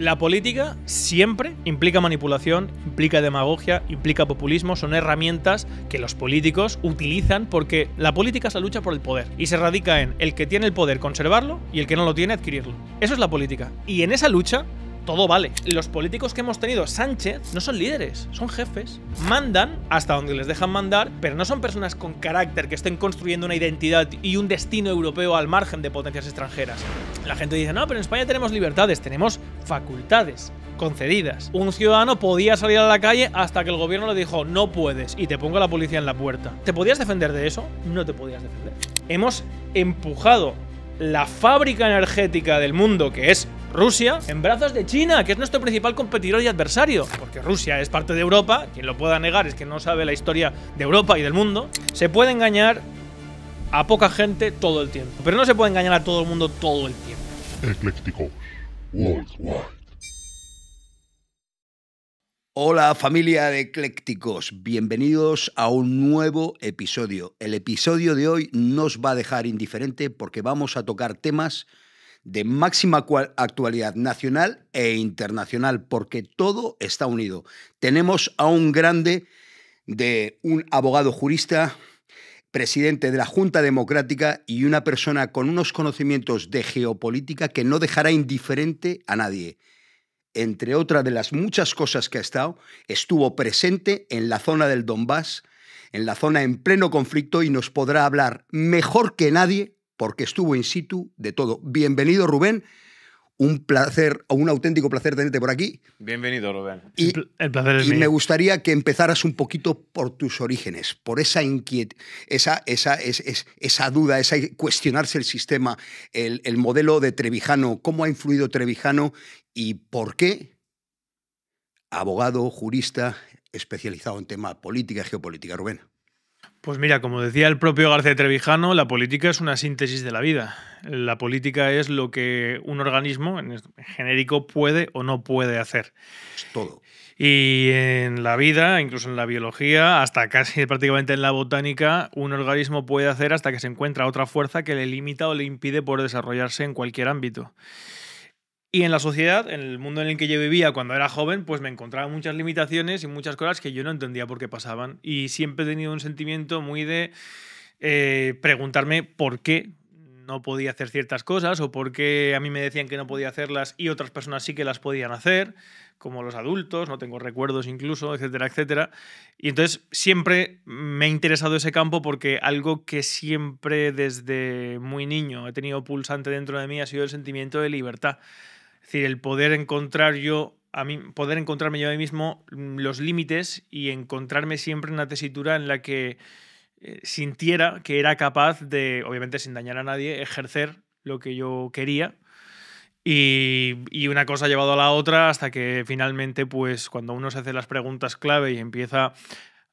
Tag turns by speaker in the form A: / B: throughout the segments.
A: La política siempre implica manipulación, implica demagogia, implica populismo, son herramientas que los políticos utilizan porque la política es la lucha por el poder y se radica en el que tiene el poder conservarlo y el que no lo tiene adquirirlo. Eso es la política. Y en esa lucha todo vale. Los políticos que hemos tenido, Sánchez, no son líderes, son jefes. Mandan hasta donde les dejan mandar, pero no son personas con carácter que estén construyendo una identidad y un destino europeo al margen de potencias extranjeras. La gente dice, no, pero en España tenemos libertades, tenemos facultades concedidas. Un ciudadano podía salir a la calle hasta que el gobierno le dijo no puedes y te pongo a la policía en la puerta. ¿Te podías defender de eso? No te podías defender. Hemos empujado la fábrica energética del mundo, que es Rusia, en brazos de China, que es nuestro principal competidor y adversario, porque Rusia es parte de Europa, quien lo pueda negar es que no sabe la historia de Europa y del mundo, se puede engañar a poca gente todo el tiempo, pero no se puede engañar a todo el mundo todo el tiempo.
B: Eclécticos Worldwide. Hola familia de eclécticos, bienvenidos a un nuevo episodio. El episodio de hoy nos va a dejar indiferente porque vamos a tocar temas de máxima actualidad nacional e internacional porque todo está unido. Tenemos a un grande de un abogado jurista, presidente de la Junta Democrática y una persona con unos conocimientos de geopolítica que no dejará indiferente a nadie entre otras de las muchas cosas que ha estado, estuvo presente en la zona del Donbass, en la zona en pleno conflicto y nos podrá hablar mejor que nadie porque estuvo in situ de todo. Bienvenido Rubén, un placer un auténtico placer tenerte por aquí.
C: Bienvenido Rubén. Y,
B: El placer es y me gustaría que empezaras un poquito por tus orígenes, por esa inquietud, esa, esa, esa duda, esa cuestionarse el sistema, el, el modelo de Trevijano, cómo ha influido Trevijano ¿Y por qué? Abogado, jurista, especializado en tema política y geopolítica, Rubén.
A: Pues mira, como decía el propio García Trevijano, la política es una síntesis de la vida. La política es lo que un organismo en genérico puede o no puede hacer. Es todo. Y en la vida, incluso en la biología, hasta casi prácticamente en la botánica, un organismo puede hacer hasta que se encuentra otra fuerza que le limita o le impide por desarrollarse en cualquier ámbito. Y en la sociedad, en el mundo en el que yo vivía cuando era joven, pues me encontraba muchas limitaciones y muchas cosas que yo no entendía por qué pasaban. Y siempre he tenido un sentimiento muy de eh, preguntarme por qué no podía hacer ciertas cosas o por qué a mí me decían que no podía hacerlas y otras personas sí que las podían hacer, como los adultos, no tengo recuerdos incluso, etcétera, etcétera. Y entonces siempre me ha interesado ese campo porque algo que siempre desde muy niño he tenido pulsante dentro de mí ha sido el sentimiento de libertad. Es decir, el poder encontrar yo, a mí, poder encontrarme yo a mí mismo mm, los límites y encontrarme siempre en una tesitura en la que eh, sintiera que era capaz de, obviamente sin dañar a nadie, ejercer lo que yo quería. Y, y una cosa ha llevado a la otra hasta que finalmente, pues cuando uno se hace las preguntas clave y empieza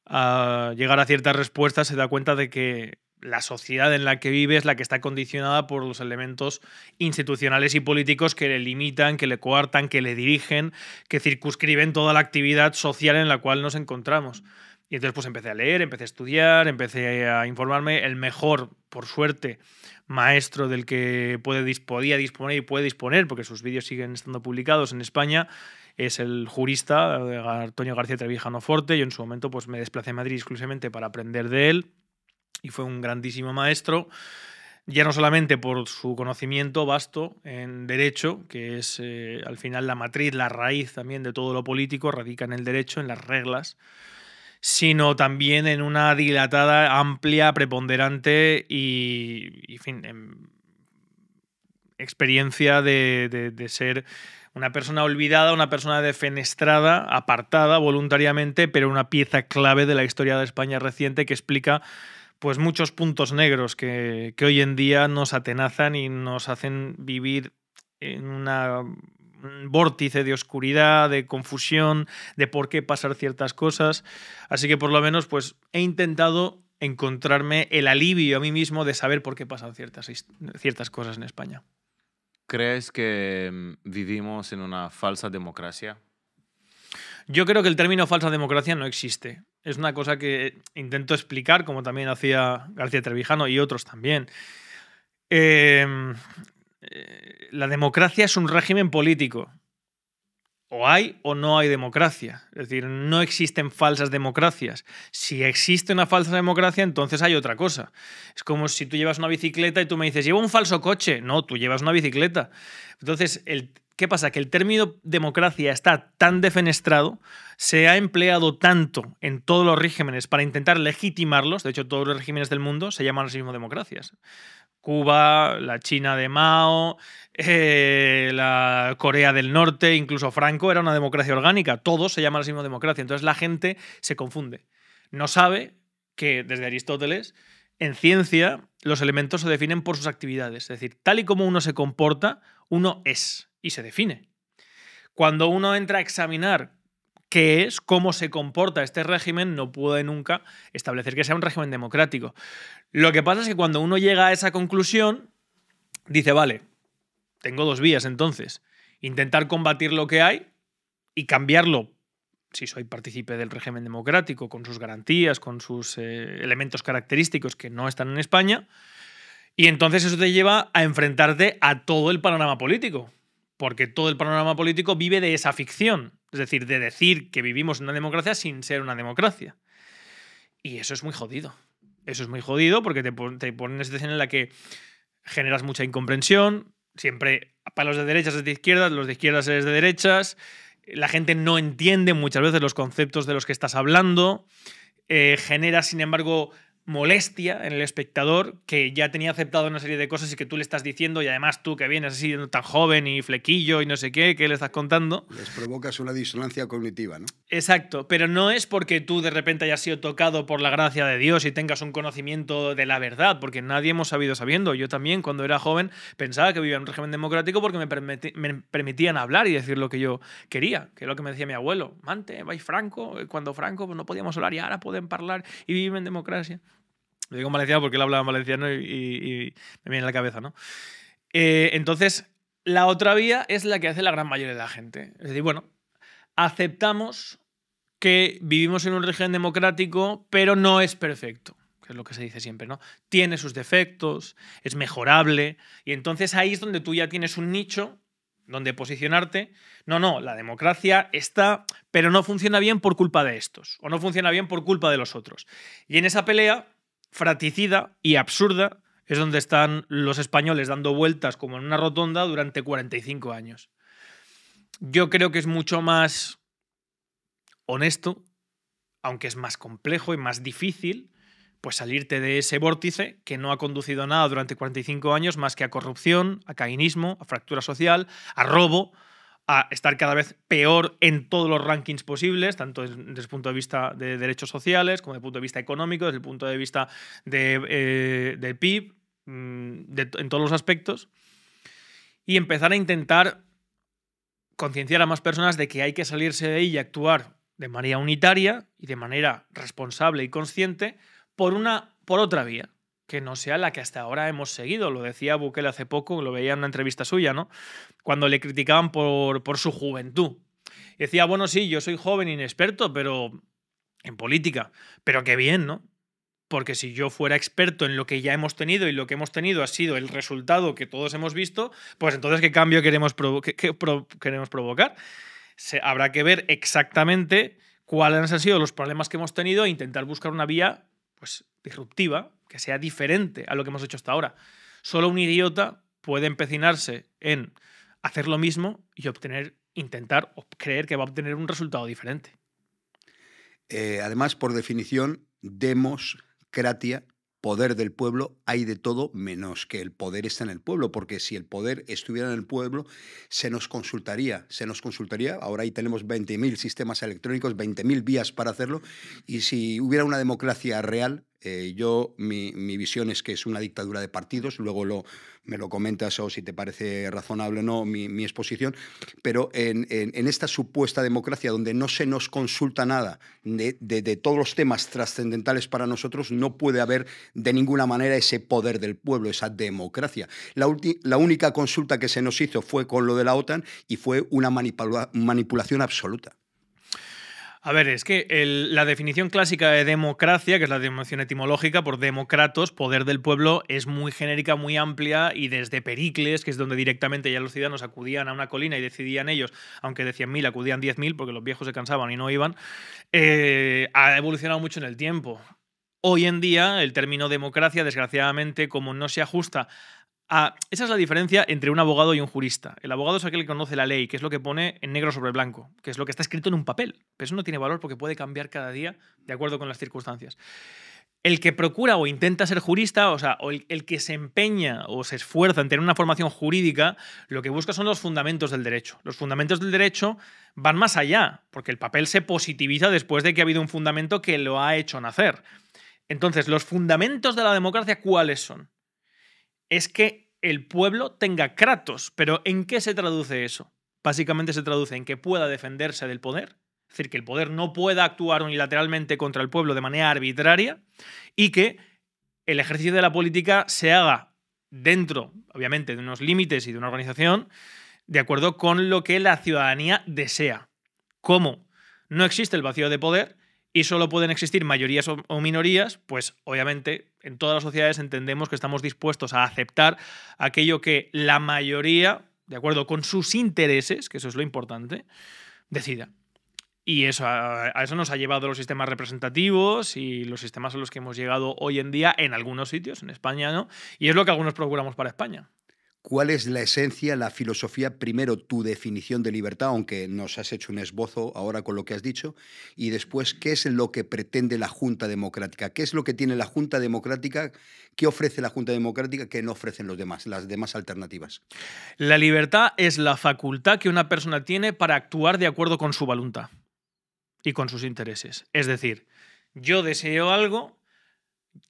A: a llegar a ciertas respuestas, se da cuenta de que la sociedad en la que vive es la que está condicionada por los elementos institucionales y políticos que le limitan, que le coartan, que le dirigen, que circunscriben toda la actividad social en la cual nos encontramos. Y entonces pues empecé a leer, empecé a estudiar, empecé a informarme. El mejor, por suerte, maestro del que puede, podía disponer y puede disponer, porque sus vídeos siguen estando publicados en España, es el jurista eh, Antonio García Trevijano Forte. Yo en su momento pues me desplacé a Madrid exclusivamente para aprender de él y fue un grandísimo maestro, ya no solamente por su conocimiento vasto en derecho, que es eh, al final la matriz, la raíz también de todo lo político, radica en el derecho, en las reglas, sino también en una dilatada, amplia, preponderante y, en fin, em, experiencia de ser una persona olvidada, una persona defenestrada, apartada voluntariamente, pero una pieza clave de la historia de España reciente que explica pues muchos puntos negros que, hoy en día nos atenazan y nos hacen vivir en un vórtice de oscuridad, de confusión, de por qué pasar ciertas cosas. Así que por lo menos pues he intentado encontrarme el alivio a mí mismo de saber por qué pasan ciertas, ciertas cosas en España.
C: ¿Crees que mm, vivimos en una falsa
A: democracia? Yo creo que el término falsa democracia no existe es una cosa que intento explicar, como también hacía García Trevijano y otros también. Em, eh, la democracia es un régimen político. O hay o no hay democracia. Es decir, no existen falsas democracias. Si existe una falsa democracia, entonces hay otra cosa. Es como si tú llevas una bicicleta y tú me dices, llevo un falso coche. No, tú llevas una bicicleta. Entonces, el, ¿Qué pasa? Que el término democracia está tan defenestrado, se ha empleado tanto en todos los regímenes para intentar legitimarlos, de hecho todos los regímenes del mundo se llaman las mismas democracias. Cuba, la China de Mao, eh, la Corea del Norte, incluso Franco era una democracia orgánica, todos se llaman la mismas democracia, entonces la gente se confunde. No sabe que desde Aristóteles en ciencia, los elementos se definen por sus actividades, es decir, tal y como uno se comporta, uno es y se define. Cuando uno entra a examinar qué es, cómo se comporta este régimen, no puede nunca establecer que sea un régimen democrático. Lo que pasa es que cuando uno llega a esa conclusión, dice, vale, tengo dos vías entonces, intentar combatir lo que hay y cambiarlo si soy partícipe del régimen democrático, con sus garantías, con sus eh, elementos característicos que no están en España, y entonces eso te lleva a enfrentarte a todo el panorama político, porque todo el panorama político vive de esa ficción, es decir, de decir que vivimos en una democracia sin ser una democracia. Y eso es muy jodido. Eso es muy jodido porque te, te pone en una situación en la que generas mucha incomprensión, siempre para los de derechas es de izquierdas, los de izquierdas eres de derechas, la gente no entiende muchas veces los conceptos de los que estás hablando, eh, genera, sin embargo, molestia en el espectador que ya tenía aceptado una serie de cosas y que tú le estás diciendo y además tú que vienes así tan joven y flequillo y no sé qué, ¿qué le estás contando.
B: Les provocas una disonancia cognitiva, ¿no?
A: Exacto, pero no es porque tú de repente hayas sido tocado por la gracia de Dios y tengas un conocimiento de la verdad, porque nadie hemos sabido sabiendo. Yo también cuando era joven pensaba que vivía en un régimen democrático porque me, me permitían hablar y decir lo que yo quería, que es lo que me decía mi abuelo. Mante, vais Franco, eh, cuando Franco pues no podíamos hablar y ahora pueden hablar y viven en democracia. Lo digo en valenciano porque él hablaba en valenciano y, me viene a la cabeza, ¿no? Eh, entonces, la otra vía es la que hace la gran mayoría de la gente. Es decir, bueno, aceptamos que vivimos en un régimen democrático, pero no es perfecto, que es lo que se dice siempre, ¿no? Tiene sus defectos, es mejorable, y entonces ahí es donde tú ya tienes un nicho donde posicionarte. No, no, la democracia está, pero no funciona bien por culpa de estos, o no funciona bien por culpa de los otros. Y en esa pelea fraticida y absurda es donde están los españoles dando vueltas como en una rotonda durante 45 años. Yo creo que es mucho más honesto, aunque es más complejo y más difícil, pues salirte de ese vórtice que no ha conducido a nada durante 45 años más que a corrupción, a caínismo a fractura social, a robo, a estar cada vez peor en todos los rankings posibles, tanto desde el punto de vista de derechos sociales, como desde el punto de vista económico, desde el punto de vista eh, del PIB, mm, en todos los aspectos, y empezar a intentar concienciar a más personas de que hay que salirse de ahí y actuar de manera unitaria y de manera responsable y consciente por, una, por otra vía, que no sea la que hasta ahora hemos seguido. Lo decía Bukele hace poco, lo veía en una entrevista suya, ¿no? Cuando le criticaban por, su juventud. decía, bueno, sí, yo soy joven, inexperto, pero en política. Pero qué bien, ¿no? Porque si yo fuera experto en lo que ya hemos tenido y lo que hemos tenido ha sido el resultado que todos hemos visto, pues entonces, ¿qué cambio queremos, queremos provocar? Se, habrá que ver exactamente cuáles han sido los problemas que hemos tenido e intentar buscar una vía pues, disruptiva que sea diferente a lo que hemos hecho hasta ahora. Solo un idiota puede empecinarse en hacer lo mismo y obtener, intentar o creer que va a obtener un resultado diferente.
B: Eh, además, por definición, demos, kratia, poder del pueblo, hay de todo menos que el poder está en el pueblo, porque si el poder estuviera en el pueblo, se nos consultaría, se nos consultaría, ahora ahí tenemos 20.000 sistemas electrónicos, 20.000 vías para hacerlo, y si hubiera una democracia real, eh, yo, mi, visión es que es una dictadura de partidos, luego lo, me lo comentas o si te parece razonable o no mi, exposición, pero en, esta supuesta democracia donde no se nos consulta nada de, todos los temas trascendentales para nosotros, no puede haber de ninguna manera ese poder del pueblo, esa democracia. La, única consulta que se nos hizo fue con lo de la OTAN y fue una manipulación absoluta.
A: A ver, es que la definición clásica de democracia, que es la definición etimológica por democratos, poder del pueblo, es muy genérica, muy amplia y desde Pericles, que es donde directamente ya los ciudadanos acudían a una colina y decidían ellos, aunque de 100.000 acudían 10.000 porque los viejos se cansaban y no iban, eh, ha evolucionado mucho en el tiempo. Hoy en día el término democracia, desgraciadamente, como no se ajusta esa es la diferencia entre un abogado y un jurista. El abogado es aquel que conoce la ley, que es lo que pone en negro sobre blanco, que es lo que está escrito en un papel. Pero eso no tiene valor porque puede cambiar cada día de acuerdo con las circunstancias. El que procura o intenta ser jurista, o sea, o el, el que se empeña o se esfuerza en tener una formación jurídica, lo que busca son los fundamentos del derecho. Los fundamentos del derecho van más allá, porque el papel se positiviza después de que ha habido un fundamento que lo ha hecho nacer. Entonces, los fundamentos de la democracia, ¿cuáles son? Es que el pueblo tenga Kratos. Pero ¿en qué se traduce eso? Básicamente se traduce en que pueda defenderse del poder, es decir, que el poder no pueda actuar unilateralmente contra el pueblo de manera arbitraria y que el ejercicio de la política se haga dentro, obviamente, de unos límites y de una organización, de acuerdo con lo que la ciudadanía desea. ¿Cómo? No existe el vacío de poder, y solo pueden existir mayorías o minorías, pues obviamente en todas las sociedades entendemos que estamos dispuestos a aceptar aquello que la mayoría, de acuerdo con sus intereses, que eso es lo importante, decida. Y eso, a eso nos ha llevado los sistemas representativos y los sistemas a los que hemos llegado hoy en día en algunos sitios, en España no, y es lo que algunos procuramos para España.
B: ¿Cuál es la esencia, la filosofía, primero tu definición de libertad, aunque nos has hecho un esbozo ahora con lo que has dicho, y después qué es lo que pretende la Junta Democrática? ¿Qué es lo que tiene la Junta Democrática? ¿Qué ofrece la Junta Democrática que no ofrecen los demás, las demás alternativas?
A: La libertad es la facultad que una persona tiene para actuar de acuerdo con su voluntad y con sus intereses. Es decir, yo deseo algo,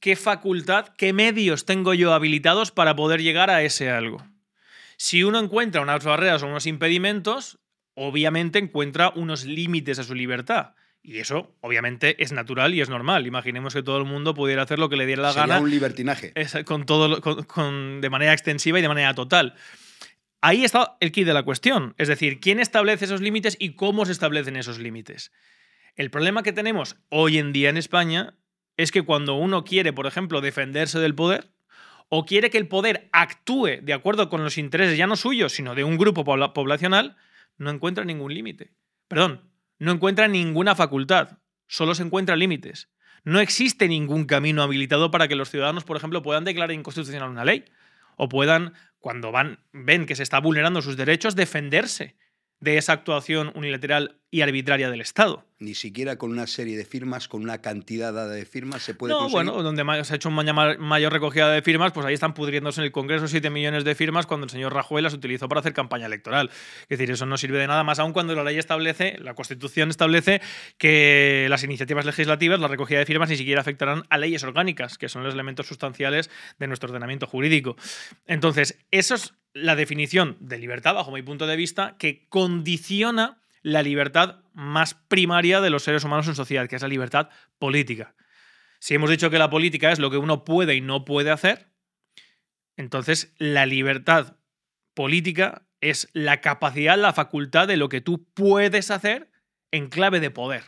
A: qué facultad, qué medios tengo yo habilitados para poder llegar a ese algo. Si uno encuentra unas barreras o unos impedimentos, obviamente encuentra unos límites a su libertad. Y eso, obviamente, es natural y es normal. Imaginemos que todo el mundo pudiera hacer lo que le diera la gana. un
B: libertinaje.
A: Con todo, de manera extensiva y de manera total. Ahí está el kit de la cuestión. Es decir, ¿quién establece esos límites y cómo se establecen esos límites? El problema que tenemos hoy en día en España es que cuando uno quiere, por ejemplo, defenderse del poder, o quiere que el poder actúe de acuerdo con los intereses ya no suyos, sino de un grupo poblacional, no encuentra ningún límite. Perdón, no encuentra ninguna facultad, solo se encuentra límites. No existe ningún camino habilitado para que los ciudadanos, por ejemplo, puedan declarar inconstitucional una ley o puedan, cuando van, ven que se está vulnerando sus derechos, defenderse de esa actuación unilateral y arbitraria del Estado.
B: Ni siquiera con una serie de firmas, con una cantidad dada de firmas se puede. No, bueno,
A: donde se ha hecho una mayor recogida de firmas, pues ahí están pudriéndose en el Congreso 7 millones de firmas cuando el señor Rajoy las utilizó para hacer campaña electoral. Es decir, eso no sirve de nada más, aún cuando la ley establece, la Constitución establece que las iniciativas legislativas, la recogida de firmas, ni siquiera afectarán a leyes orgánicas, que son los elementos sustanciales de nuestro ordenamiento jurídico. Entonces, eso es la definición de libertad, bajo mi punto de vista, que condiciona la libertad más primaria de los seres humanos en sociedad, que es la libertad política. Si hemos dicho que la política es lo que uno puede y no puede hacer, entonces la libertad política es la capacidad, la facultad de lo que tú puedes hacer en clave de poder.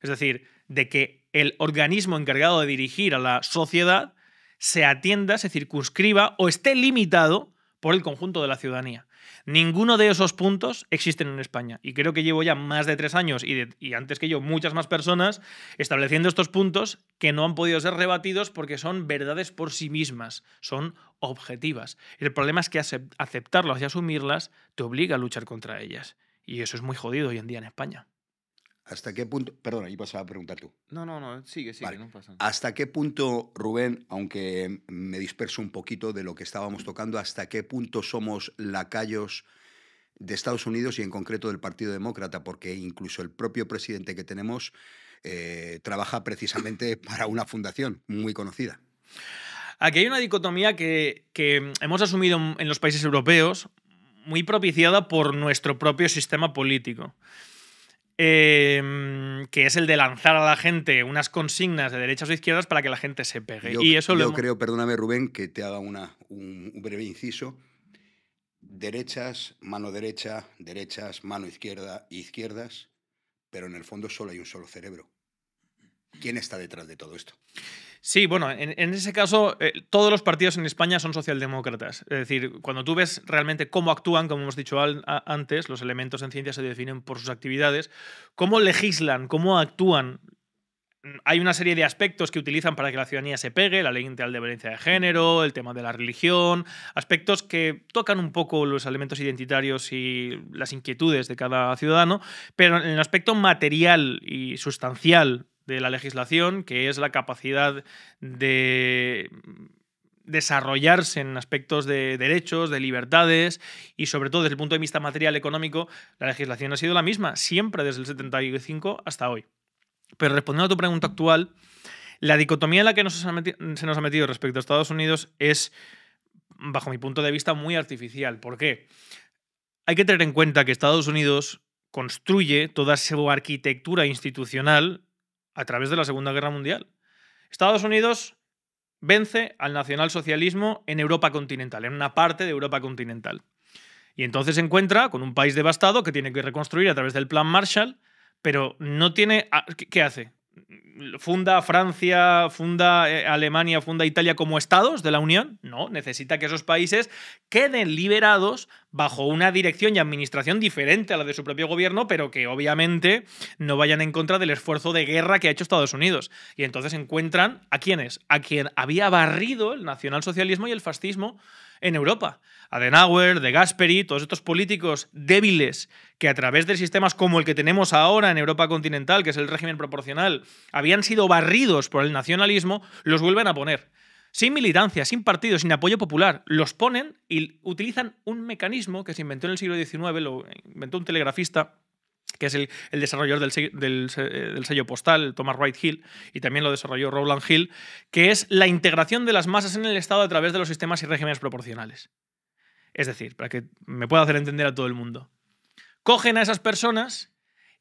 A: Es decir, de que el organismo encargado de dirigir a la sociedad se atienda, se circunscriba o esté limitado por el conjunto de la ciudadanía. Ninguno de esos puntos existen en España. Y creo que llevo ya más de tres años y, antes que yo muchas más personas estableciendo estos puntos que no han podido ser rebatidos porque son verdades por sí mismas, son objetivas. El problema es que aceptarlas y asumirlas te obliga a luchar contra ellas. Y eso es muy jodido hoy en día en España.
B: ¿Hasta qué punto? Perdona, y pasaba a preguntar tú.
C: No, no, no, sigue, sigue,
B: ¿Hasta qué punto, Rubén, aunque me disperso un poquito de lo que estábamos tocando, hasta qué punto somos lacayos de Estados Unidos y en concreto del Partido Demócrata? Porque incluso el propio presidente que tenemos eh, trabaja precisamente para una fundación muy conocida.
A: Aquí hay una dicotomía que, que hemos asumido en los países europeos muy propiciada por nuestro propio sistema político. Em, que es el de lanzar a la gente unas consignas de derechas o izquierdas para que la gente se pegue. Yo, y eso creo,
B: perdóname Rubén, que te haga una, un, un breve inciso. Derechas, mano derecha, derechas, mano izquierda, izquierdas, pero en el fondo solo hay un solo cerebro. ¿Quién está detrás de todo esto?
A: Sí, bueno, en, ese caso eh, todos los partidos en España son socialdemócratas. Es decir, cuando tú ves realmente cómo actúan, como hemos dicho antes, los elementos en ciencia se definen por sus actividades, cómo legislan, cómo actúan hay una serie de aspectos que utilizan para que la ciudadanía se pegue, la ley integral de violencia de género, el tema de la religión, aspectos que tocan un poco los elementos identitarios y las inquietudes de cada ciudadano, pero en el aspecto material y sustancial de la legislación, que es la capacidad de desarrollarse en aspectos de derechos, de libertades y sobre todo desde el punto de vista material económico, la legislación ha sido la misma siempre desde el 75 hasta hoy. Pero respondiendo a tu pregunta actual, la dicotomía en la que se nos ha metido respecto a Estados Unidos es, bajo mi punto de vista, muy artificial. ¿Por qué? Hay que tener en cuenta que Estados Unidos construye toda su arquitectura institucional a través de la Segunda Guerra Mundial. Estados Unidos vence al nacionalsocialismo en Europa continental, en una parte de Europa continental. Y entonces se encuentra con un país devastado que tiene que reconstruir a través del Plan Marshall, pero no tiene... Ah, ¿Qué hace? funda Francia, funda eh, Alemania, funda Italia como estados de la Unión. No, necesita que esos países queden liberados bajo una dirección y administración diferente a la de su propio gobierno, pero que obviamente no vayan en contra del esfuerzo de guerra que ha hecho Estados Unidos. Y entonces encuentran a quienes, a quien había barrido el nacionalsocialismo y el fascismo en Europa. Adenauer, de Gasperi, todos estos políticos débiles que a través de sistemas como el que tenemos ahora en Europa continental, que es el régimen proporcional, habían sido barridos por el nacionalismo, los vuelven a poner. Sin militancia, sin partido, sin apoyo popular, los ponen y utilizan un mecanismo que se inventó en el siglo XIX, lo inventó un telegrafista que es el, desarrollador del, eh, del, sello postal, Thomas Wright Hill, y también lo desarrolló Rowland Hill, que es la integración de las masas en el Estado a través de los sistemas y regímenes proporcionales. Es decir, para que me pueda hacer entender a todo el mundo. Cogen a esas personas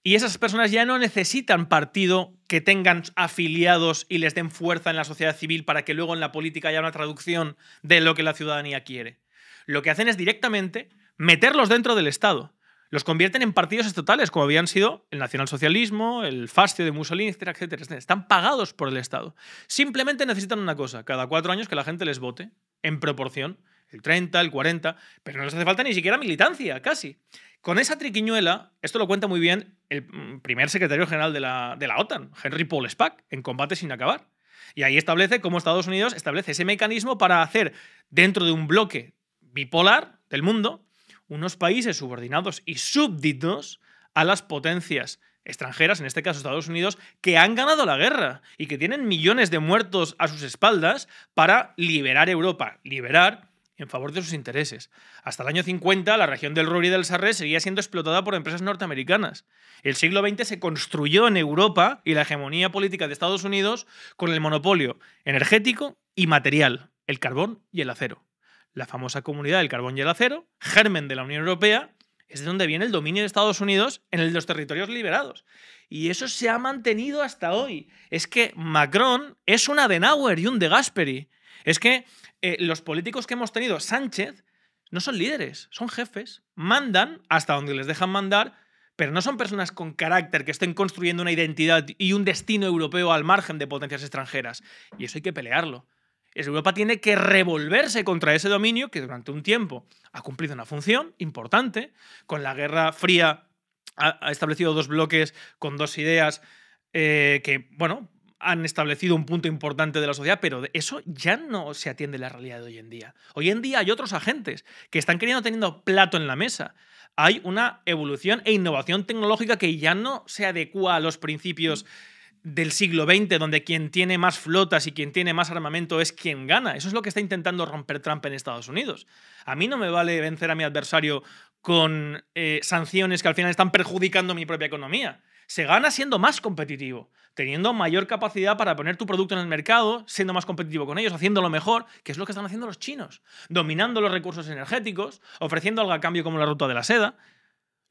A: y esas personas ya no necesitan partido que tengan afiliados y les den fuerza en la sociedad civil para que luego en la política haya una traducción de lo que la ciudadanía quiere. Lo que hacen es directamente meterlos dentro del Estado. Los convierten en partidos estatales, como habían sido el nacionalsocialismo, el fascio de Mussolini, etcétera, Están pagados por el Estado. Simplemente necesitan una cosa, cada cuatro años que la gente les vote en proporción el 30, el 40, pero no les hace falta ni siquiera militancia, casi. Con esa triquiñuela, esto lo cuenta muy bien el mm, primer secretario general de la, de la OTAN, Henry Paul Spack, en Combate sin acabar. Y ahí establece cómo Estados Unidos establece ese mecanismo para hacer dentro de un bloque bipolar del mundo unos países subordinados y súbditos a las potencias extranjeras, en este caso Estados Unidos, que han ganado la guerra y que tienen millones de muertos a sus espaldas para liberar Europa. Liberar en favor de sus intereses. Hasta el año 50, la región del Ruhr y del Sarre seguía siendo explotada por empresas norteamericanas. El siglo XX se construyó en Europa y la hegemonía política de Estados Unidos con el monopolio energético y material, el carbón y el acero. La famosa comunidad del carbón y el acero, germen de la Unión Europea, es de donde viene el dominio de Estados Unidos en los territorios liberados. Y eso se ha mantenido hasta hoy. Es que Macron es un Adenauer y un de Gasperi. Es que eh, los políticos que hemos tenido, Sánchez, no son líderes, son jefes, mandan hasta donde les dejan mandar, pero no son personas con carácter que estén construyendo una identidad y un destino europeo al margen de potencias extranjeras. Y eso hay que pelearlo. Europa tiene que revolverse contra ese dominio que durante un tiempo ha cumplido una función importante. Con la Guerra Fría ha establecido dos bloques con dos ideas eh, que, bueno, han establecido un punto importante de la sociedad, pero eso ya no se atiende la realidad de hoy en día. Hoy en día hay otros agentes que están queriendo teniendo plato en la mesa. Hay una evolución e innovación tecnológica que ya no se adecua a los principios del siglo XX, donde quien tiene más flotas y quien tiene más armamento es quien gana. Eso es lo que está intentando romper Trump en Estados Unidos. A mí no me vale vencer a mi adversario con eh, sanciones que al final están perjudicando mi propia economía. Se gana siendo más competitivo teniendo mayor capacidad para poner tu producto en el mercado, siendo más competitivo con ellos, haciéndolo mejor, que es lo que están haciendo los chinos, dominando los recursos energéticos, ofreciendo algo a cambio como la ruta de la seda.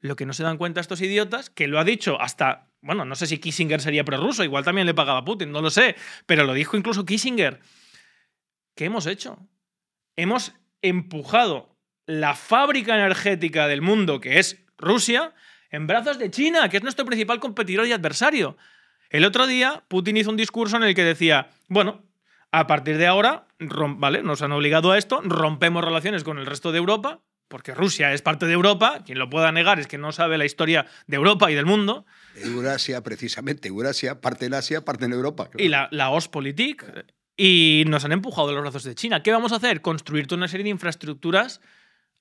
A: Lo que no se dan cuenta estos idiotas, que lo ha dicho hasta, bueno, no sé si Kissinger sería prorruso, igual también le pagaba a Putin, no lo sé, pero lo dijo incluso Kissinger. ¿Qué hemos hecho? Hemos empujado la fábrica energética del mundo, que es Rusia, en brazos de China, que es nuestro principal competidor y adversario. El otro día, Putin hizo un discurso en el que decía, bueno, a partir de ahora, ¿vale? Nos han obligado a esto, rompemos relaciones con el resto de Europa, porque Rusia es parte de Europa, quien lo pueda negar es que no sabe la historia de Europa y del mundo.
B: Eurasia, precisamente, Eurasia, parte en Asia, parte de Europa.
A: Y la, la Y nos han empujado los brazos de China. ¿Qué vamos a hacer? Construir toda una serie de infraestructuras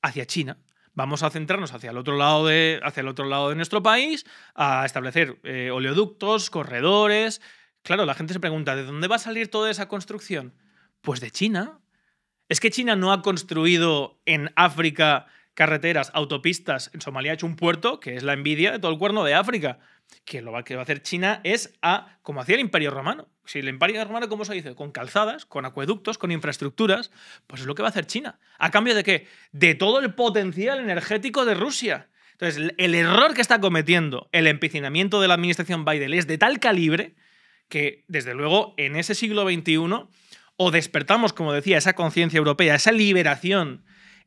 A: hacia China. Vamos a centrarnos hacia el otro lado de, hacia el otro lado de nuestro país, a establecer eh, oleoductos, corredores. Claro, la gente se pregunta, ¿de dónde va a salir toda esa construcción? Pues de China. Es que China no ha construido en África carreteras, autopistas. En Somalia ha hecho un puerto que es la envidia de todo el cuerno de África. Que lo que va a hacer China es a, como hacía el Imperio Romano. Si el Imperio Romano, ¿cómo se dice? Con calzadas, con acueductos, con infraestructuras, pues es lo que va a hacer China. ¿A cambio de qué? De todo el potencial energético de Rusia. Entonces, el error que está cometiendo el empecinamiento de la administración Biden es de tal calibre que, desde luego, en ese siglo XXI, o despertamos, como decía, esa conciencia europea, esa liberación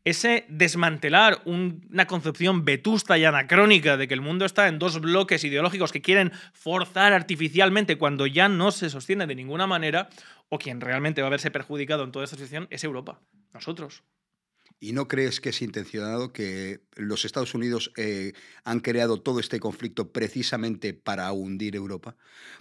A: ese desmantelar una concepción vetusta y anacrónica de que el mundo está en dos bloques ideológicos que quieren forzar artificialmente cuando ya no se sostiene de ninguna manera, o quien realmente va a verse perjudicado en toda esta situación es Europa, nosotros. ¿Y no
B: crees que es intencionado que los Estados Unidos eh, han creado todo este conflicto precisamente para hundir Europa?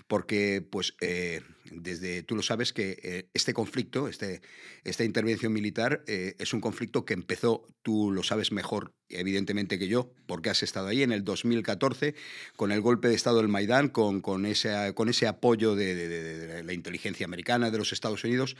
B: Porque, pues, eh, desde tú lo sabes que eh, este conflicto, este, esta intervención militar, es un conflicto que empezó, tú lo sabes mejor, evidentemente, que yo, porque has estado ahí en el 2014 con el golpe de Estado del Maidán, con, con, ese, con ese apoyo de la inteligencia americana, de los Estados Unidos.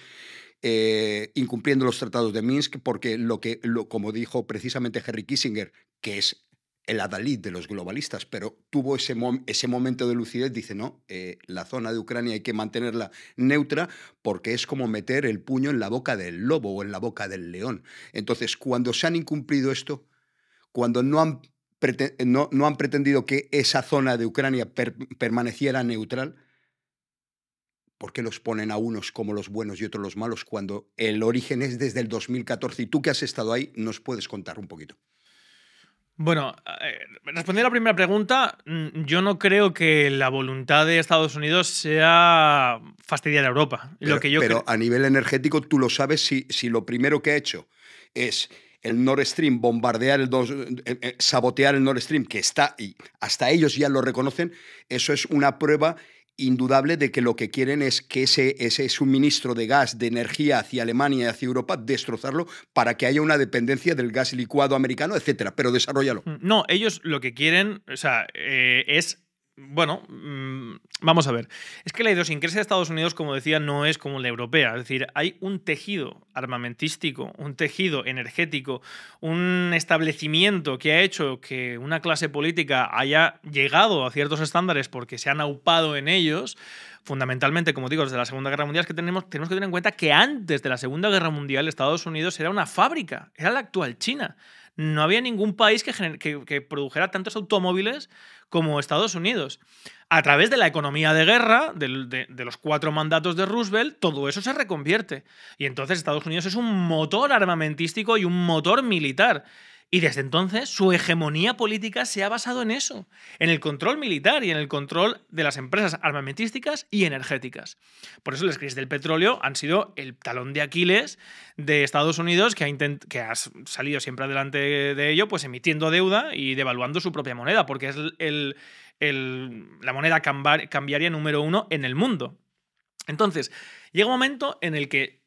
B: Eh, incumpliendo los tratados de Minsk, porque lo que, como dijo precisamente Henry Kissinger, que es el adalid de los globalistas, pero tuvo ese, ese momento de lucidez, dice, no, eh, la zona de Ucrania hay que mantenerla neutra porque es como meter el puño en la boca del lobo o en la boca del león. Entonces, cuando se han incumplido esto, cuando no han, no, han pretendido que esa zona de Ucrania permaneciera neutral, ¿Por qué los ponen a unos como los buenos y otros los malos cuando el origen es desde el 2014? Y tú que has estado ahí, nos puedes contar un poquito.
A: Bueno, eh, respondiendo a la primera pregunta, mm, yo no creo que la voluntad de Estados Unidos sea fastidiar a Europa. Pero, lo que yo
B: a nivel energético, tú lo sabes si, si lo primero que ha hecho es el Nord Stream, bombardear el dos, eh, eh, sabotear el Nord Stream, que está y hasta ellos ya lo reconocen, eso es una prueba indudable de que lo que quieren es que ese, ese suministro de gas, de energía hacia Alemania y hacia Europa, destrozarlo para que haya una dependencia del gas licuado americano, etcétera. Pero desarrollalo. Mm,
A: no, ellos lo que quieren, o sea, eh, es bueno, mm, vamos a ver. Es que la idiosincrasia de Estados Unidos, como decía, no es como la europea. Es decir, hay un tejido armamentístico, un tejido energético, un establecimiento que ha hecho que una clase política haya llegado a ciertos estándares porque se han aupado en ellos, fundamentalmente, como digo, desde la Segunda Guerra Mundial, que tenemos, tenemos que tener en cuenta que antes de la Segunda Guerra Mundial Estados Unidos era una fábrica, era la actual China no había ningún país que, produjera tantos automóviles como Estados Unidos. A través de la economía de guerra, de, los cuatro mandatos de Roosevelt, todo eso se reconvierte. Y entonces Estados Unidos es un motor armamentístico y un motor militar. Y desde entonces su hegemonía política se ha basado en eso, en el control militar y en el control de las empresas armamentísticas y energéticas. Por eso las crisis del petróleo han sido el talón de Aquiles de Estados Unidos que ha, salido siempre adelante de ello, pues emitiendo deuda y devaluando su propia moneda, porque es la moneda cambiaria número uno en el mundo. Entonces, llega un momento en el que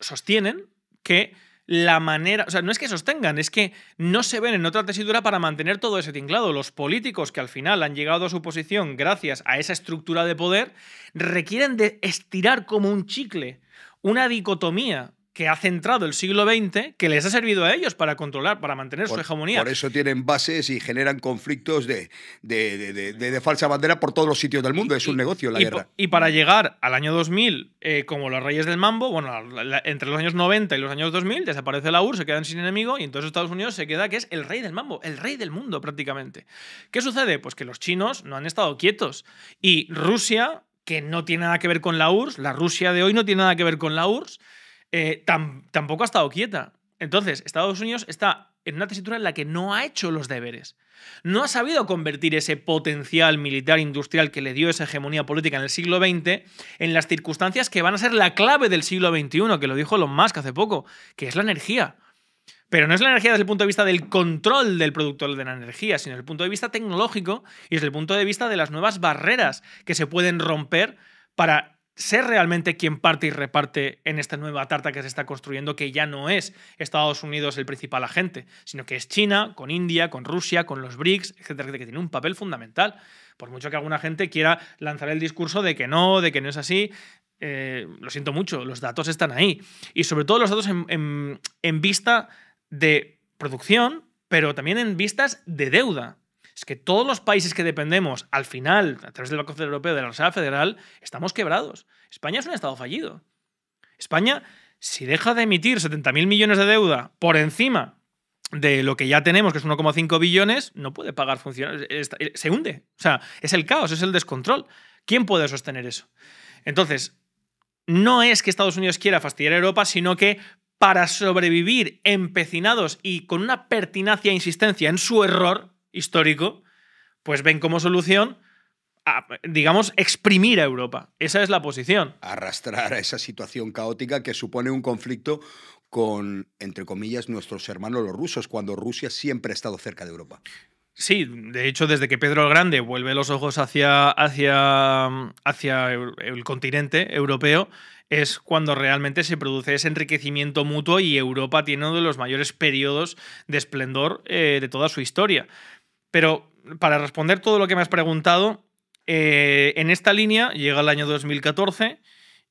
A: sostienen que la manera, o sea, no es que sostengan, es que no se ven en otra tesitura para mantener todo ese tinglado. Los políticos que al final han llegado a su posición gracias a esa estructura de poder requieren de estirar como un chicle una dicotomía que ha centrado el siglo XX, que les ha servido a ellos para controlar, para mantener su hegemonía. Por
B: eso tienen bases y generan conflictos de, de, de, de falsa bandera por todos los sitios del mundo. es un negocio la guerra.
A: y para llegar al año 2000, eh, como los reyes del mambo, bueno, entre los años 90 y los años 2000 desaparece la URSS, se quedan sin enemigo y entonces Estados Unidos se queda que es el rey del mambo, el rey del mundo prácticamente. ¿Qué sucede? Pues que los chinos no han estado quietos y Rusia, que no tiene nada que ver con la URSS, la Rusia de hoy no tiene nada que ver con la URSS, eh, tampoco ha estado quieta. Entonces, Estados Unidos está en una tesitura en la que no ha hecho los deberes. No ha sabido convertir ese potencial militar industrial que le dio esa hegemonía política en el siglo XX en las circunstancias que van a ser la clave del siglo XXI, que lo dijo Elon Musk hace poco, que es la energía. Pero no es la energía desde el punto de vista del control del productor de la energía, sino desde el punto de vista tecnológico y desde el punto de vista de las nuevas barreras que se pueden romper para Sé realmente quien parte y reparte en esta nueva tarta que se está construyendo, que ya no es Estados Unidos el principal agente, sino que es China, con India, con Rusia, con los BRICS, etcétera, que tiene un papel fundamental. Por mucho que alguna gente quiera lanzar el discurso de que no, de que no es así, eh, lo siento mucho, los datos están ahí. Y sobre todo los datos en, en vista de producción, pero también en vistas de deuda. Es que todos los países que dependemos, al final, a través del Banco Central Europeo, de la Reserva Federal, estamos quebrados. España es un Estado fallido. España, si deja de emitir 70.000 millones de deuda por encima de lo que ya tenemos, que es 1,5 billones, no puede pagar funcionarios. Eh, se hunde. O sea, es el caos, es el descontrol. ¿Quién puede sostener eso? Entonces, no es que Estados Unidos quiera fastidiar a Europa, sino que para sobrevivir empecinados y con una pertinacia e insistencia en su error, histórico, pues ven como solución digamos, exprimir a Europa. Esa es la posición. Arrastrar a
B: esa situación caótica que supone un conflicto con, entre comillas, nuestros hermanos los rusos, cuando Rusia siempre ha estado cerca de Europa.
A: Sí, de hecho, desde que Pedro el Grande vuelve los ojos hacia, hacia, hacia el, continente europeo, es cuando realmente se produce ese enriquecimiento mutuo y Europa tiene uno de los mayores periodos de esplendor eh, de toda su historia. Pero para responder todo lo que me has preguntado, eh, en esta línea llega el año 2014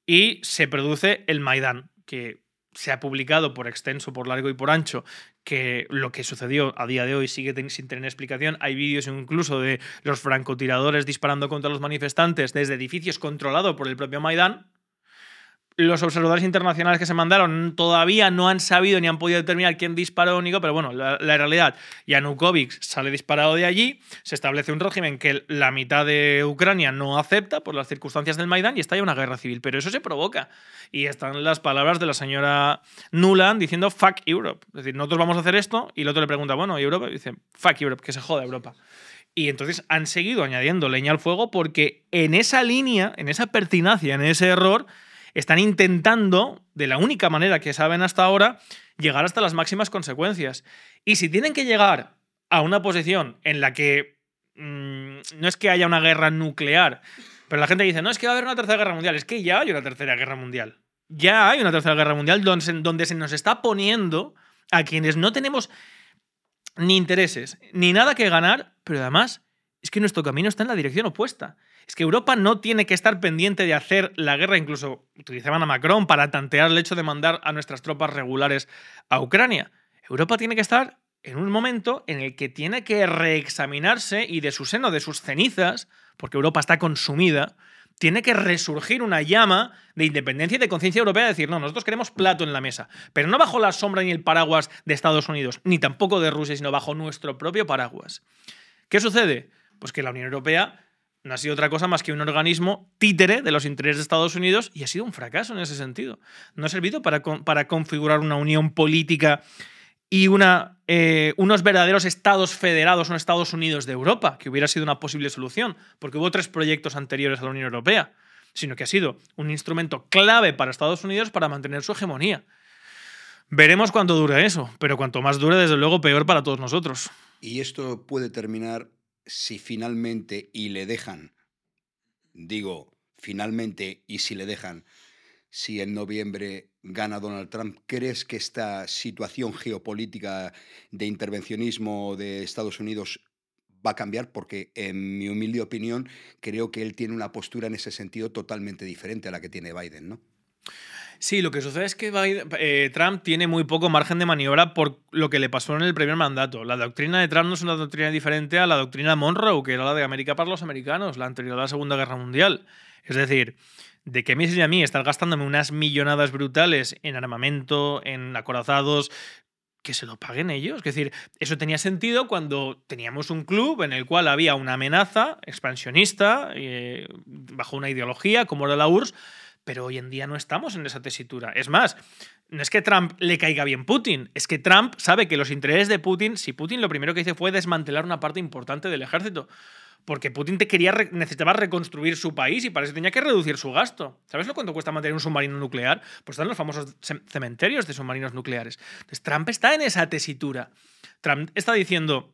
A: y se produce el Maidán, que se ha publicado por extenso, por largo y por ancho, que lo que sucedió a día de hoy sigue sin tener explicación. Hay vídeos incluso de los francotiradores disparando contra los manifestantes desde edificios controlados por el propio Maidán los observadores internacionales que se mandaron todavía no han sabido ni han podido determinar quién disparó único, pero bueno, la, realidad, Yanukovych sale disparado de allí, se establece un régimen que la mitad de Ucrania no acepta por las circunstancias del Maidán y está ya una guerra civil, pero eso se provoca. Y están las palabras de la señora Nuland diciendo fuck Europe. Es decir, nosotros vamos a hacer esto y el otro le pregunta, bueno, ¿y Europa? Y dice, fuck Europe, que se joda Europa. Y entonces han seguido añadiendo leña al fuego porque en esa línea, en esa pertinacia, en ese error, están intentando, de la única manera que saben hasta ahora, llegar hasta las máximas consecuencias. Y si tienen que llegar a una posición en la que mm, no es que haya una guerra nuclear, pero la gente dice, no, es que va a haber una tercera guerra mundial, es que ya hay una tercera guerra mundial. Ya hay una tercera guerra mundial donde se nos está poniendo a quienes no tenemos ni intereses, ni nada que ganar, pero además es que nuestro camino está en la dirección opuesta. Es que Europa no tiene que estar pendiente de hacer la guerra, incluso utilizaban a Macron para tantear el hecho de mandar a nuestras tropas regulares a Ucrania. Europa tiene que estar en un momento en el que tiene que reexaminarse y de su seno, de sus cenizas, porque Europa está consumida, tiene que resurgir una llama de independencia y de conciencia europea de decir, no, nosotros queremos plato en la mesa, pero no bajo la sombra ni el paraguas de Estados Unidos, ni tampoco de Rusia, sino bajo nuestro propio paraguas. ¿Qué sucede? Pues que la Unión Europea no ha sido otra cosa más que un organismo títere de los intereses de Estados Unidos y ha sido un fracaso en ese sentido. No ha servido para, para configurar una unión política y una, eh, unos verdaderos estados federados, unos Estados Unidos de Europa, que hubiera sido una posible solución, porque hubo tres proyectos anteriores a la Unión Europea, sino que ha sido un instrumento clave para Estados Unidos para mantener su hegemonía. Veremos cuánto dura eso, pero cuanto más dure, desde luego, peor para todos nosotros.
B: Y esto puede terminar si finalmente y le dejan, digo, finalmente y si le dejan, si en noviembre gana Donald Trump, ¿crees que esta situación geopolítica de intervencionismo de Estados Unidos va a cambiar? Porque en mi humilde opinión creo que él tiene una postura en ese sentido totalmente diferente a la que tiene Biden, ¿no?
A: Sí, lo que sucede es que eh, Trump tiene muy poco margen de maniobra por lo que le pasó en el primer mandato. La doctrina de Trump no es una doctrina diferente a la doctrina Monroe, que era la de América para los americanos, la anterior a la Segunda Guerra Mundial. Es decir, de que me y a mí estar gastándome unas millonadas brutales en armamento, en acorazados, que se lo paguen ellos. Es decir, eso tenía sentido cuando teníamos un club en el cual había una amenaza expansionista eh, bajo una ideología como era la URSS pero hoy en día no estamos en esa tesitura. Es más, no es que Trump le caiga bien Putin, es que Trump sabe que los intereses de Putin, si Putin lo primero que hizo fue desmantelar una parte importante del ejército, porque Putin te quería necesitaba reconstruir su país y para eso tenía que reducir su gasto. ¿Sabes lo cuánto cuesta mantener un submarino nuclear? Pues están los famosos cementerios de submarinos nucleares. Entonces Trump está en esa tesitura. Trump está diciendo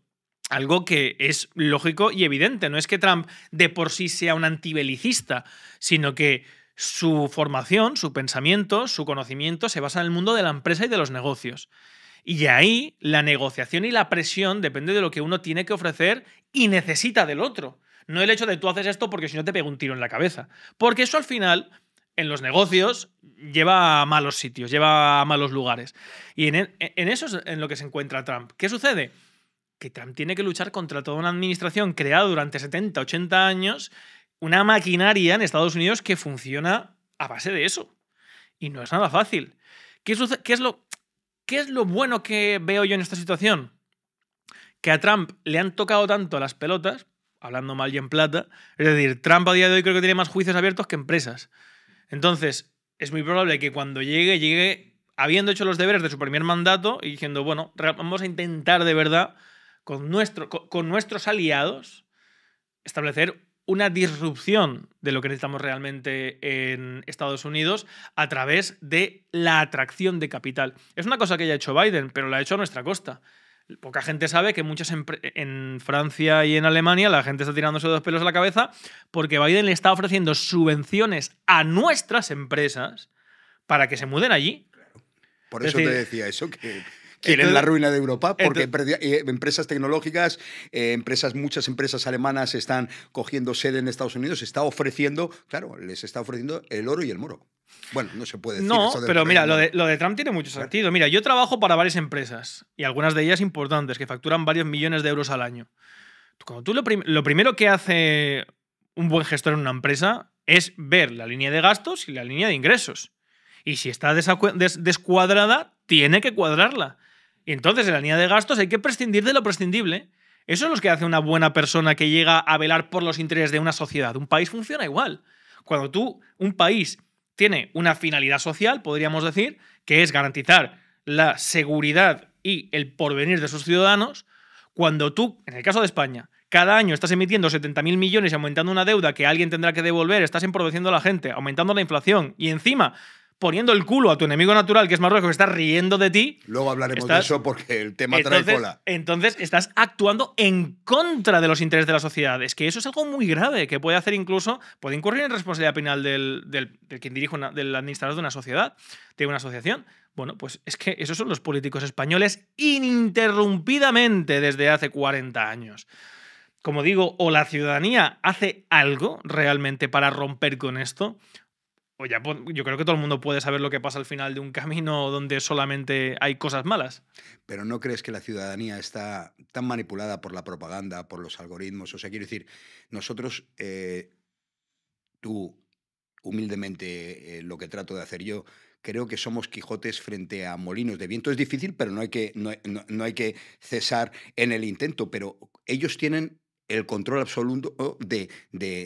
A: algo que es lógico y evidente. No es que Trump de por sí sea un antibelicista, sino que su formación, su pensamiento, su conocimiento se basa en el mundo de la empresa y de los negocios. Y ahí la negociación y la presión depende de lo que uno tiene que ofrecer y necesita del otro. No el hecho de tú haces esto porque si no te pego un tiro en la cabeza. Porque eso al final en los negocios lleva a malos sitios, lleva a malos lugares. Y en, eso es en lo que se encuentra Trump. ¿Qué sucede? Que Trump tiene que luchar contra toda una administración creada durante 70, 80 años una maquinaria en Estados Unidos que funciona a base de eso. Y no es nada fácil. ¿Qué es, lo, qué es lo bueno que veo yo en esta situación? Que a Trump le han tocado tanto las pelotas, hablando mal y en plata, es decir, Trump a día de hoy creo que tiene más juicios abiertos que empresas. Entonces, es muy probable que cuando llegue, llegue habiendo hecho los deberes de su primer mandato y diciendo, bueno, vamos a intentar de verdad con, nuestro, con nuestros aliados establecer una disrupción de lo que necesitamos realmente en Estados Unidos a través de la atracción de capital. Es una cosa que ya ha hecho Biden, pero la ha hecho a nuestra costa. Poca gente sabe que muchas en Francia y en Alemania la gente está tirándose dos pelos a la cabeza porque Biden le está ofreciendo subvenciones a nuestras empresas para que se muden allí. Por eso te decía eso que en la ruina de
B: Europa porque eh, empresas tecnológicas, eh, empresas, muchas empresas alemanas están cogiendo sede en Estados Unidos, está ofreciendo, claro, les está ofreciendo el oro y el moro. Bueno, no se puede decir. No, eso No, pero mira, lo
A: de, Trump tiene mucho sentido. Mira, yo trabajo para varias empresas y algunas de ellas importantes que facturan varios millones de euros al año. Cuando tú lo primero que hace un buen gestor en una empresa es ver la línea de gastos y la línea de ingresos. Y si está descuadrada, tiene que cuadrarla. Y entonces en la línea de gastos hay que prescindir de lo prescindible. Eso es lo que hace una buena persona que llega a velar por los intereses de una sociedad. Un país funciona igual. Cuando tú, un país tiene una finalidad social, podríamos decir, que es garantizar la seguridad y el porvenir de sus ciudadanos, cuando tú, en el caso de España, cada año estás emitiendo 70.000 millones y aumentando una deuda que alguien tendrá que devolver, estás empobreciendo a la gente, aumentando la inflación y encima poniendo el culo a tu enemigo natural, que es Marruecos, que está riendo de ti.
B: Luego hablaremos de eso porque el tema trae cola.
A: Entonces estás actuando en contra de los intereses de la sociedad. Es que eso es algo muy grave que puede hacer incluso, puede incurrir en responsabilidad penal del, quien dirige, del administrador de una sociedad, de una asociación. Bueno, pues es que esos son los políticos españoles ininterrumpidamente desde hace 40 años. Como digo, o la ciudadanía hace algo realmente para romper con esto, Oye, yo creo que todo el mundo puede saber lo que pasa al final de un camino donde solamente hay cosas malas.
B: Pero ¿no crees que la ciudadanía está tan manipulada por la propaganda, por los algoritmos? O sea, quiero decir, nosotros, eh, tú, humildemente, eh, lo que trato de hacer yo, creo que somos Quijotes frente a molinos de viento. Es difícil, pero no hay que, hay que cesar en el intento. Pero ellos tienen el control absoluto de, de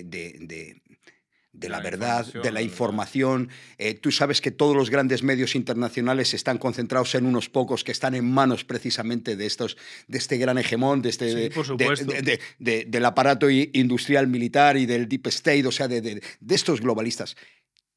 B: de la, verdad, de la información. Eh, tú sabes que todos los grandes medios internacionales están concentrados en unos pocos que están en manos precisamente de, estos, de este gran hegemón, de este, del aparato industrial militar y del deep state, o sea, de estos globalistas.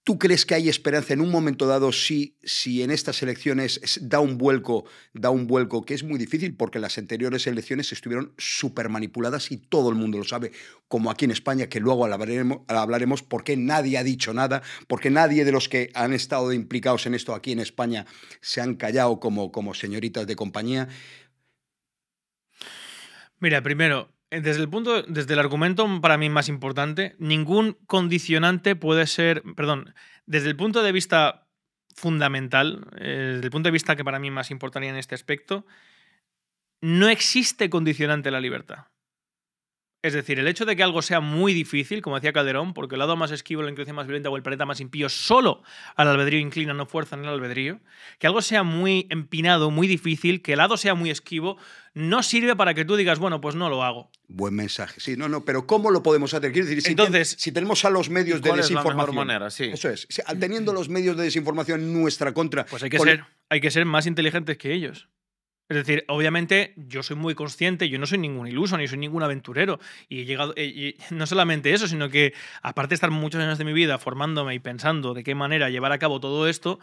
B: ¿Tú crees que hay esperanza en un momento dado si, si en estas elecciones da un vuelco, da un vuelco que es muy difícil porque las anteriores elecciones estuvieron súper manipuladas y todo el mundo lo sabe, como aquí en España, que luego hablaremos, hablaremos por qué nadie ha dicho nada, porque nadie de los que han estado implicados en esto aquí en España se han callado como, como señoritas de compañía?
A: Mira, primero, eh, desde el punto, desde el argumento para mí más importante, ningún condicionante puede ser, perdón, desde el punto de vista fundamental, eh, desde el punto de vista que para mí más importaría en este aspecto, no existe condicionante a la libertad. Es decir, el hecho de que algo sea muy difícil, como decía Calderón, porque el lado más esquivo, la inclinación más violenta o el planeta más impío solo al albedrío inclina, no fuerzan el albedrío, que algo sea muy empinado, muy difícil, que el lado sea muy esquivo, no sirve para que tú digas, bueno, pues no lo hago.
B: Buen mensaje. Sí, no, no, pero ¿cómo lo podemos hacer? Quiero decir, si, Entonces, si tenemos a los medios de desinformación. manera, sí. Eso es. Teniendo mm. los medios de desinformación en nuestra contra. Pues hay que, ser,
A: hay que ser más inteligentes que ellos. Es decir, obviamente yo soy muy consciente, yo no soy ningún iluso, ni soy ningún aventurero. Y he llegado, y no solamente eso, sino que aparte de estar muchos años de mi vida formándome y pensando de qué manera llevar a cabo todo esto,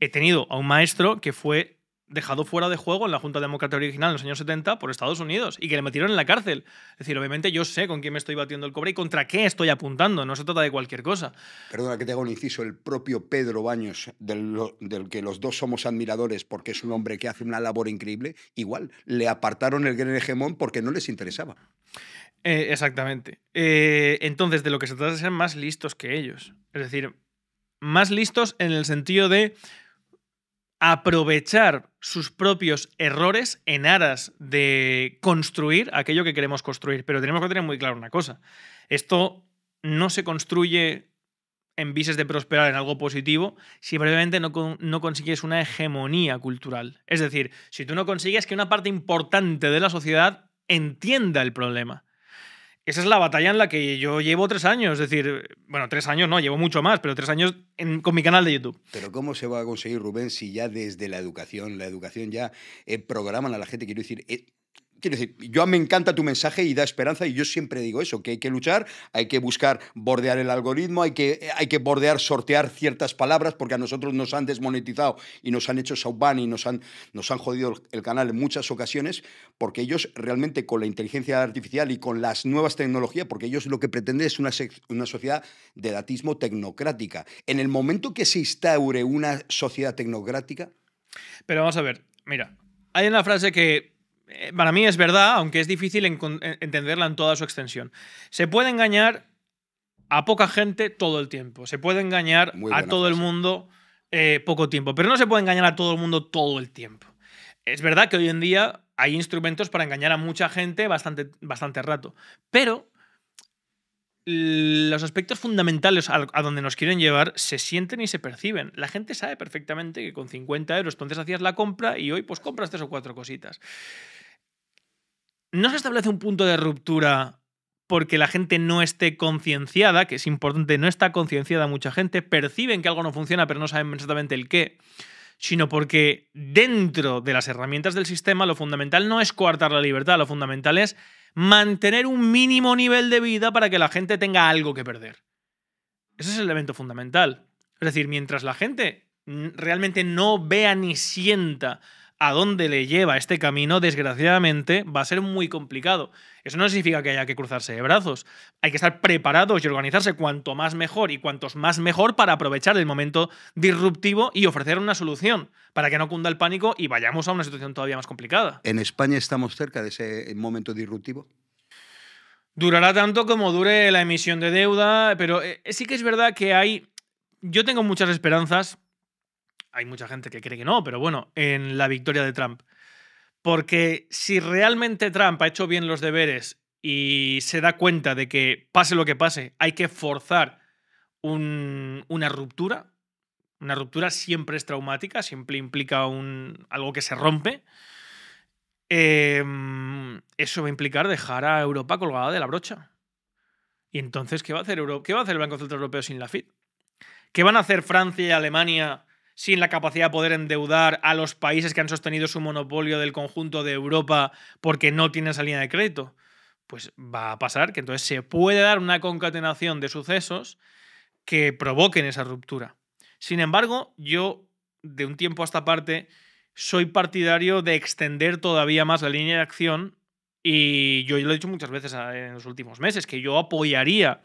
A: he tenido a un maestro que fue dejado fuera de juego en la Junta Democrática Original en los años 70 por Estados Unidos y que le metieron en la cárcel. Es decir, obviamente yo sé con quién me estoy batiendo el cobre y contra qué estoy apuntando, no se trata de cualquier cosa.
B: Perdona que te haga un inciso, el propio Pedro Baños, del, que los dos somos admiradores porque es un hombre que hace una labor increíble, igual, le apartaron el Gran Hegemón porque no les interesaba.
A: Eh, exactamente. Eh, entonces, de lo que se trata es ser más listos que ellos. Es decir, más listos en el sentido de aprovechar sus propios errores en aras de construir aquello que queremos construir. Pero tenemos que tener muy claro una cosa. Esto no se construye en vises de prosperar en algo positivo si brevemente no, consigues una hegemonía cultural. Es decir, si tú no consigues que una parte importante de la sociedad entienda el problema esa es la batalla en la que yo llevo tres años. Es decir, bueno, tres años no, llevo mucho más, pero tres años con mi canal de YouTube.
B: Pero ¿cómo se va a conseguir, Rubén, si ya desde la educación, la educación ya eh, programan a la gente? Quiero decir, eh, Quiero decir, yo me encanta tu mensaje y da esperanza y yo siempre digo eso, que hay que luchar, hay que buscar bordear el algoritmo, hay que, eh, hay que bordear, sortear ciertas palabras porque a nosotros nos han desmonetizado y nos han hecho sauban y nos han, nos han jodido el canal en muchas ocasiones porque ellos realmente con la inteligencia artificial y con las nuevas tecnologías, porque ellos lo que pretenden es una, una sociedad de datismo tecnocrática. En el momento que se instaure una sociedad tecnocrática...
A: Pero vamos a ver, mira, hay una frase que eh, para mí es verdad, aunque es difícil entenderla en toda su extensión. Se puede engañar a poca gente todo el tiempo, se puede engañar a todo el mundo eh, poco tiempo, pero no se puede engañar a todo el mundo todo el tiempo. Es verdad que hoy en día hay instrumentos para engañar a mucha gente bastante, bastante rato, pero los aspectos fundamentales a, donde nos quieren llevar se sienten y se perciben. La gente sabe perfectamente que con 50 euros entonces hacías la compra y hoy pues compras tres o cuatro cositas no se establece un punto de ruptura porque la gente no esté concienciada, que es importante, no está concienciada mucha gente, perciben que algo no funciona pero no saben exactamente el qué, sino porque dentro de las herramientas del sistema lo fundamental no es coartar la libertad, lo fundamental es mantener un mínimo nivel de vida para que la gente tenga algo que perder. Ese es el elemento fundamental. Es decir, mientras la gente realmente no vea ni sienta a dónde le lleva este camino, desgraciadamente, va a ser muy complicado. Eso no significa que haya que cruzarse de brazos. Hay que estar preparados y organizarse cuanto más mejor y cuantos más mejor para aprovechar el momento disruptivo y ofrecer una solución para que no cunda el pánico y vayamos a una situación todavía más complicada.
B: ¿En España estamos cerca de ese momento disruptivo?
A: Durará tanto como dure la emisión de deuda, pero eh, sí que es verdad que hay... Yo tengo muchas esperanzas hay mucha gente que cree que no, pero bueno, en la victoria de Trump. Porque si realmente Trump ha hecho bien los deberes y se da cuenta de que pase lo que pase, hay que forzar una ruptura, una ruptura siempre es traumática, siempre implica un, algo que se rompe. Em, eso va a implicar dejar a Europa colgada de la brocha. Y entonces, ¿qué va a hacer, Euro ¿Qué va a hacer el Banco Central Europeo sin la FID? ¿Qué van a hacer Francia y Alemania sin la capacidad de poder endeudar a los países que han sostenido su monopolio del conjunto de Europa porque no tienen esa línea de crédito? Pues va a pasar que entonces se puede dar una concatenación de sucesos que provoquen esa ruptura. Sin embargo, yo de un tiempo a esta parte soy partidario de extender todavía más la línea de acción y yo lo he dicho muchas veces ah, en los últimos meses, que yo apoyaría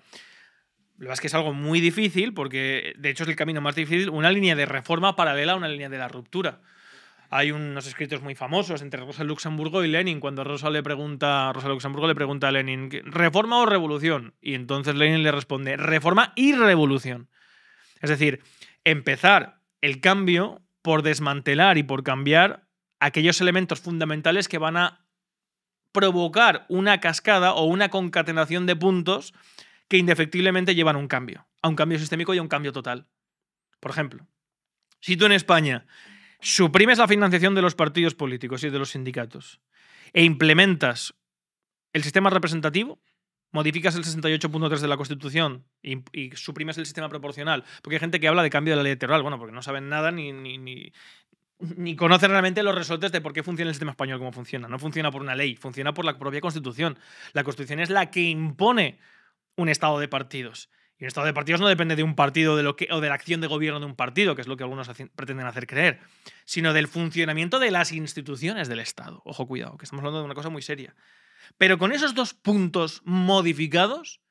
A: lo que es que es algo muy difícil porque, de hecho, es el camino más difícil, una línea de reforma paralela a una línea de la ruptura. Hay unos escritos muy famosos entre Rosa Luxemburgo y Lenin, cuando Rosa, le pregunta, Rosa Luxemburgo le pregunta a Lenin, ¿reforma o revolución? Y entonces Lenin le responde, reforma y revolución. Es decir, empezar el cambio por desmantelar y por cambiar aquellos elementos fundamentales que van a provocar una cascada o una concatenación de puntos que indefectiblemente llevan a un cambio, a un cambio sistémico y a un cambio total. Por ejemplo, si tú en España suprimes la financiación de los partidos políticos y de los sindicatos e implementas el sistema representativo, modificas el 68.3 de la Constitución y, suprimes el sistema proporcional, porque hay gente que habla de cambio de la ley electoral, bueno, porque no saben nada ni, ni conocen realmente los resortes de por qué funciona el sistema español como funciona. No funciona por una ley, funciona por la propia Constitución. La Constitución es la que impone un estado de partidos. Y un estado de partidos no depende de un partido de lo que, o de la acción de gobierno de un partido, que es lo que algunos pretenden hacer creer, sino del funcionamiento de las instituciones del Estado. Ojo, cuidado, que estamos hablando de una cosa muy seria. Pero con esos dos puntos modificados,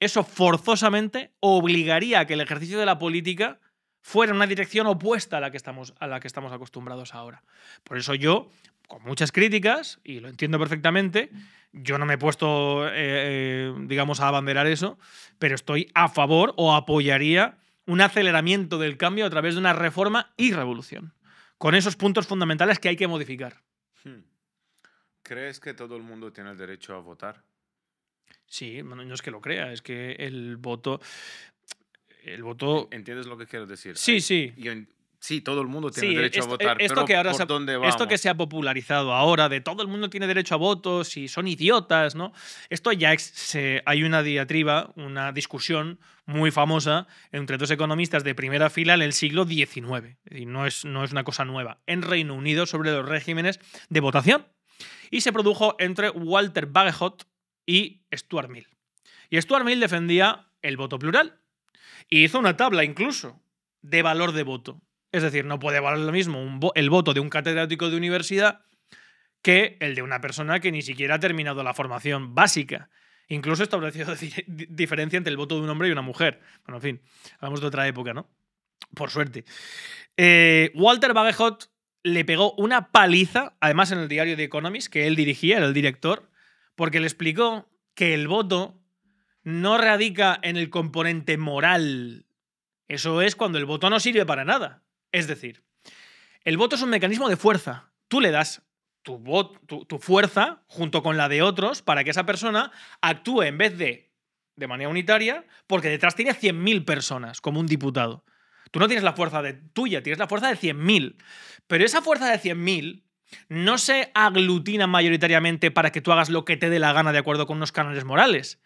A: eso forzosamente obligaría a que el ejercicio de la política fuera en una dirección opuesta a la que estamos, a la que estamos acostumbrados ahora. Por eso yo con muchas críticas, y lo entiendo perfectamente, yo no me he puesto, eh, eh, digamos, a abanderar eso, pero estoy a favor o apoyaría un aceleramiento del cambio a través de una reforma y revolución, con esos puntos fundamentales que hay que modificar.
C: Hmm. ¿Crees que todo el mundo tiene el derecho a votar?
A: Sí, no es que lo crea, es que el voto... El
C: voto... ¿Entiendes lo que quiero decir? Sí, sí. Sí, todo el mundo tiene derecho a votar. Esto, que ahora esto
A: que se ha popularizado ahora, de todo el mundo tiene derecho a votos y son idiotas, ¿no? Esto ya hay una diatriba, una discusión muy famosa entre dos economistas de primera fila en el siglo XIX. Y no es, no es una cosa nueva. En Reino Unido sobre los regímenes de votación. Y se produjo entre Walter Bagehot y Stuart Mill. Y Stuart Mill defendía el voto plural. Y hizo una tabla incluso de valor de voto. Es decir, no puede valer lo mismo el voto de un catedrático de universidad que el de una persona que ni siquiera ha terminado la formación básica. Incluso establecido diferencia entre el voto de un hombre y una mujer. Bueno, en fin, hablamos de otra época, ¿no? Por suerte. Eh, Walter Bagehot le pegó una paliza, además en el diario The Economist, que él dirigía, era el director, porque le explicó que el voto no radica en el componente moral. Eso es cuando el voto no sirve para nada. Es decir, el voto es un mecanismo de fuerza. Tú le das tu, fuerza junto con la de otros para que esa persona actúe en vez de de manera unitaria porque detrás tiene 100.000 personas como un diputado. Tú no tienes la fuerza de tuya, tienes la fuerza de 100.000. Pero esa fuerza de 100.000 no se aglutina mayoritariamente para que tú hagas lo que te dé la gana de acuerdo con unos cánones morales.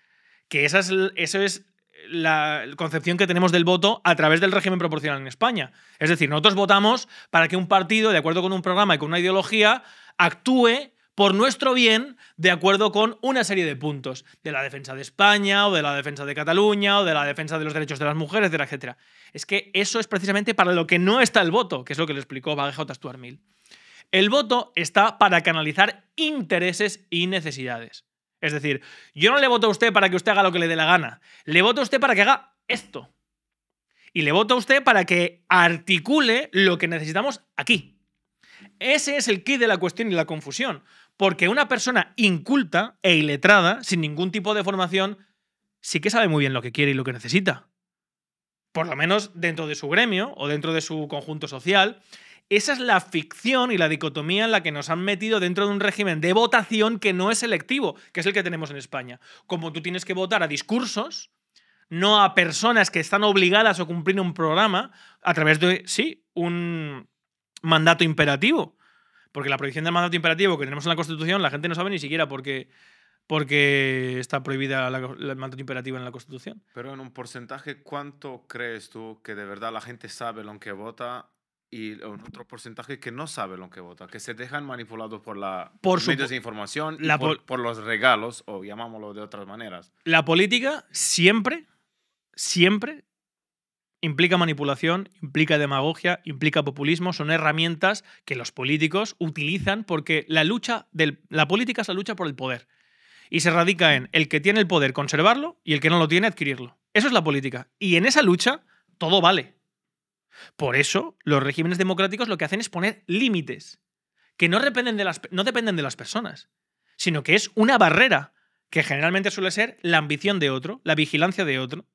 A: Que esa eso es la concepción que tenemos del voto a través del régimen proporcional en España. Es decir, nosotros votamos para que un partido, de acuerdo con un programa y con una ideología, actúe por nuestro bien de acuerdo con una serie de puntos, de la defensa de España o de la defensa de Cataluña o de la defensa de los derechos de las mujeres, etcétera, etcétera. Es que eso es precisamente para lo que no está el voto, que es lo que le explicó J. Tastuarmil. El voto está para canalizar intereses y necesidades. Es decir, yo no le voto a usted para que usted haga lo que le dé la gana. Le voto a usted para que haga esto. Y le voto a usted para que articule lo que necesitamos aquí. Ese es el kit de la cuestión y la confusión. Porque una persona inculta e iletrada, sin ningún tipo de formación, sí que sabe muy bien lo que quiere y lo que necesita. Por lo menos dentro de su gremio o dentro de su conjunto social. Esa es la ficción y la dicotomía en la que nos han metido dentro de un régimen de votación que no es selectivo que es el que tenemos en España. Como tú tienes que votar a discursos, no a personas que están obligadas a cumplir un programa a través de, sí, un mandato imperativo. Porque la prohibición del mandato imperativo que tenemos en la Constitución, la gente no sabe ni siquiera por qué porque está prohibida el mandato imperativo en la Constitución.
C: Pero en un porcentaje, ¿cuánto crees tú que de verdad la gente sabe lo que vota y un otro porcentaje que no sabe lo que vota, que se dejan manipulados por la por medios de información por, los regalos, o llamámoslo de otras maneras.
A: La política siempre, siempre implica manipulación, implica demagogia, implica populismo, son herramientas que los políticos utilizan porque la lucha del, la política es la lucha por el poder. Y se radica en el que tiene el poder conservarlo y el que no lo tiene adquirirlo. Eso es la política. Y en esa lucha todo vale por eso, los regímenes democráticos lo que hacen es poner límites, que no dependen de las, no dependen de las personas, sino que es una barrera, que generalmente suele ser la ambición de otro, la vigilancia de otro.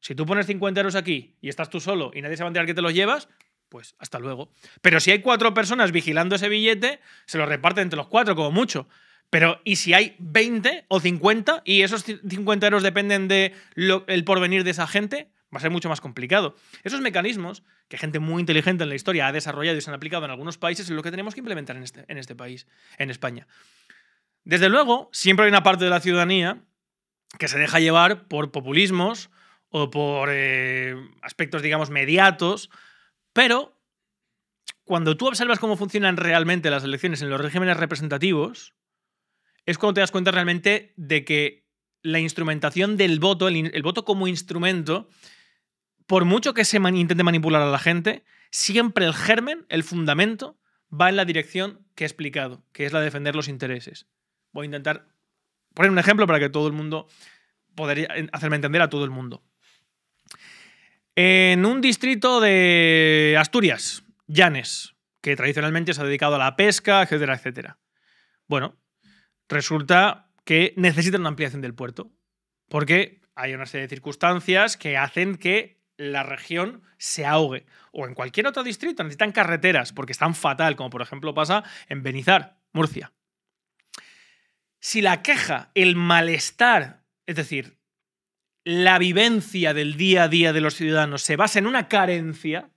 A: Si tú pones 50 euros aquí y estás tú solo y nadie se va a enterar que te los llevas, pues hasta luego. Pero si hay cuatro personas vigilando ese billete, se lo reparten entre los cuatro como mucho. Pero, ¿y si hay 20 o 50 y esos 50 euros dependen del porvenir de esa gente? Va a ser mucho más complicado. Esos mecanismos que gente muy inteligente en la historia ha desarrollado y se han aplicado en algunos países, es lo que tenemos que implementar en este, en este país, en España. Desde luego, siempre hay una parte de la ciudadanía que se deja llevar por populismos o por eh, aspectos, digamos, mediatos, pero cuando tú observas cómo funcionan realmente las elecciones en los regímenes representativos, es cuando te das cuenta realmente de que la instrumentación del voto, el voto como instrumento, por mucho que se intente manipular a la gente, siempre el germen, el fundamento, va en la dirección que he explicado, que es la de defender los intereses. Voy a intentar poner un ejemplo para que todo el mundo podría hacerme entender a todo el mundo. En un distrito de Asturias, Llanes, que tradicionalmente se ha dedicado a la pesca, etcétera, etcétera. Bueno, resulta que necesitan una ampliación del puerto, porque hay una serie de circunstancias que hacen que la región se ahogue. O en cualquier otro distrito necesitan carreteras porque es tan fatal, como por ejemplo pasa en Benizar, Murcia. Si la queja, el malestar, es decir, la vivencia del día a día de los ciudadanos se basa en una carencia,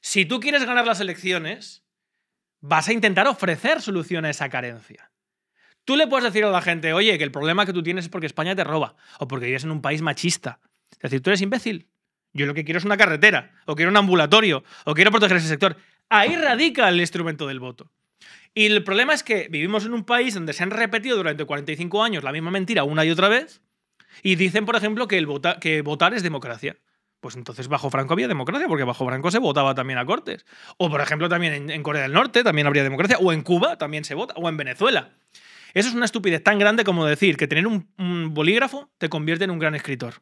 A: si tú quieres ganar las elecciones, vas a intentar ofrecer solución a esa carencia. Tú le puedes decir a la gente, oye, que el problema que tú tienes es porque España te roba, o porque vives en un país machista, es decir, tú eres imbécil. Yo lo que quiero es una carretera, o quiero un ambulatorio, o quiero proteger ese sector. Ahí radica el instrumento del voto. Y el problema es que vivimos en un país donde se han repetido durante 45 años la misma mentira una y otra vez, y dicen, por ejemplo, que, votar es democracia. Pues entonces bajo Franco había democracia, porque bajo Franco se votaba también a cortes. O, por ejemplo, también en, Corea del Norte también habría democracia, o en Cuba también se vota, o en Venezuela. Eso es una estupidez tan grande como decir que tener un bolígrafo te convierte en un gran escritor.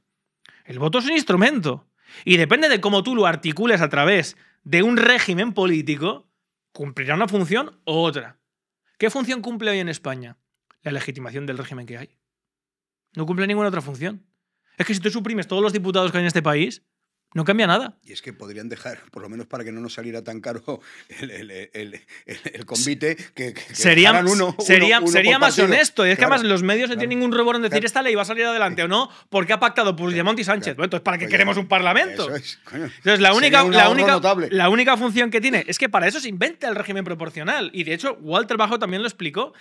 A: El voto es un instrumento. Y depende de cómo tú lo articules a través de un régimen político, cumplirá una función o otra. ¿Qué función cumple hoy en España? La legitimación del régimen que hay. No cumple ninguna otra función. Es que si tú suprimes todos los diputados que hay en este país, no cambia nada.
B: Y es que podrían dejar, por lo menos para que no nos saliera tan caro el, convite, que, sería, uno, sería, más honesto. Y es que además los medios no tienen ningún rubor
A: en decir esta ley va a salir adelante o no, porque ha pactado Puigdemont y Sánchez. Bueno, entonces, ¿para qué pues queremos un parlamento? es, entonces, la única, la, única, la única función que tiene es que para eso se inventa el régimen proporcional. Y de hecho, Walter Bajo también lo explicó,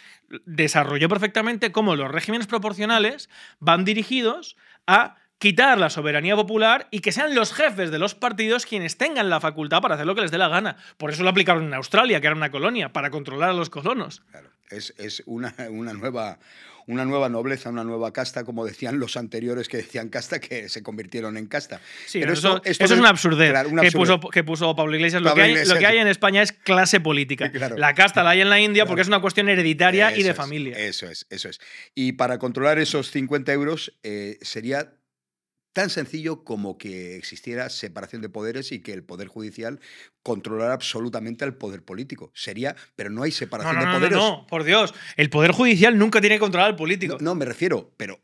A: desarrolló perfectamente cómo los regímenes proporcionales van dirigidos a quitar la soberanía popular y que sean los jefes de los partidos quienes tengan la facultad para hacer lo que les dé la gana. Por eso lo aplicaron en Australia, que era una colonia, para controlar a los colonos. Claro,
B: es, una, nueva, una nueva nobleza, una nueva casta, como decían los anteriores que decían
A: casta, que se convirtieron en casta. Sí, eso, es, una absurdez que, puso, que Pablo Iglesias. lo, que hay, en España es clase política. La casta la hay en la India porque es una cuestión hereditaria y de
B: familia. Eso es, eso es. Y para controlar esos 50 euros eh, sería Tan sencillo como que existiera separación de poderes y que el poder judicial controlara absolutamente al poder político. Sería, pero no hay separación de no, poderes. No,
A: por Dios, el poder judicial nunca tiene que controlar al político. No, me refiero, pero,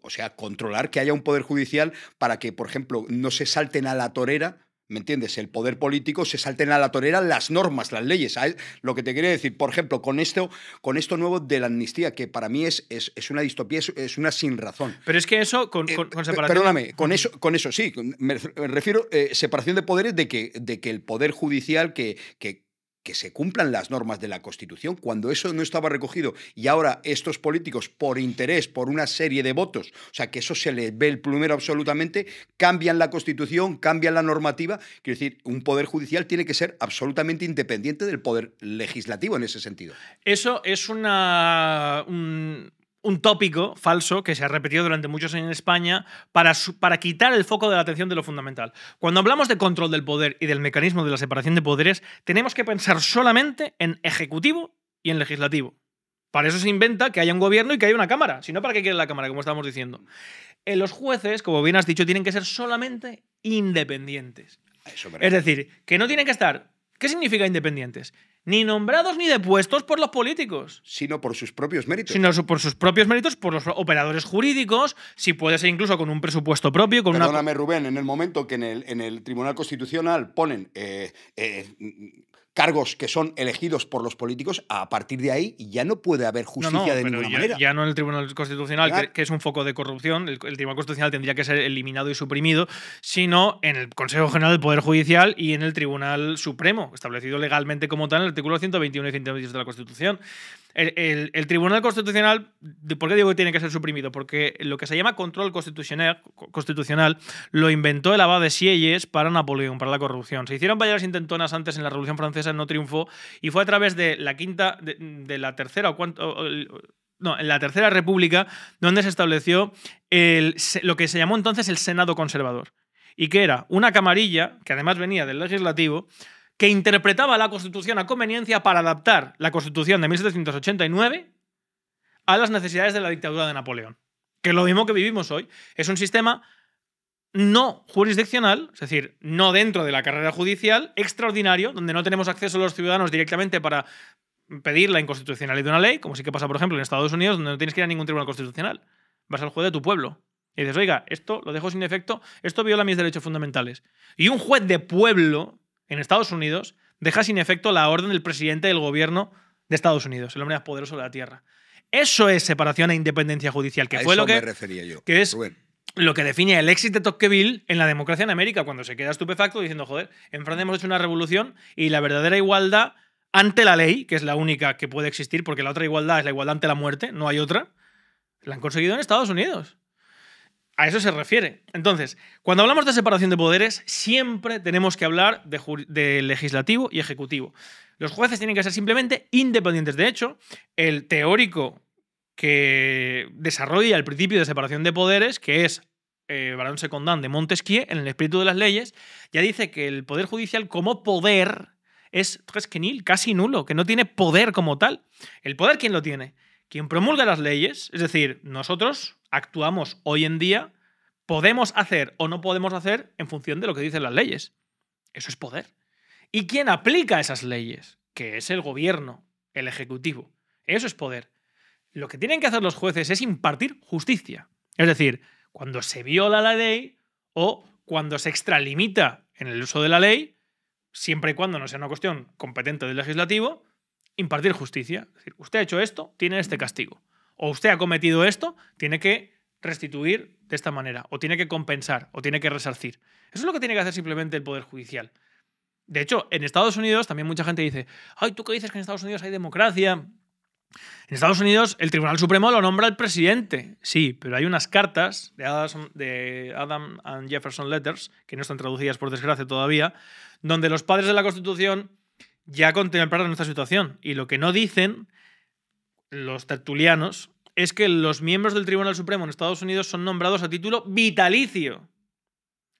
A: o sea, controlar
B: que haya un poder judicial para que, por ejemplo, no se salten a la torera ¿Me entiendes? El poder político se salten a la torera las normas, las leyes. Lo que te quería decir, por ejemplo, con esto, con esto nuevo de la amnistía, que para mí es, es, una distopía, es, una sin razón.
A: Pero es que eso, con, eh, Perdóname,
B: con eso, con eso sí. Me refiero a eh, separación de poderes de que, de que el poder judicial que, que que se cumplan las normas de la Constitución, cuando eso no estaba recogido y ahora estos políticos, por interés, por una serie de votos, o sea, que eso se les ve el plumero absolutamente, cambian la Constitución, cambian la normativa. Quiero decir, un poder judicial tiene que ser absolutamente independiente del poder legislativo en ese sentido.
A: Eso es una, un tópico falso que se ha repetido durante muchos años en España para, para quitar el foco de la atención de lo fundamental. Cuando hablamos de control del poder y del mecanismo de la separación de poderes, tenemos que pensar solamente en ejecutivo y en legislativo. Para eso se inventa que haya un gobierno y que haya una cámara. Si no, ¿para qué quiere la cámara? Como estamos diciendo. Eh, los jueces, como bien has dicho, tienen que ser solamente independientes. es decir, que no tienen que estar. ¿Qué significa independientes? ni nombrados ni depuestos por los políticos. Sino
B: por sus propios méritos. Sino por
A: sus propios méritos, por los operadores jurídicos, si puede ser incluso con un presupuesto propio. Perdóname,
B: Rubén, en el momento que en el, en el Tribunal Constitucional ponen eh, eh, cargos que son elegidos por los políticos, a partir de ahí ya no puede
A: haber justicia de ninguna manera. Ya no en el Tribunal Constitucional, que, es un foco de corrupción, el, el, Tribunal Constitucional tendría que ser eliminado y suprimido, sino en el Consejo General del Poder Judicial y en el Tribunal Supremo, establecido legalmente como tal en el artículo 121 y 122 de la Constitución. El, Tribunal Constitucional, ¿por qué digo que tiene que ser suprimido? Porque lo que se llama control constitucional, lo inventó el abad de Sieyes para Napoleón, para la corrupción. Se hicieron varias intentonas antes en la Revolución Francesa, no triunfó, y fue a través de la quinta, de, la tercera o cuánto... No, en la Tercera República, donde se estableció lo que se llamó entonces el Senado Conservador. Y que era una camarilla, que además venía del legislativo, que interpretaba la Constitución a conveniencia para adaptar la Constitución de 1789 a las necesidades de la dictadura de Napoleón. Que lo mismo que vivimos hoy. Es un sistema no jurisdiccional, es decir, no dentro de la carrera judicial, extraordinario, donde no tenemos acceso a los ciudadanos directamente para pedir la inconstitucionalidad de una ley, como sí que pasa, por ejemplo, en Estados Unidos, donde no tienes que ir a ningún tribunal constitucional. Vas al juez de tu pueblo y dices, oiga, esto lo dejo sin efecto, esto viola mis derechos fundamentales. Y un juez de pueblo en Estados Unidos deja sin efecto la orden del presidente del gobierno de Estados Unidos, el hombre más poderoso de la Tierra. Eso es separación e independencia judicial, que fue lo que
B: refería yo.
A: Que es lo que define el éxito de Tocqueville en la democracia en América, cuando se queda estupefacto diciendo, joder, en Francia hemos hecho una revolución y la verdadera igualdad ante la ley, que es la única que puede existir, porque la otra igualdad es la igualdad ante la muerte, no hay otra, la han conseguido en Estados Unidos. A eso se refiere. Entonces, cuando hablamos de separación de poderes, siempre tenemos que hablar de, legislativo y ejecutivo. Los jueces tienen que ser simplemente independientes. De hecho, el teórico que desarrolla el principio de separación de poderes, que es eh, Barón Secondán de Montesquieu, en el espíritu de las leyes, ya dice que el poder judicial como poder es casi nulo, que no tiene poder como tal. ¿El poder quién lo tiene? Quien promulga las leyes, es decir, nosotros, actuamos hoy en día, podemos hacer o no podemos hacer en función de lo que dicen las leyes. Eso es poder. ¿Y quién aplica esas leyes? Que es el gobierno, el ejecutivo. Eso es poder. Lo que tienen que hacer los jueces es impartir justicia. Es decir, cuando se viola la ley o cuando se extralimita en el uso de la ley, siempre y cuando no sea una cuestión competente del legislativo, impartir justicia. Es decir, usted ha hecho esto, tiene este castigo o usted ha cometido esto, tiene que restituir de esta manera, o tiene que compensar, o tiene que resarcir. Eso es lo que tiene que hacer simplemente el Poder Judicial. De hecho, en Estados Unidos también mucha gente dice, ay, tú qué dices que en Estados Unidos hay democracia. En Estados Unidos el Tribunal Supremo lo nombra el presidente. Sí, pero hay unas cartas de Adam, and Jefferson Letters, que no están traducidas por desgracia todavía, donde los padres de la Constitución ya contemplaron esta situación. Y lo que no dicen los tertulianos es que los miembros del Tribunal Supremo en Estados Unidos son nombrados a título vitalicio.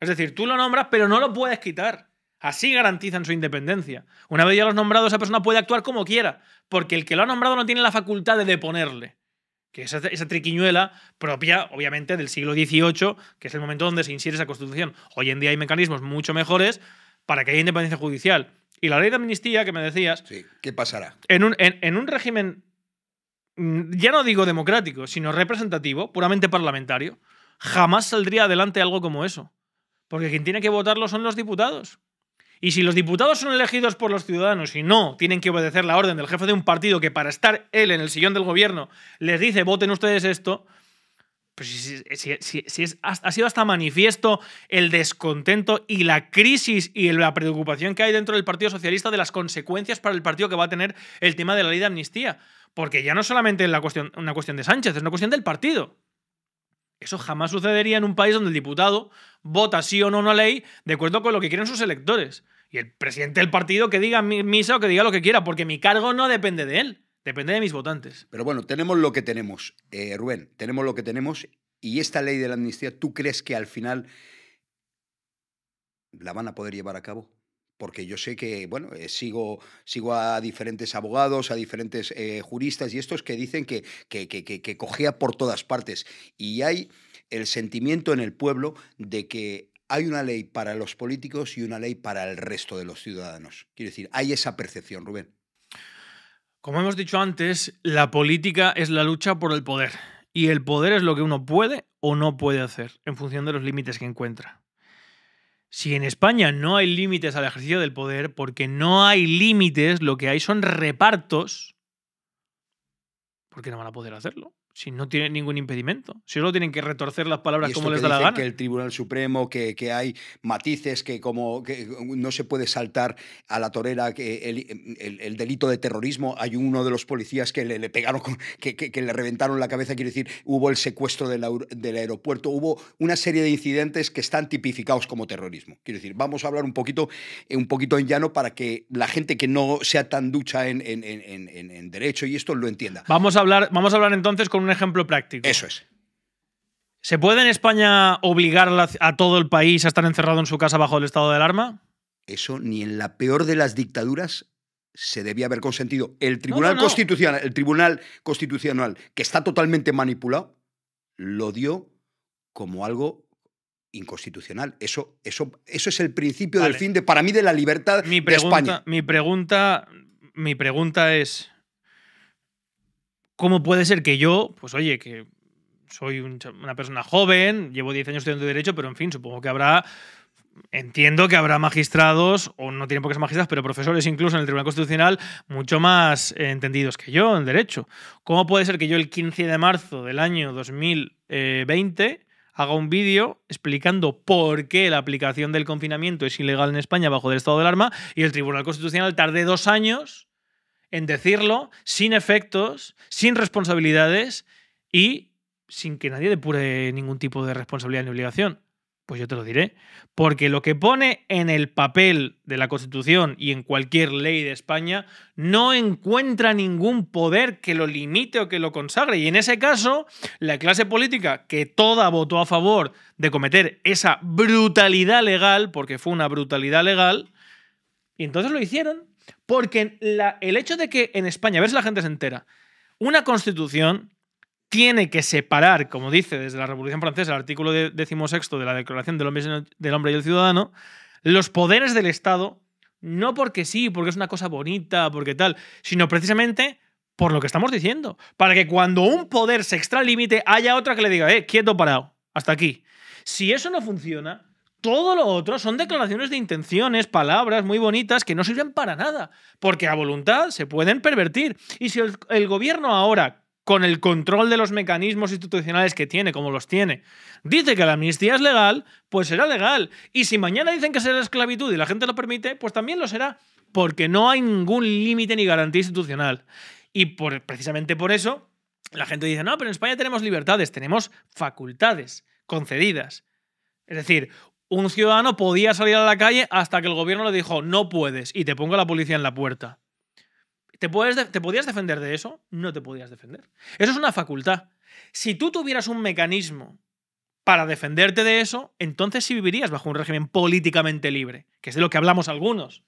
A: Es decir, tú lo nombras, pero no lo puedes quitar. Así garantizan su independencia. Una vez ya los nombrados, esa persona puede actuar como quiera, porque el que lo ha nombrado no tiene la facultad de deponerle. Que es esa triquiñuela propia, obviamente, del siglo XVIII, que es el momento donde se insiere esa constitución. Hoy en día hay mecanismos mucho mejores para que haya independencia judicial. Y la ley de amnistía que me decías. Sí, ¿qué pasará? en un régimen Mm, ya no digo democrático, sino representativo, puramente parlamentario, jamás saldría adelante algo como eso. Porque quien tiene que votarlo son los diputados. Y si los diputados son elegidos por los ciudadanos y no tienen que obedecer la orden del jefe de un partido que para estar él en el sillón del gobierno les dice voten ustedes esto, pues si, ha sido hasta manifiesto el descontento y la crisis y la preocupación que hay dentro del Partido Socialista de las consecuencias para el partido que va a tener el tema de la ley de amnistía. Porque ya no es solamente es una cuestión de Sánchez, es una cuestión del partido. Eso jamás sucedería en un país donde el diputado vota sí o no una ley de acuerdo con lo que quieren sus electores. Y el presidente del partido que diga misa o que diga lo que quiera, porque mi cargo no depende de él. Depende de mis votantes. Pero
B: bueno, tenemos lo que tenemos, eh, Rubén, tenemos lo que tenemos y esta ley de la amnistía, ¿tú crees que al final la van a poder llevar a cabo? Porque yo sé que, bueno, eh, sigo, sigo a diferentes abogados, a diferentes eh, juristas y estos que dicen que, que, que, que cogea por todas partes. Y hay el sentimiento en el pueblo de que hay una ley para los políticos y una ley para el resto de los ciudadanos. Quiero decir, hay esa percepción, Rubén.
A: Como hemos dicho antes, la política es la lucha por el poder. Y el poder es lo que uno puede o no puede hacer, en función de los límites que encuentra. Si en España no hay límites al ejercicio del poder, porque no hay límites, lo que hay son repartos, porque no van a poder hacerlo si no tienen ningún impedimento. Si solo tienen que retorcer las palabras como les da la gana. Que el
B: Tribunal Supremo, que, hay matices, que como que no se puede saltar a la torera que el, delito de terrorismo. Hay uno de los policías que le, pegaron, que, le reventaron la cabeza, quiero decir, hubo el secuestro del, aeropuerto, hubo una serie de incidentes que están tipificados como terrorismo. Quiero decir, vamos a hablar un poquito, eh, un poquito en llano para que la gente que no sea tan ducha en, en, en derecho y esto lo entienda.
A: Vamos a hablar, vamos a hablar entonces con un ejemplo práctico. Eso es. ¿Se puede en España obligar a todo el país a estar encerrado en su casa bajo el estado de alarma?
B: Eso ni en la peor de las dictaduras se debía haber consentido. El Tribunal Constitucional, el Tribunal Constitucional, que está totalmente manipulado, lo dio como algo inconstitucional. Eso, eso, eso es el principio del fin de, para mí, de la libertad de España.
A: Mi pregunta, mi pregunta es. ¿Cómo puede ser que yo, pues oye, que soy una persona joven, llevo 10 años estudiando Derecho, pero en fin, supongo que habrá entiendo que habrá magistrados, o no tienen por qué ser magistrados, pero profesores incluso en el Tribunal Constitucional, mucho más eh, entendidos que yo en derecho. ¿Cómo puede ser que yo el 15 de marzo del año 2020 eh, haga un vídeo explicando por qué la aplicación del confinamiento es ilegal en España bajo el estado de alarma y el Tribunal Constitucional tarde dos años en decirlo sin efectos, sin responsabilidades y sin que nadie depure ningún tipo de responsabilidad ni obligación. Pues yo te lo diré. Porque lo que pone en el papel de la Constitución y en cualquier ley de España no encuentra ningún poder que lo limite o que lo consagre. Y en ese caso, la clase política, que toda votó a favor de cometer esa brutalidad legal, porque fue una brutalidad legal, y entonces lo hicieron porque el hecho de que en España, a ver si la gente se entera, una constitución tiene que separar, como dice desde la Revolución Francesa el artículo decimosexto de la Declaración del Hombre, y el Ciudadano, los poderes del Estado, no porque sí, porque es una cosa bonita, porque tal, sino precisamente por lo que estamos diciendo. Para que cuando un poder se límite, haya otra que le diga, eh, quieto parado, hasta aquí. Si eso no funciona, todo lo otro son declaraciones de intenciones, palabras muy bonitas que no sirven para nada, porque a voluntad se pueden pervertir. Y si el, gobierno ahora, con el control de los mecanismos institucionales que tiene, como los tiene, dice que la amnistía es legal, pues será legal. Y si mañana dicen que será esclavitud y la gente lo permite, pues también lo será, porque no hay ningún límite ni garantía institucional. Y precisamente por eso la gente dice, no, pero en España tenemos libertades, tenemos facultades concedidas. Es decir, un ciudadano podía salir a la calle hasta que el gobierno le dijo, no puedes, y te pongo a la policía en la puerta. ¿Te, puedes ¿Te podías defender de eso? No te podías defender. Eso es una facultad. Si tú tuvieras un mecanismo para defenderte de eso, entonces sí vivirías bajo un régimen políticamente libre, que es de lo que hablamos algunos.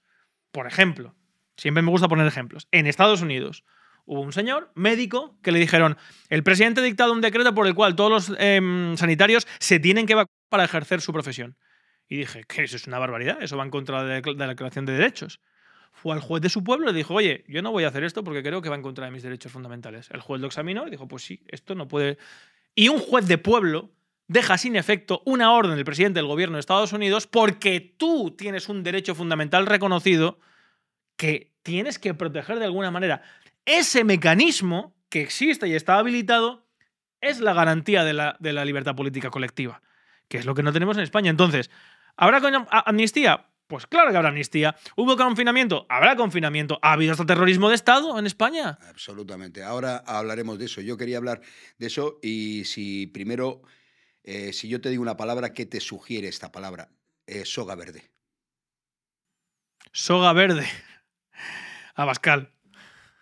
A: Por ejemplo, siempre me gusta poner ejemplos. En Estados Unidos hubo un señor médico que le dijeron, el presidente ha dictado un decreto por el cual todos los em, sanitarios se tienen que vacunar para ejercer su profesión. Y dije, que eso es una barbaridad, eso va en contra de la Declaración de Derechos. Fue al juez de su pueblo y dijo, oye, yo no voy a hacer esto porque creo que va en contra de mis derechos fundamentales. El juez lo examinó y dijo, pues sí, esto no puede... Y un juez de pueblo deja sin efecto una orden del presidente del gobierno de Estados Unidos porque tú tienes un derecho fundamental reconocido que tienes que proteger de alguna manera. Ese mecanismo que existe y está habilitado es la garantía de la, de la libertad política colectiva, que es lo que no tenemos en España. Entonces, ¿Habrá amnistía? Pues claro que habrá amnistía. ¿Hubo confinamiento? Habrá confinamiento. ¿Ha habido hasta terrorismo de Estado en España?
B: Absolutamente. Ahora hablaremos de eso. Yo quería hablar de eso y si primero, eh, si yo te digo una palabra, ¿qué te sugiere esta palabra? Eh, soga verde.
A: Soga verde. Abascal.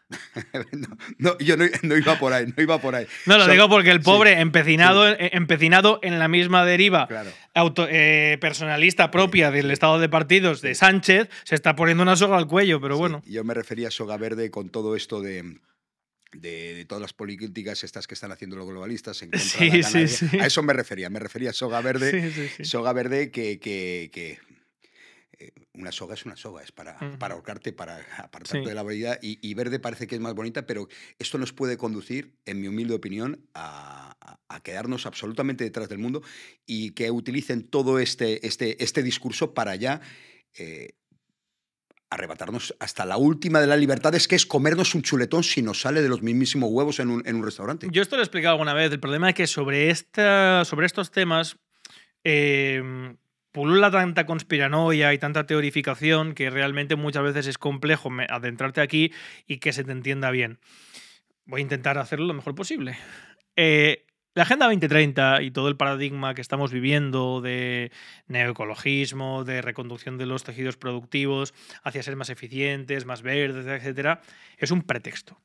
B: no, yo no, iba por ahí, no iba por ahí. No, lo digo porque el pobre empecinado,
A: empecinado en la misma deriva eh, personalista propia del estado de partidos de Sánchez, se está poniendo una soga al cuello, pero bueno.
B: Yo me refería a soga verde con todo esto de, de, todas las políticas estas que están haciendo los globalistas en contra de la sí, A eso me refería, me refería a Soga Verde, Soga Verde que eh, una soga es una soga, es para, ahorcarte, para apartarte de la realidad. Y, verde parece que es más bonita, pero esto nos puede conducir, en mi humilde opinión, a, quedarnos absolutamente detrás del mundo y que utilicen todo este, este, este discurso para ya... Eh, arrebatarnos hasta la última de las libertades, que es comernos un chuletón si nos sale de los mismísimos huevos en un, restaurante.
A: Yo esto lo he explicado alguna vez. El problema es que sobre, esta, sobre estos temas, eh, pulula tanta conspiranoia y tanta teorificación que realmente muchas veces es complejo adentrarte aquí y que se te entienda bien. Voy a intentar hacerlo lo mejor posible. Eh, la Agenda 2030 y todo el paradigma que estamos viviendo de neoecologismo, de reconducción de los tejidos productivos hacia ser más eficientes, más verdes, etcétera, es un pretexto.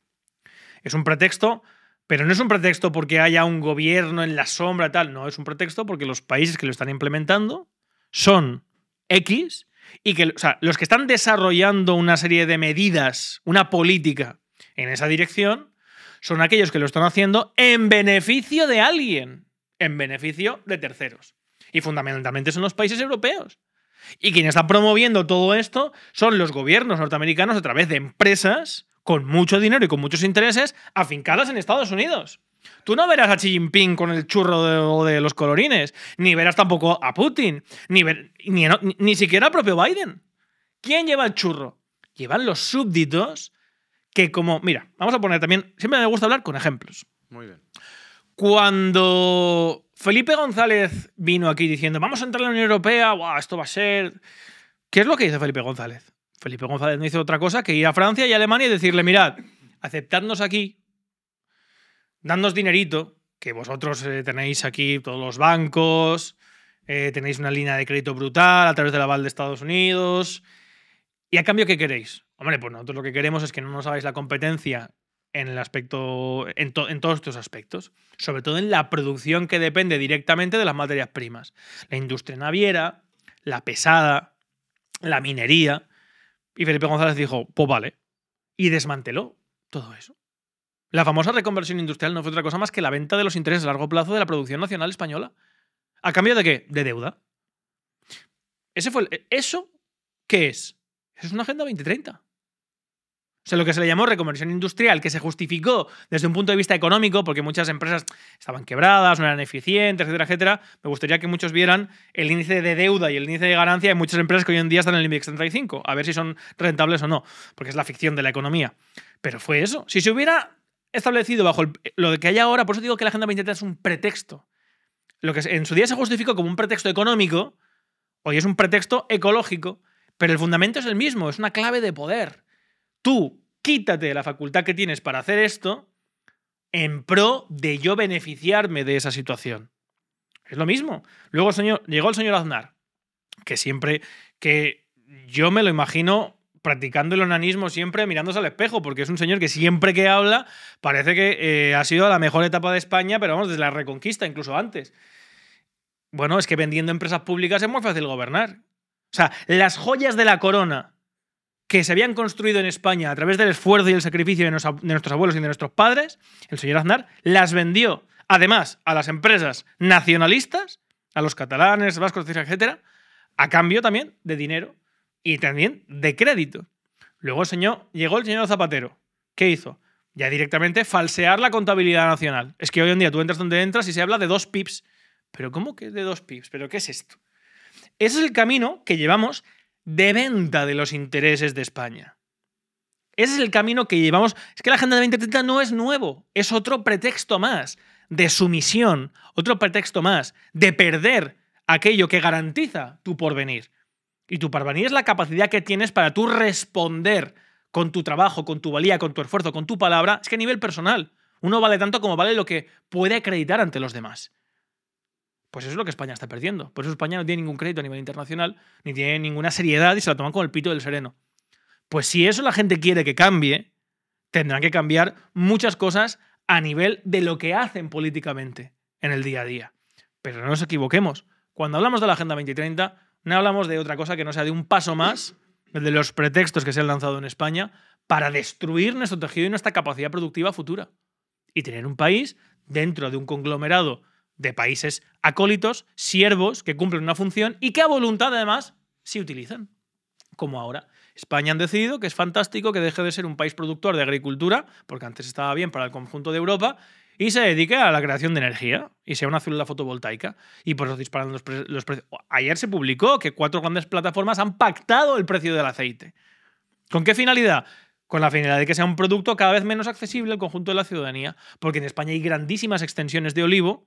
A: Es un pretexto, pero no es un pretexto porque haya un gobierno en la sombra, y tal. No, es un pretexto porque los países que lo están implementando son X y que los que están desarrollando una serie de medidas, una política en esa dirección, son aquellos que lo están haciendo en beneficio de alguien, en beneficio de terceros. Y fundamentalmente son los países europeos. Y quienes están promoviendo todo esto son los gobiernos norteamericanos a través de empresas con mucho dinero y con muchos intereses afincadas en Estados Unidos. Tú no verás a Xi Jinping con el churro de, los colorines, ni verás tampoco a Putin, ni, ni, siquiera al propio Biden. ¿Quién lleva el churro? Llevan los súbditos que como, mira, vamos a poner también, siempre me gusta hablar con ejemplos. Muy bien. Cuando Felipe González vino aquí diciendo, vamos a entrar en la Unión Europea, buah, esto va a ser... ¿Qué es lo que dice Felipe González? Felipe González no hizo otra cosa que ir a Francia y Alemania y decirle, mirad, aceptadnos aquí, dadnos dinerito, que vosotros eh, tenéis aquí todos los bancos, eh, tenéis una línea de crédito brutal a través del aval de Estados Unidos. ¿Y a cambio qué queréis? Hombre, pues nosotros lo que queremos es que no nos hagáis la competencia en el aspecto, en, en, todos estos aspectos, sobre todo en la producción que depende directamente de las materias primas. La industria naviera, la pesada, la minería, y Felipe González dijo, pues vale. Y desmanteló todo eso. La famosa reconversión industrial no fue otra cosa más que la venta de los intereses a largo plazo de la producción nacional española. ¿A cambio de qué? De deuda. Ese fue e, ¿Eso qué es? Es una Agenda 2030. O sea, lo que se le llamó reconversión industrial, que se justificó desde un punto de vista económico, porque muchas empresas estaban quebradas, no eran eficientes, etcétera, etcétera. Me gustaría que muchos vieran el índice de deuda y el índice de ganancia de muchas empresas que hoy en día están en el IBEX 35, a ver si son rentables o no, porque es la ficción de la economía. Pero fue eso. Si se hubiera establecido bajo lo lo que hay ahora, por eso digo que la Agenda 2030 es un pretexto. Lo que en su día se justificó como un pretexto económico, hoy es un pretexto ecológico, pero el fundamento es el mismo, es una clave de poder tú quítate de la facultad que tienes para hacer esto en pro de yo beneficiarme de esa situación. Es lo mismo. Luego señor, llegó el señor Aznar, que siempre, que yo me lo imagino practicando el onanismo siempre mirándose al espejo, porque es un señor que siempre que habla parece que eh, ha sido la mejor etapa de España, pero vamos, desde la Reconquista, incluso antes. Bueno, es que vendiendo empresas públicas es muy fácil gobernar. O sea, las joyas de la corona que se habían construido en España a través del esfuerzo y el sacrificio de, nuestros abuelos y de nuestros padres, el señor Aznar las vendió, además, a las empresas nacionalistas, a los catalanes, vascos, etcétera, a cambio también de dinero y también de crédito. Luego señor, llegó el señor Zapatero. ¿Qué hizo? Ya directamente falsear la contabilidad nacional. Es que hoy en día tú entras donde entras y se habla de dos pips. ¿Pero cómo que de dos pips? ¿Pero qué es esto? Ese es el camino que llevamos de venta de los intereses de España. Ese es el camino que llevamos. Es que la Agenda de 2030 no es nuevo, es otro pretexto más de sumisión, otro pretexto más de perder aquello que garantiza tu porvenir. Y tu porvenir es la capacidad que tienes para tú responder con tu trabajo, con tu valía, con tu esfuerzo, con tu palabra. Es que a nivel personal, uno vale tanto como vale lo que puede acreditar ante los demás. Pues eso es lo que España está perdiendo. Por eso España no tiene ningún crédito a nivel internacional, ni tiene ninguna seriedad y se la toman con el pito del sereno. Pues si eso la gente quiere que cambie, tendrán que cambiar muchas cosas a nivel de lo que hacen políticamente en el día a día. Pero no nos equivoquemos. Cuando hablamos de la Agenda 2030, no hablamos de otra cosa que no sea de un paso más de los pretextos que se han lanzado en España para destruir nuestro tejido y nuestra capacidad productiva futura. Y tener un país dentro de un conglomerado de países acólitos, siervos que cumplen una función y que a voluntad además se utilizan, como ahora. España han decidido que es fantástico que deje de ser un país productor de agricultura, porque antes estaba bien para el conjunto de Europa, y se dedique a la creación de energía y sea una célula fotovoltaica. Y por eso disparan los, los precios. Ayer se publicó que cuatro grandes plataformas han pactado el precio del aceite. ¿Con qué finalidad? Con la finalidad de que sea un producto cada vez menos accesible al conjunto de la ciudadanía, porque en España hay grandísimas extensiones de olivo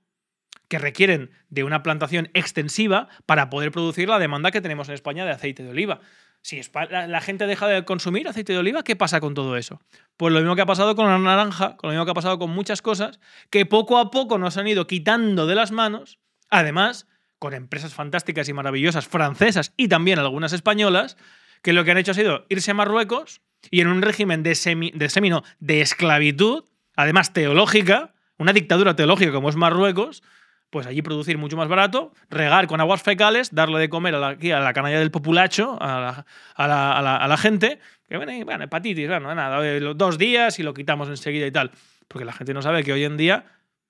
A: que requieren de una plantación extensiva para poder producir la demanda que tenemos en España de aceite de oliva. Si la gente deja de consumir aceite de oliva, ¿qué pasa con todo eso? Pues lo mismo que ha pasado con la naranja, con lo mismo que ha pasado con muchas cosas, que poco a poco nos han ido quitando de las manos, además, con empresas fantásticas y maravillosas francesas y también algunas españolas, que lo que han hecho ha sido irse a Marruecos y en un régimen de, semi, semino de esclavitud, además teológica, una dictadura teológica como es Marruecos, pues allí producir mucho más barato, regar con aguas fecales, darle de comer a la, aquí, a la canalla del populacho, a la, gente, que bueno, bueno, hepatitis, nada, eh, dos días y lo quitamos enseguida y tal. Porque la gente no sabe que hoy en día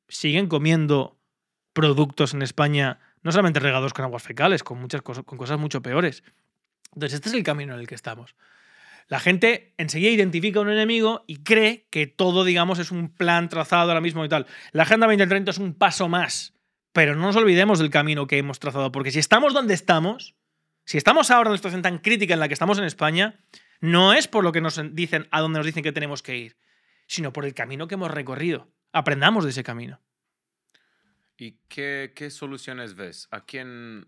A: siguen comiendo productos en España, no solamente regados con aguas fecales, con muchas cosas, con cosas mucho peores. Entonces, este es el camino en el que estamos. La gente enseguida identifica un enemigo y cree que todo, digamos, es un plan trazado ahora mismo y tal. La Agenda 2030 es un paso más pero no nos olvidemos del camino que hemos trazado, porque si estamos donde estamos, si estamos ahora en una situación tan crítica en la que estamos en España, no es por lo que nos dicen, a dónde nos dicen que tenemos que ir, sino por el camino que hemos recorrido. Aprendamos de ese camino.
C: ¿Y qué, soluciones ves? ¿A quién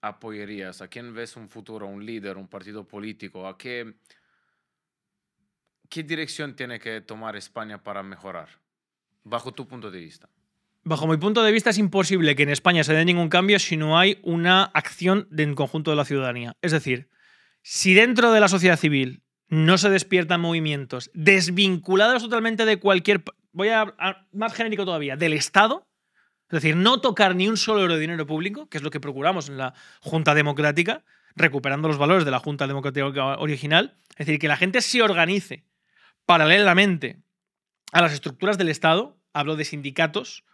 C: apoyarías? ¿A quién ves un futuro, un líder, un partido político? ¿A qué dirección tiene que tomar España para mejorar, bajo tu punto de vista?
A: Bajo mi punto de vista es imposible que en España se dé ningún cambio si no hay una acción del conjunto de la ciudadanía. Es decir, si dentro de la sociedad civil no se despiertan movimientos desvinculados totalmente de cualquier... Voy a, hablar más genérico todavía, del Estado, es decir, no tocar ni un solo euro de dinero público, que es lo que procuramos en la Junta Democrática, recuperando los valores de la Junta Democrática original. Es decir, que la gente se organice paralelamente a las estructuras del Estado, hablo de sindicatos,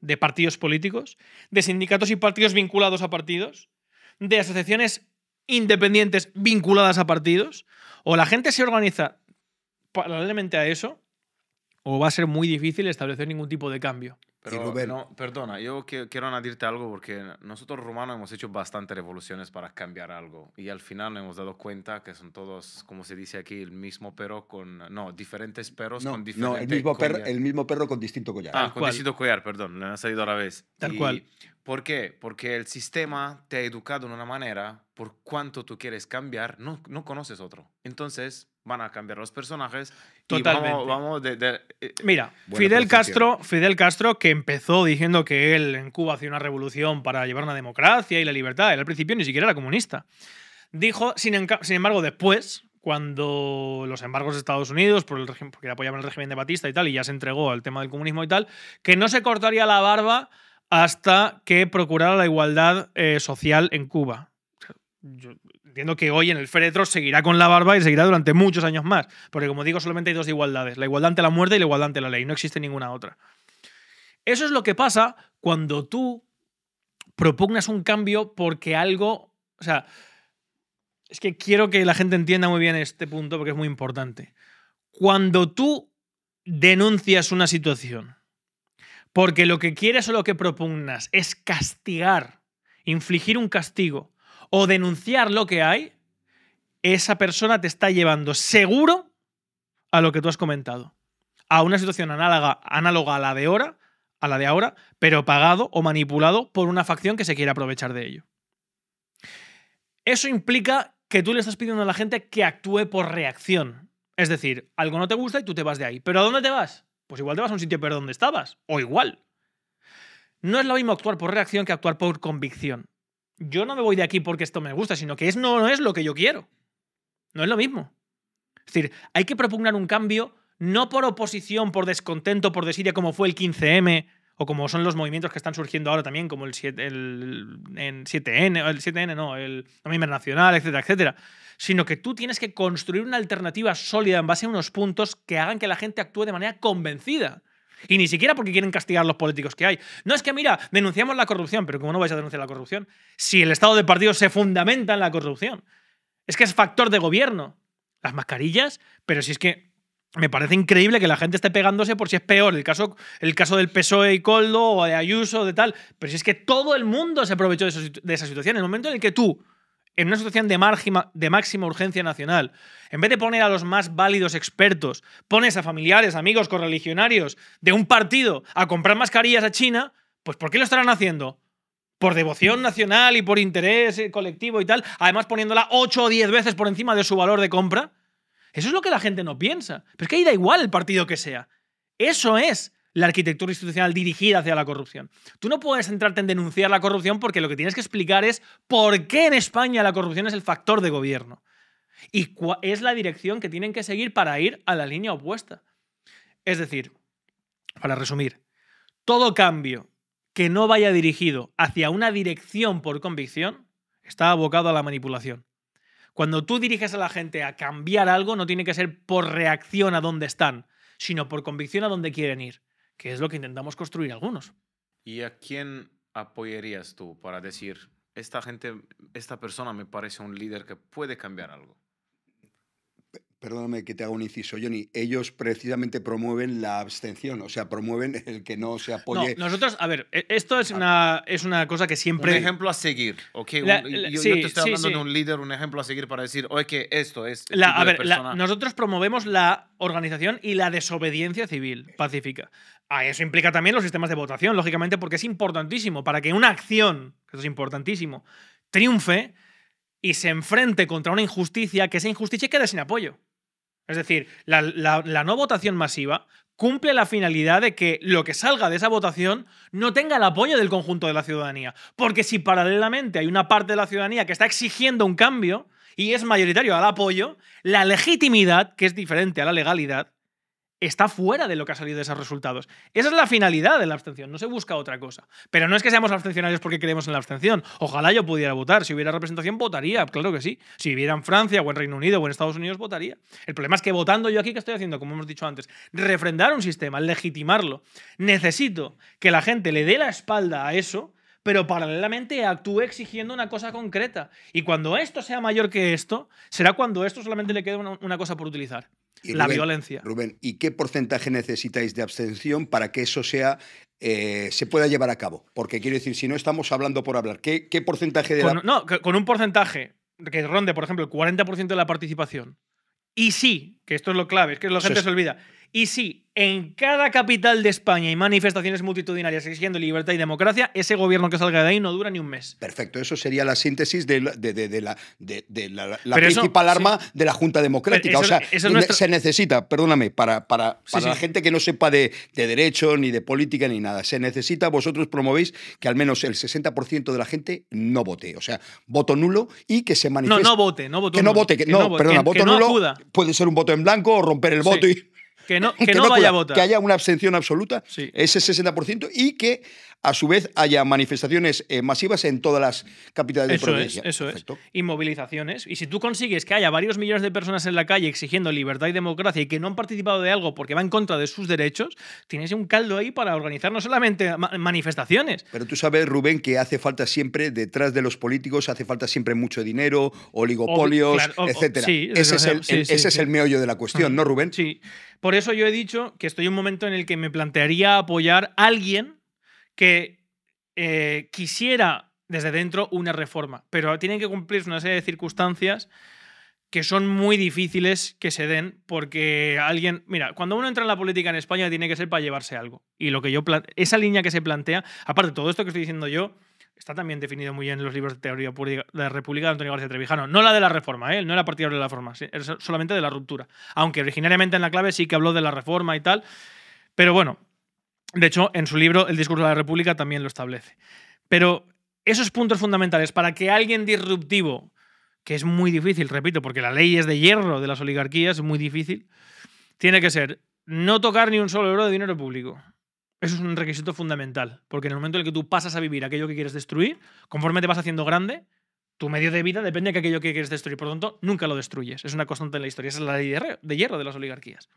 A: de partidos políticos, de sindicatos y partidos vinculados a partidos, de asociaciones independientes vinculadas a partidos, o la gente se organiza paralelamente a eso, o va a ser muy difícil establecer ningún tipo de cambio
C: perdona, yo que, quiero añadirte algo porque nosotros romanos hemos hecho bastantes revoluciones para cambiar algo y al final nos hemos dado cuenta que son todos, como se dice aquí, el mismo perro con, no, diferentes perros con diferentes No, el
B: mismo, perro, con distinto
C: collar. Ah, con distinto collar, perdón, le ha salido a la vez. Tal cual. ¿Por qué? Porque el sistema te ha educado de una manera, por cuanto tú quieres cambiar, no, no conoces otro. Entonces,
A: van a cambiar los personajes. Totalmente. vamos, eh, Mira, Fidel Castro, Fidel Castro, que empezó diciendo que él en Cuba hacía una revolución para llevar una democracia y la libertad, él al principio ni siquiera era comunista. Dijo, sin, embargo, después, cuando los embargos de Estados Unidos, por el porque apoyaban el régimen de Batista y tal, y ya se entregó al tema del comunismo y tal, que no se cortaría la barba hasta que procurara la igualdad eh, social en Cuba. Yo, entiendo que hoy en el féretro seguirá con la barba y seguirá durante muchos años más. Porque como digo, solamente hay dos igualdades, la igualdad ante la muerte y la igualdad ante la ley, no existe ninguna otra. Eso es lo que pasa cuando tú propugnas un cambio porque algo, o sea, es que quiero que la gente entienda muy bien este punto porque es muy importante. Cuando tú denuncias una situación, porque lo que quieres o lo que propugnas es castigar, infligir un castigo o denunciar lo que hay, esa persona te está llevando seguro a lo que tú has comentado. A una situación análoga, a la de ahora, a la de ahora, pero pagado o manipulado por una facción que se quiere aprovechar de ello. Eso implica que tú le estás pidiendo a la gente que actúe por reacción. Es decir, algo no te gusta y tú te vas de ahí. ¿Pero a dónde te vas? Pues igual te vas a un sitio pero donde estabas. O igual. No es lo mismo actuar por reacción que actuar por convicción yo no me voy de aquí porque esto me gusta, sino que es, no, es lo que yo quiero. No es lo mismo. Es decir, hay que propugnar un cambio no por oposición, por descontento, por desidia, como fue el 15M o como son los movimientos que están surgiendo ahora también, como el, 7, el, 7N, el 7N no, el Movimiento Nacional, etcétera, etcétera, sino que tú tienes que construir una alternativa sólida en base a unos puntos que hagan que la gente actúe de manera convencida. Y ni siquiera porque quieren castigar a los políticos que hay. No es que, mira, denunciamos la corrupción, pero ¿cómo no vais a denunciar la corrupción? Si el Estado de partido se fundamenta en la corrupción. Es que es factor de gobierno. Las mascarillas, pero si es que me parece increíble que la gente esté pegándose por si es peor el caso, el caso del PSOE y Coldo o de Ayuso o de tal. Pero si es que todo el mundo se aprovechó de, esa, de esa situación. En el momento en el que tú en una situación de, de máxima urgencia nacional, en vez de poner a los más válidos expertos, pones a familiares, amigos, correligionarios de un partido a comprar mascarillas a China, pues ¿por qué lo estarán haciendo? Por devoción nacional y por interés eh, colectivo y tal, además poniéndola 8 o 10 veces por encima de su valor de compra. Eso es lo que la gente no piensa. Pero es que ahí da igual el partido que sea. Eso es la arquitectura institucional dirigida hacia la corrupción. Tú no puedes centrarte en denunciar la corrupción porque lo que tienes que explicar es por qué en España la corrupción es el factor de gobierno y cuál es la dirección que tienen que seguir para ir a la línea opuesta. Es decir, para resumir, todo cambio que no vaya dirigido hacia una dirección por convicción está abocado a la manipulación. Cuando tú diriges a la gente a cambiar algo, no tiene que ser por reacción a dónde están, sino por convicción a dónde quieren ir que es lo que intentamos construir algunos.
C: ¿Y a quién apoyarías tú para decir, esta gente, esta persona me parece un líder que puede cambiar algo?
B: perdóname que te haga un inciso, Johnny, ellos precisamente promueven la abstención, o sea, promueven el
A: que no se apoye. No, nosotros, a ver, e-, esto es, ah. una, es una cosa que siempre. Un ejemplo a seguir, ¿ok? yo, te estoy hablando de un
C: líder, un ejemplo a seguir para decir,
A: oye, que esto es. Este a ver, nosotros promovemos la organización y la desobediencia civil pacífica. Ah, eso implica también los sistemas de votación, lógicamente, porque es importantísimo para que una acción, que es importantísimo, triunfe y se enfrente contra una injusticia, que esa injusticia quede sin apoyo. Es decir, la, la, no votación masiva cumple la finalidad de que lo que salga de esa votación no tenga el apoyo del conjunto de la ciudadanía. Porque si paralelamente hay una parte de la ciudadanía que está exigiendo un cambio y es mayoritario al apoyo, la legitimidad, que es diferente a la legalidad, está fuera de lo que ha salido de esos resultados. Esa es la finalidad de la abstención, no se busca otra cosa. Pero no es que seamos abstencionarios porque creemos en la abstención. Ojalá yo pudiera votar. Si hubiera representación, votaría, claro que sí. Si viviera en Francia o en Reino Unido o en Estados Unidos, votaría. El problema es que votando yo aquí, ¿qué estoy haciendo? Como hemos dicho antes, refrendar un sistema, legitimarlo. Necesito que la gente le dé la espalda a eso pero paralelamente actúe exigiendo una cosa concreta. Y cuando esto sea mayor que esto, será cuando esto solamente le quede una, una cosa por utilizar la violencia.
B: Rubén, ¿y qué porcentaje necesitáis de abstención para que eso sea eh, se pueda llevar a cabo? Porque quiero decir, si no estamos hablando por hablar, ¿qué, qué porcentaje de
A: No, con un porcentaje que ronde, por ejemplo, el 40% de la participación. Y sí, que esto es lo clave, es que la gente se olvida. Y si en cada capital de España hay manifestaciones multitudinarias exigiendo libertad y democracia, ese gobierno que salga de ahí no dura ni un mes.
B: Perfecto, eso sería la síntesis de, la, de, la, principal arma de la Junta Democrática. o sea, se necesita, perdóname, para, para, la gente que no sepa de, derecho, ni de política, ni nada, se necesita, vosotros promovéis que al menos el 60% de la gente no vote. O sea, voto nulo y que se manifieste. No, no vote, no vote. Que no vote, que, no, perdona, voto nulo. Puede ser un voto en blanco o romper el voto y
A: que no, vaya a votar. Que haya
B: una abstención absoluta, ese 60%, y que a su vez haya manifestaciones eh, masivas en todas las capitales de provincia.
A: Es, eso es. Y movilizaciones. Y si tú consigues que haya varios millones de personas en la calle exigiendo libertad y democracia y que no han participado de algo porque va en contra de sus derechos, tienes un caldo ahí para organizar no solamente manifestaciones.
B: Pero tú sabes, Rubén, que hace falta siempre, detrás de los políticos, hace falta siempre mucho dinero, oligopolios, etc. etcétera. ese es, el, meollo de la cuestión, ¿no, Rubén? Sí.
A: Por eso yo he dicho que estoy en un momento en el que me plantearía apoyar a alguien que eh, quisiera desde dentro una reforma, pero tienen que cumplirse una serie de circunstancias que son muy difíciles que se den porque alguien, mira, cuando uno entra en la política en España tiene que ser para llevarse algo. Y lo que yo esa línea que se plantea, aparte de todo esto que estoy diciendo yo, está también definido muy bien en los libros de teoría de la República de Antonio García Trevijano, no la de la reforma, ¿eh? no era partidario de la reforma, solamente de la ruptura, aunque originariamente en la clave sí que habló de la reforma y tal, pero bueno, de hecho, en su libro El discurso de la República también lo establece. Pero esos puntos fundamentales para que alguien disruptivo, que es muy difícil, repito, porque la ley es de hierro de las oligarquías, es muy difícil, tiene que ser no tocar ni un solo euro de dinero público. Eso es un requisito fundamental, porque en el momento en el que tú pasas a vivir aquello que quieres destruir, conforme te vas haciendo grande, tu medio de vida depende de aquello que quieres destruir. Por lo tanto, nunca lo destruyes. Es una constante en la historia. Esa es la ley de hierro de las oligarquías.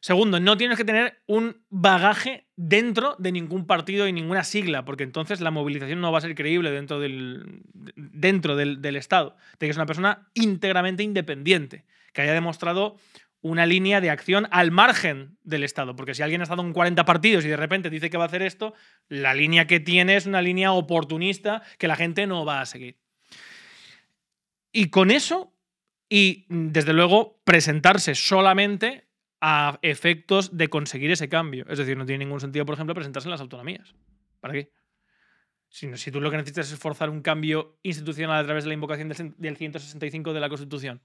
A: Segundo, no tienes que tener un bagaje dentro de ningún partido y ninguna sigla, porque entonces la movilización no va a ser creíble dentro del, dentro del, que Estado. una persona íntegramente independiente, que haya demostrado una línea de acción al margen del Estado, porque si alguien ha estado en 40 partidos y de repente dice que va a hacer esto, la línea que tiene es una línea oportunista que la gente no va a seguir. Y con eso, y desde luego presentarse solamente a efectos de conseguir ese cambio. Es decir, no tiene ningún sentido, por ejemplo, presentarse en las autonomías. ¿Para qué? Si, tú lo que necesitas es forzar un cambio institucional a través de la invocación del 165 de la Constitución.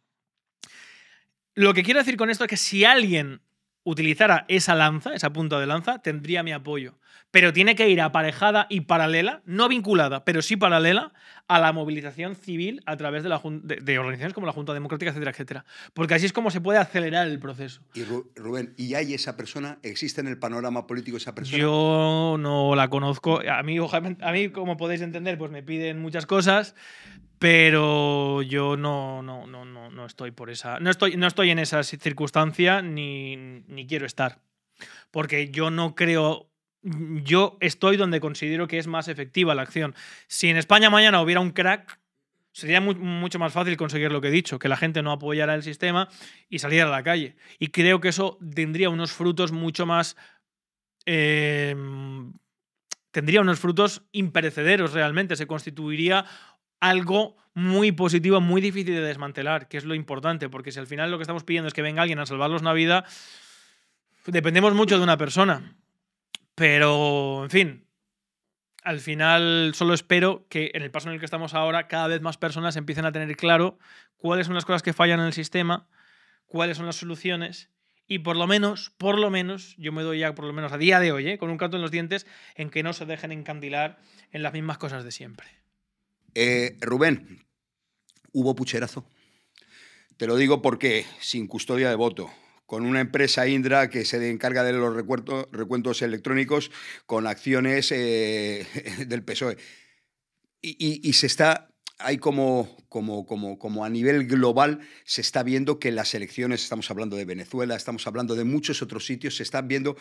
A: Lo que quiero decir con esto es que si alguien utilizara esa lanza, esa punta de lanza, tendría mi apoyo pero tiene que ir aparejada y paralela, no vinculada, pero sí paralela a la movilización civil a través de, organizaciones como la Junta Democrática, etcétera, etcétera. Porque así es como se puede acelerar el proceso.
B: Y Rubén, ¿y hay esa persona? ¿Existe en el panorama político esa persona?
A: Yo no la conozco. A mí, a mí como podéis entender, pues me piden muchas cosas, pero yo no, no, no, no, no estoy por esa. No estoy, no estoy en esa circunstancia ni, ni quiero estar. Porque yo no creo yo estoy donde considero que es más efectiva la acción. Si en España mañana hubiera un crack, sería mucho más fácil conseguir lo que he dicho, que la gente no apoyara el sistema y saliera a la calle. Y creo que eso tendría unos frutos mucho más... Eh, tendría unos frutos imperecederos realmente, se constituiría algo muy positivo, muy difícil de desmantelar, que es lo importante, porque si al final lo que estamos pidiendo es que venga alguien a salvarlos la vida, dependemos mucho de una persona. Pero, en fin, al final solo espero que en el paso en el que estamos ahora cada vez más personas empiecen a tener claro cuáles son las cosas que fallan en el sistema, cuáles son las soluciones y por lo menos, por lo menos, yo me doy ya por lo menos a día de hoy, ¿eh? con un canto en los dientes, en que no se dejen encandilar en las mismas cosas de siempre.
B: Eh, Rubén, hubo pucherazo. Te lo digo porque sin custodia de voto con una empresa Indra que se encarga de los recuentos, electrónicos con acciones eh, del PSOE. Y, se está, hay como, como, como, como a nivel global, se está viendo que las elecciones, estamos hablando de Venezuela, estamos hablando de muchos otros sitios, se están viendo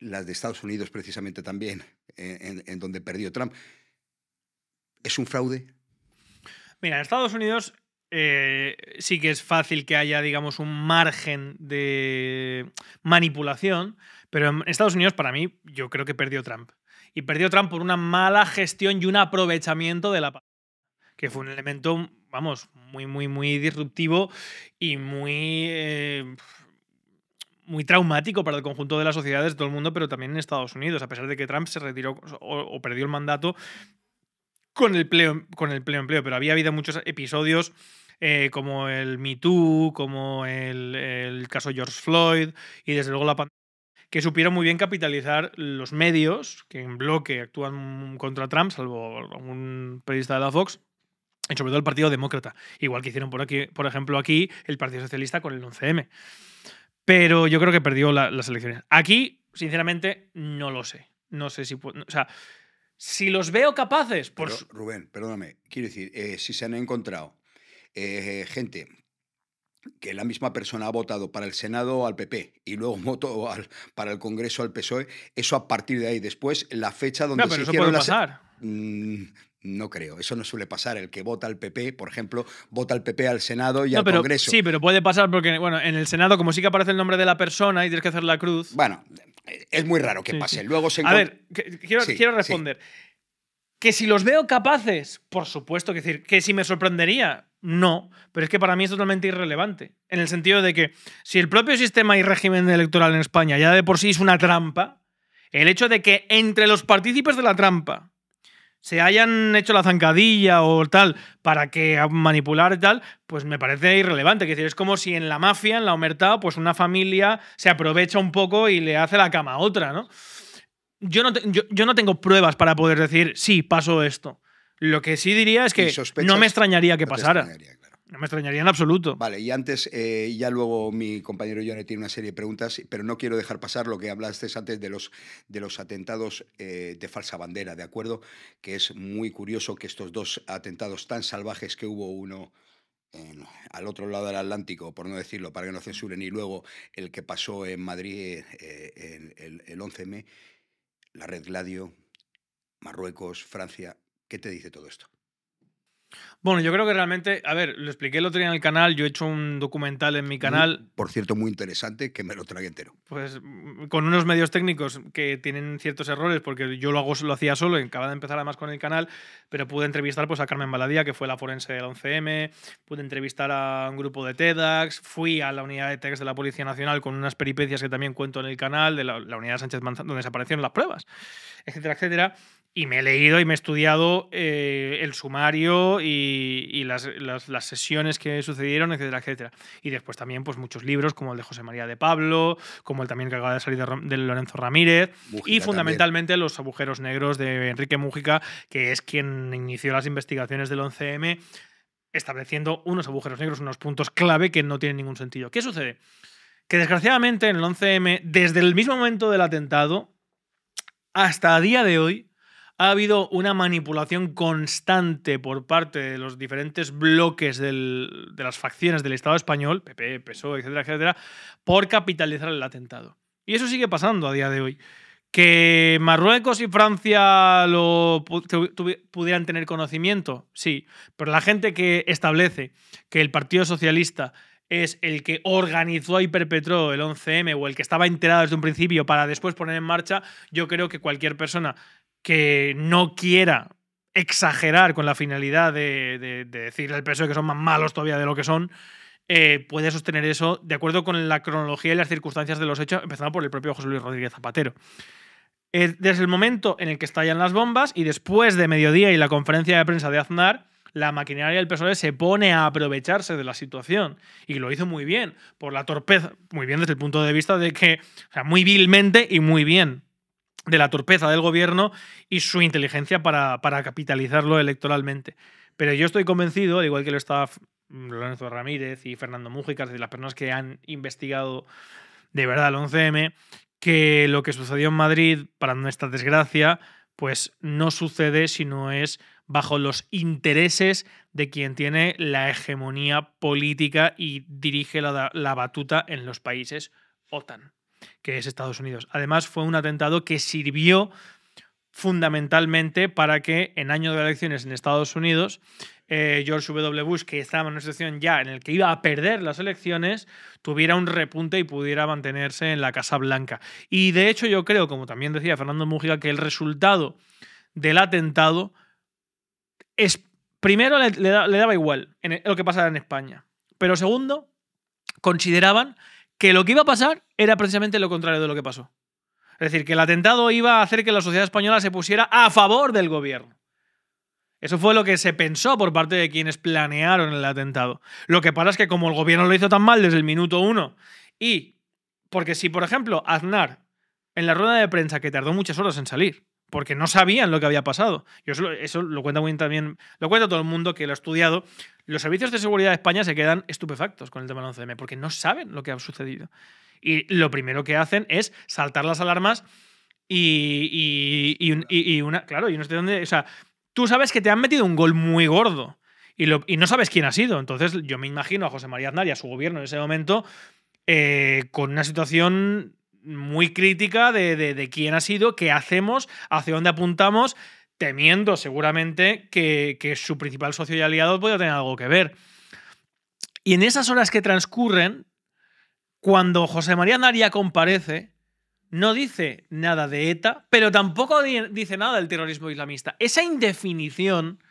B: las de Estados Unidos precisamente también, en, en donde perdió Trump. ¿Es un fraude?
A: Mira, en Estados Unidos eh, sí que es fácil que haya, digamos, un margen de manipulación, pero en Estados Unidos, para mí, yo creo que perdió Trump. Y perdió Trump por una mala gestión y un aprovechamiento de la que fue un elemento, vamos, muy, muy, muy disruptivo y muy... Eh, muy traumático para el conjunto de las sociedades de todo el mundo, pero también en Estados Unidos, a pesar de que Trump se retiró o perdió el mandato, con el pleo, con el pleo empleo, pero había habido muchos episodios eh, como el Me Too, como el, el, caso George Floyd y desde luego la pandemia, que supieron muy bien capitalizar los medios que en bloque actúan contra Trump, salvo algún periodista de la Fox, y sobre todo el Partido Demócrata, igual que hicieron por, aquí, por ejemplo aquí el Partido Socialista con el 11M. Pero yo creo que perdió las elecciones. Aquí, sinceramente, no lo sé. No sé si... O sea, si los veo capaces, pues... Rubén, perdóname, quiero
B: decir, eh, si se han encontrado eh, gente que la misma persona ha votado para el Senado al PP y luego votó para el Congreso al PSOE, eso a partir de ahí después, la fecha donde no, pero se eso hicieron puede e-, pasar. Mm, no creo, eso no suele pasar. El que vota al PP, por ejemplo, vota al PP al Senado y al Congreso.
A: Sí, pero puede pasar porque, bueno, en el Senado, como sí que aparece el nombre de la persona y tienes que hacer la cruz. Bueno, es muy raro que pase. Luego se A ver, quiero, quiero, responder. Que si los veo capaces, por supuesto, que decir, que si me sorprendería, no, pero es que para mí es totalmente irrelevante. En el sentido de que si el propio sistema y régimen electoral en España ya de por sí es una trampa, el hecho de que entre los partícipes de la trampa se hayan hecho la zancadilla o tal para que manipular tal, pues me parece irrelevante. Es como si en la mafia, en la omertad, pues una familia se aprovecha un poco y le hace la cama a otra, ¿no? Yo no, yo, no tengo pruebas para poder decir, sí, pasó esto. Lo que sí diría es que no me extrañaría que pasara.
B: No me extrañaría en absoluto. Vale, y antes, eh, ya luego mi compañero Johnny tiene una serie de preguntas, pero no quiero dejar pasar lo que hablaste antes de los, de los atentados eh, de falsa bandera, ¿de acuerdo? Que es muy curioso que estos dos atentados tan salvajes que hubo, uno al otro lado del Atlántico, por no decirlo, para que no censuren, y luego el que pasó en Madrid eh, en, el, el 11M, la Red Gladio, Marruecos, Francia, ¿qué te dice todo esto?
A: Bueno, yo creo que realmente, a ver, lo expliqué el otro en el canal, yo he hecho un documental en mi canal.
B: por cierto, muy interesante, que me lo tragué entero.
A: Pues mm, con unos medios técnicos que tienen ciertos errores, porque yo lo, hago, lo hacía solo, acababa de empezar además con el canal, pero pude entrevistar pues, a Carmen Baladía, que fue la forense del 11M, pude entrevistar a un grupo de TEDx, fui a la unidad de TEDx de la Policía Nacional con unas peripecias que también cuento en el canal, de la, unidad de Sánchez Manzano, donde desaparecieron las pruebas, etcétera, etcétera. Y me he leído y me he estudiado eh, el sumario y, las, sesiones que sucedieron, etcétera, etcétera. Y después también pues, muchos libros como el de José María de Pablo, como el también que acaba de salir de, Lorenzo Ramírez, y fundamentalmente los agujeros negros de Enrique Mújica, que es quien inició las investigaciones del 11M, estableciendo unos agujeros negros, unos puntos clave que no tienen ningún sentido. ¿Qué sucede? Que desgraciadamente en el 11M, desde el mismo momento del atentado hasta a día de hoy, ha habido una manipulación constante por parte de los diferentes bloques de las facciones del Estado español, PP, PSOE, etcétera, etcétera, por capitalizar el atentado. Y eso sigue pasando a día de hoy. ¿Que Marruecos y Francia lo pudieran tener conocimiento? Sí, pero la gente que establece que el Partido Socialista es el que organizó y perpetró el 11M o el que estaba enterado desde un principio para después poner en marcha, yo creo que cualquier persona que no quiera exagerar con la finalidad de, decir decirle al PSOE que son más malos todavía de lo que son, eh, puede sostener eso de acuerdo con la cronología y las circunstancias de los hechos, empezando por el propio José Luis Rodríguez Zapatero. Eh, desde el momento en el que estallan las bombas y después de mediodía y la conferencia de prensa de Aznar, la maquinaria del PSOE se pone a aprovecharse de la situación y lo hizo muy bien, por la torpeza, muy bien desde el punto de vista de que, o sea, muy vilmente y muy bien, de la torpeza del gobierno y su inteligencia para, para capitalizarlo electoralmente. Pero yo estoy convencido, al igual que lo está mm, Lorenzo Ramírez y Fernando Mújica, es las personas que han investigado de verdad el 11M, que lo que sucedió en Madrid, para nuestra desgracia, pues no sucede si no es bajo los intereses de quien tiene la hegemonía política y dirige la batuta en los países OTAN que es Estados Unidos. Además, fue un atentado que sirvió fundamentalmente para que en año de elecciones en Estados Unidos, eh, George W. Bush, que estaba en una situación ya en el que iba a perder las elecciones, tuviera un repunte y pudiera mantenerse en la Casa Blanca. Y de hecho yo creo, como también decía Fernando Mújica, que el resultado del atentado es, primero le, daba igual lo que pasara en España, pero segundo, consideraban que lo que iba a pasar era precisamente lo contrario de lo que pasó. Es decir, que el atentado iba a hacer que la sociedad española se pusiera a favor del gobierno. Eso fue lo que se pensó por parte de quienes planearon el atentado. Lo que pasa es que como el gobierno lo hizo tan mal desde el minuto uno, y porque si, por ejemplo, Aznar, en la rueda de prensa que tardó muchas horas en salir, porque no sabían lo que había pasado. Yo eso, lo cuenta muy también, lo cuenta todo el mundo que lo ha estudiado. Los servicios de seguridad de España se quedan estupefactos con el tema del 11M, porque no saben lo que ha sucedido. Y lo primero que hacen es saltar las alarmas y, una, claro, y no sé dónde, o sea, tú sabes que te han metido un gol muy gordo y, no sabes quién ha sido. Entonces yo me imagino a José María Aznar y a su gobierno en ese momento eh, con una situación muy crítica de, quién ha sido, qué hacemos, hacia dónde apuntamos, temiendo seguramente que, que su principal socio y aliado pueda tener algo que ver. Y en esas horas que transcurren, cuando José María Naria comparece, no dice nada de ETA, pero tampoco dice nada del terrorismo islamista. Esa indefinición,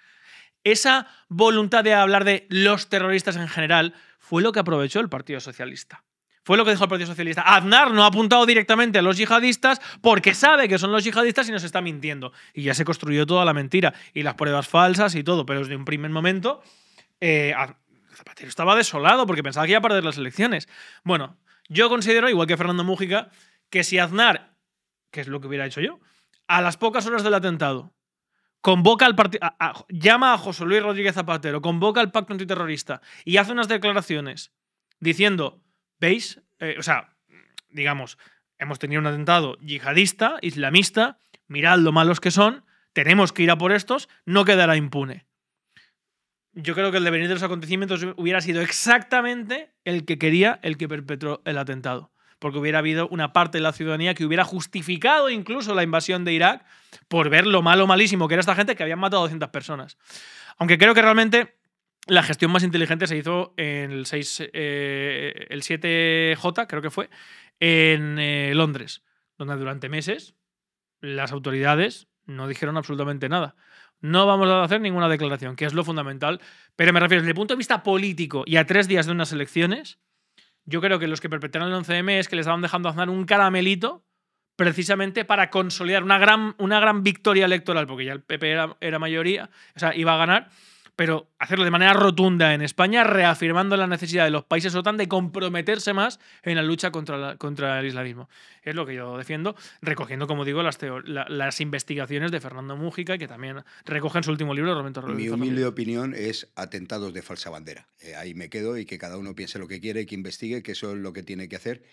A: esa voluntad de hablar de los terroristas en general, fue lo que aprovechó el Partido Socialista. Fue lo que dijo el Partido Socialista. Aznar no ha apuntado directamente a los yihadistas porque sabe que son los yihadistas y nos está mintiendo. Y ya se construyó toda la mentira y las pruebas falsas y todo, pero desde un primer momento eh, Zapatero estaba desolado porque pensaba que iba a perder las elecciones. Bueno, yo considero, igual que Fernando Mújica, que si Aznar, que es lo que hubiera hecho yo, a las pocas horas del atentado convoca al llama a José Luis Rodríguez Zapatero, convoca al pacto antiterrorista y hace unas declaraciones diciendo ¿Veis? Eh, o sea, digamos, hemos tenido un atentado yihadista, islamista, mirad lo malos que son, tenemos que ir a por estos, no quedará impune. Yo creo que el devenir de los acontecimientos hubiera sido exactamente el que quería el que perpetró el atentado porque hubiera habido una parte de la ciudadanía que hubiera justificado incluso la invasión de Irak por ver lo malo, malísimo que era esta gente que habían matado a 200 personas. Aunque creo que realmente la gestión más inteligente se hizo en el, 6, eh, el 7J, creo que fue, en eh, Londres, donde durante meses las autoridades no dijeron absolutamente nada. No vamos a hacer ninguna declaración, que es lo fundamental, pero me refiero desde el punto de vista político y a tres días de unas elecciones, yo creo que los que perpetraron el 11M es que les estaban dejando hacer un caramelito precisamente para consolidar una gran, una gran victoria electoral, porque ya el PP era mayoría, o sea, iba a ganar, pero hacerlo de manera rotunda en España, reafirmando la necesidad de los países OTAN de comprometerse más en la lucha contra, el islamismo. Es lo que yo defiendo, recogiendo, como digo, las, las investigaciones de Fernando Mújica, que también recoge en su último libro, Roberto Mi humilde
B: opinión es atentados de falsa bandera. Eh, ahí me quedo y que cada uno piense lo que quiere, que investigue, que eso es lo que tiene que hacer,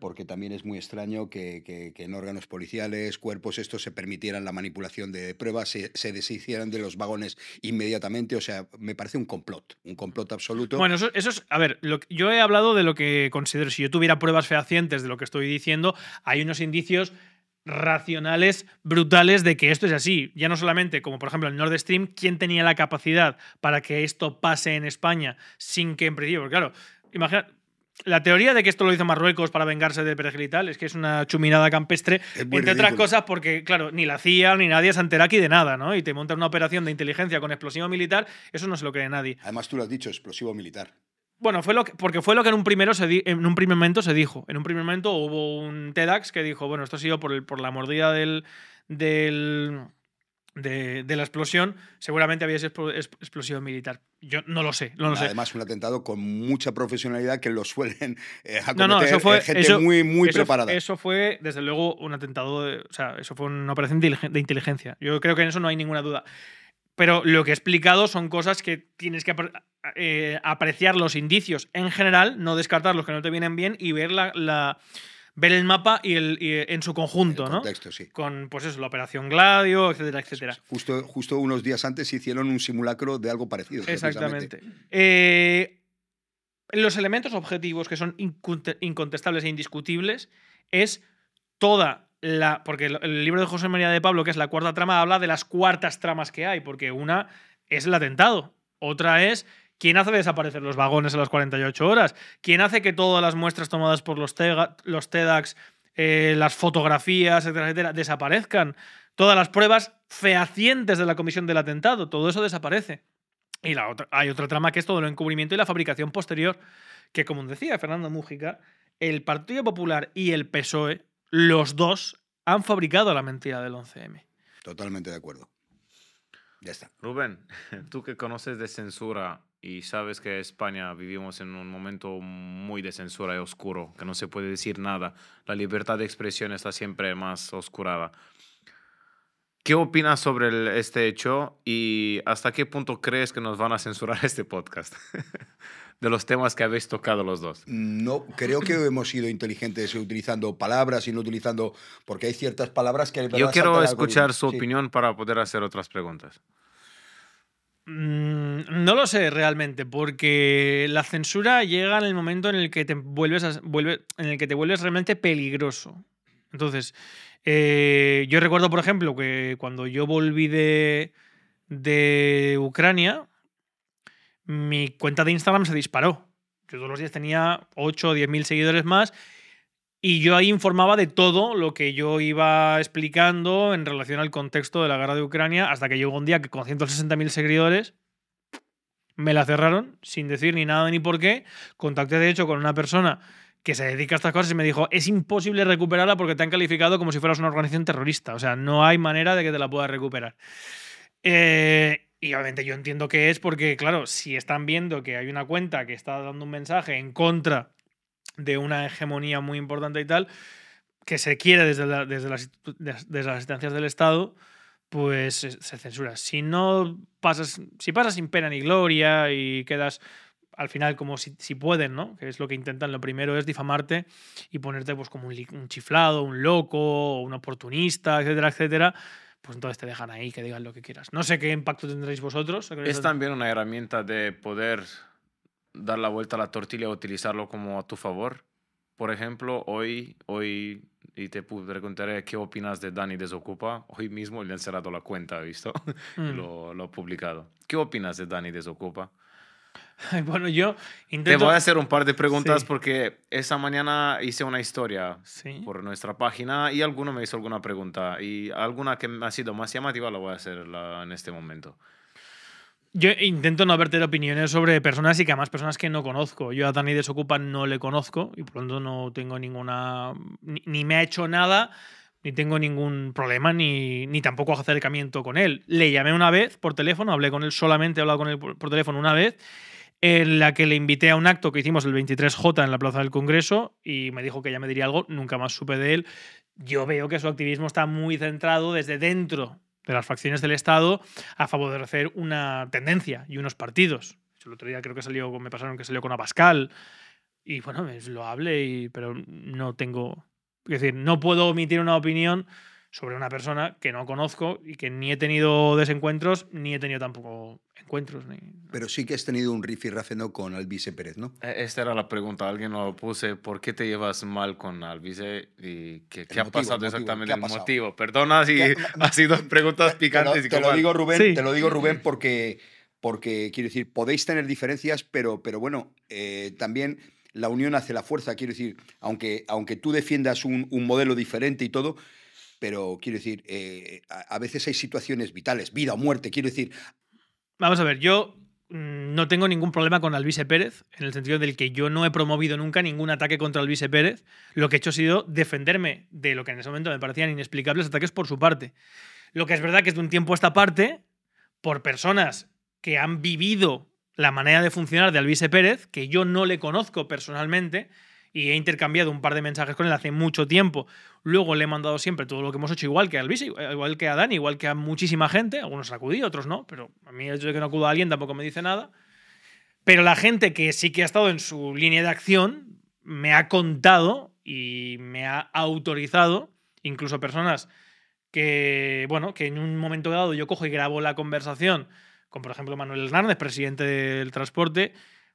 B: porque también es muy extraño que, en órganos policiales, cuerpos, estos se permitieran la manipulación de pruebas, se, se deshicieran de los vagones inmediatamente. O sea, me parece un complot, un complot absoluto. Bueno, eso,
A: es, a ver, yo he hablado de lo que considero, si yo tuviera pruebas fehacientes de lo que estoy diciendo, hay unos indicios racionales brutales de que esto es así. Ya no solamente, como por ejemplo el Nord Stream, ¿quién tenía la capacidad para que esto pase en España sin que en principio? Porque claro, imagina, la teoría de que esto lo hizo Marruecos para vengarse de Perejil y es que es una chuminada campestre, entre otras cosas porque, claro, ni la CIA ni nadie se entera aquí de nada, ¿no? Y te montan una operación de inteligencia con explosivo militar, eso no se lo cree nadie.
B: Además, tú lo has dicho, explosivo militar.
A: Bueno, fue lo que, porque fue lo que en un, primero se en un primer momento se dijo. En un primer momento hubo un TEDx que dijo, bueno, esto ha sido por, el, por la mordida del, del de, la explosión, seguramente había ese explosión militar. Yo no lo sé, no Además,
B: un atentado con mucha profesionalidad que lo suelen eh, acometer no, no, eso eh, fue, muy, eso,
A: Eso fue, desde luego, un atentado, o sea, eso fue una operación de inteligencia. Yo creo que en eso no hay ninguna duda. Pero lo que he explicado son cosas que tienes que eh, apreciar los indicios en general, no descartar los que no te vienen bien y ver la ver el mapa y, el, eh, en su conjunto, el contexto, ¿no? Sí. Con, pues eso, la operación Gladio, etcétera, etcétera.
B: Justo, justo unos días antes hicieron un simulacro de algo parecido. Exactamente.
A: Eh, los elementos objetivos que son incontestables e indiscutibles es toda la. Porque el libro de José María de Pablo, que es la cuarta trama, habla de las cuartas tramas que hay, porque una es el atentado, otra es ¿Quién hace desaparecer los vagones a las 48 horas? ¿Quién hace que todas las muestras tomadas por los, los TEDx, eh, las fotografías, etcétera, etcétera, desaparezcan? Todas las pruebas fehacientes de la comisión del atentado, todo eso desaparece. Y hay otra trama que es todo el encubrimiento y la fabricación posterior, que como decía Fernando Mújica, el Partido Popular y el PSOE, los dos, han fabricado la mentira del 11M.
C: Totalmente de acuerdo. Ya está. Rubén, tú que conoces de censura, y sabes que en España vivimos en un momento muy de censura y oscuro, que no se puede decir nada. La libertad de expresión está siempre más oscurada. ¿Qué opinas sobre este hecho y hasta qué punto crees que nos van a censurar este podcast? de los temas que habéis tocado los dos.
B: No, creo que hemos sido inteligentes utilizando palabras y no utilizando, porque hay ciertas palabras que... Yo quiero
C: escuchar su opinión para poder hacer otras preguntas.
A: Mm, no lo sé realmente, porque la censura llega en el momento en el que te vuelves, vuelve, en el que te vuelves realmente peligroso. Entonces, eh, yo recuerdo, por ejemplo, que cuando yo volví de, de Ucrania, mi cuenta de Instagram se disparó. Yo todos los días tenía 8 o 10 mil seguidores más y yo ahí informaba de todo lo que yo iba explicando en relación al contexto de la guerra de Ucrania, hasta que llegó un día que con 160.000 seguidores me la cerraron sin decir ni nada ni por qué. Contacté de hecho con una persona que se dedica a estas cosas y me dijo, es imposible recuperarla porque te han calificado como si fueras una organización terrorista. O sea, no hay manera de que te la puedas recuperar. Eh, y obviamente yo entiendo que es porque, claro, si están viendo que hay una cuenta que está dando un mensaje en contra de una hegemonía muy importante y tal, que se quiere desde, las, desde las instancias del Estado, pues eh, se, censura. Si no pasas, si pasas sin pena ni gloria y quedas al final como si, pueden, ¿no? Que es lo que intentan. Lo primero es difamarte y ponerte pues como un, chiflado, un loco, un oportunista, etcétera, etcétera. Pues entonces te dejan ahí que digan lo que quieras. No sé qué impacto tendréis vosotros. Es también
C: una herramienta de poder dar la vuelta a la tortilla, o utilizarlo como a tu favor. Por ejemplo, hoy, hoy y te preguntaré qué opinas de Dani Desocupa. Hoy mismo le han cerrado la cuenta, ¿visto? Mm. Lo, lo ha publicado. ¿Qué opinas de Dani Desocupa?
A: Bueno, yo intento... Te voy a hacer un par de preguntas
C: porque esa mañana hice una historia por nuestra página y alguno me hizo alguna pregunta y alguna que me ha sido más llamativa la voy a hacer en este momento.
A: Yo intento no verte opiniones sobre personas y que además personas que no conozco. Yo a Dani Desocupan no le conozco y por lo tanto no tengo ninguna. Ni, me ha hecho nada, ni tengo ningún problema, ni, ni tampoco acercamiento con él. Le llamé una vez por teléfono, hablé con él solamente, he hablado con él por, por teléfono una vez, en la que le invité a un acto que hicimos el 23J en la Plaza del Congreso y me dijo que ya me diría algo, nunca más supe de él. Yo veo que su activismo está muy centrado desde dentro de las facciones del Estado a favorecer una tendencia y unos partidos. El otro día creo que salió, me pasaron que salió con Abascal y bueno, lo hablé y, pero no tengo, es decir, no puedo omitir una opinión sobre una persona que no conozco y que ni he tenido desencuentros, ni he tenido tampoco encuentros.
B: Pero sí que has tenido un y ¿no? con Alvise Pérez, ¿no?
C: E, esta era la pregunta, alguien lo puse, ¿por qué te llevas mal con Alvise? ¿Y qué, ¿qué ha pasado exactamente el motivo? Perdona si ha sido preguntas picantes. te, lo digo, Rubén, te lo digo Rubén
B: porque, porque, quiero decir, podéis tener diferencias, pero, pero bueno, eh, también la unión hace la fuerza, quiero decir, aunque, aunque tú defiendas un, un modelo diferente y todo, pero quiero decir, eh, a, veces hay situaciones vitales, vida o muerte, quiero decir...
A: Vamos a ver, yo mm, no tengo ningún problema con Alvise Pérez, en el sentido del que yo no he promovido nunca ningún ataque contra Alvise Pérez. Lo que he hecho ha sido defenderme de lo que en ese momento me parecían inexplicables ataques por su parte. Lo que es verdad que es de un tiempo a esta parte, por personas que han vivido la manera de funcionar de Alvise Pérez, que yo no le conozco personalmente, y he intercambiado un par de mensajes con él hace mucho tiempo. Luego le he mandado siempre todo lo que hemos hecho, igual que a Luis, igual que a Dani, igual que a muchísima gente. Algunos acudí, otros no, pero a mí el hecho de que no acudo a alguien tampoco me dice nada. Pero la gente que sí que ha estado en su línea de acción me ha contado y me ha autorizado, incluso personas que, bueno, que en un momento dado yo cojo y grabo la conversación con, por ejemplo, Manuel Hernández, presidente del transporte,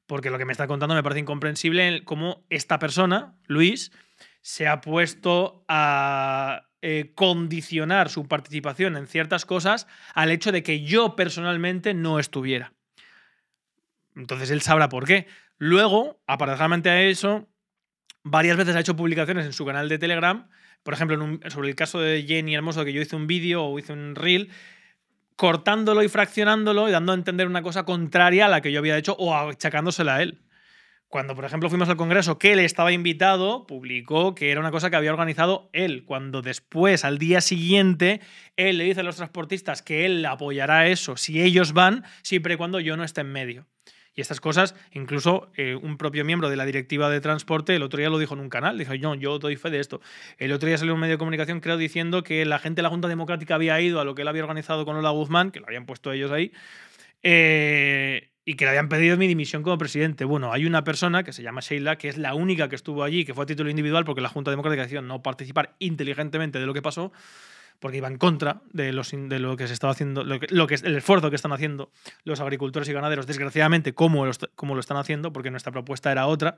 A: porque lo que me está contando me parece incomprensible cómo esta persona, Luis, se ha puesto a eh, condicionar su participación en ciertas cosas al hecho de que yo personalmente no estuviera. Entonces él sabrá por qué. Luego, aparentemente a eso, varias veces ha hecho publicaciones en su canal de Telegram, por ejemplo, sobre el caso de Jenny Hermoso, que yo hice un vídeo o hice un reel, cortándolo y fraccionándolo y dando a entender una cosa contraria a la que yo había hecho o achacándosela a él. Cuando, por ejemplo, fuimos al Congreso, que él estaba invitado, publicó que era una cosa que había organizado él. Cuando después, al día siguiente, él le dice a los transportistas que él apoyará eso si ellos van, siempre y cuando yo no esté en medio. Y estas cosas, incluso eh, un propio miembro de la directiva de transporte el otro día lo dijo en un canal, dijo, yo, yo doy fe de esto. El otro día salió un medio de comunicación, creo, diciendo que la gente de la Junta Democrática había ido a lo que él había organizado con Ola Guzmán, que lo habían puesto ellos ahí, eh, y que le habían pedido mi dimisión como presidente. Bueno, hay una persona que se llama Sheila, que es la única que estuvo allí, que fue a título individual porque la Junta Democrática decidió no participar inteligentemente de lo que pasó porque iba en contra de, los, de lo que se estaba haciendo, lo que, el esfuerzo que están haciendo los agricultores y ganaderos, desgraciadamente, como lo, lo están haciendo, porque nuestra propuesta era otra.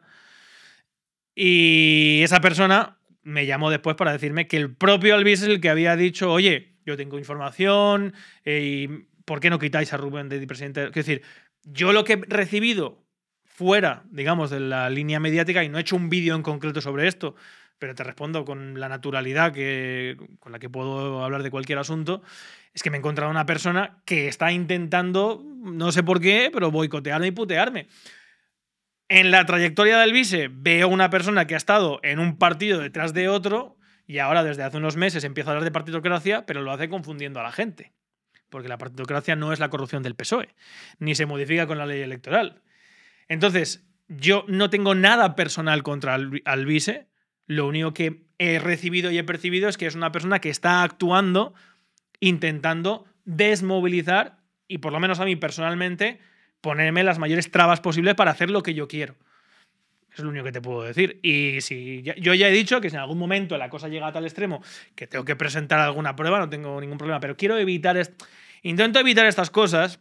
A: Y esa persona me llamó después para decirme que el propio Alvis es el que había dicho, oye, yo tengo información, eh, y ¿por qué no quitáis a Rubén de presidente? Es decir, yo lo que he recibido fuera, digamos, de la línea mediática, y no he hecho un vídeo en concreto sobre esto, pero te respondo con la naturalidad que, con la que puedo hablar de cualquier asunto, es que me he encontrado una persona que está intentando, no sé por qué, pero boicotearme y putearme. En la trayectoria del vice veo una persona que ha estado en un partido detrás de otro y ahora desde hace unos meses empieza a hablar de partidocracia, pero lo hace confundiendo a la gente. Porque la partidocracia no es la corrupción del PSOE, ni se modifica con la ley electoral. Entonces, yo no tengo nada personal contra Alvise, lo único que he recibido y he percibido es que es una persona que está actuando intentando desmovilizar y por lo menos a mí personalmente ponerme las mayores trabas posibles para hacer lo que yo quiero. es lo único que te puedo decir. Y si yo ya he dicho que si en algún momento la cosa llega a tal extremo que tengo que presentar alguna prueba, no tengo ningún problema, pero quiero evitar intento evitar estas cosas.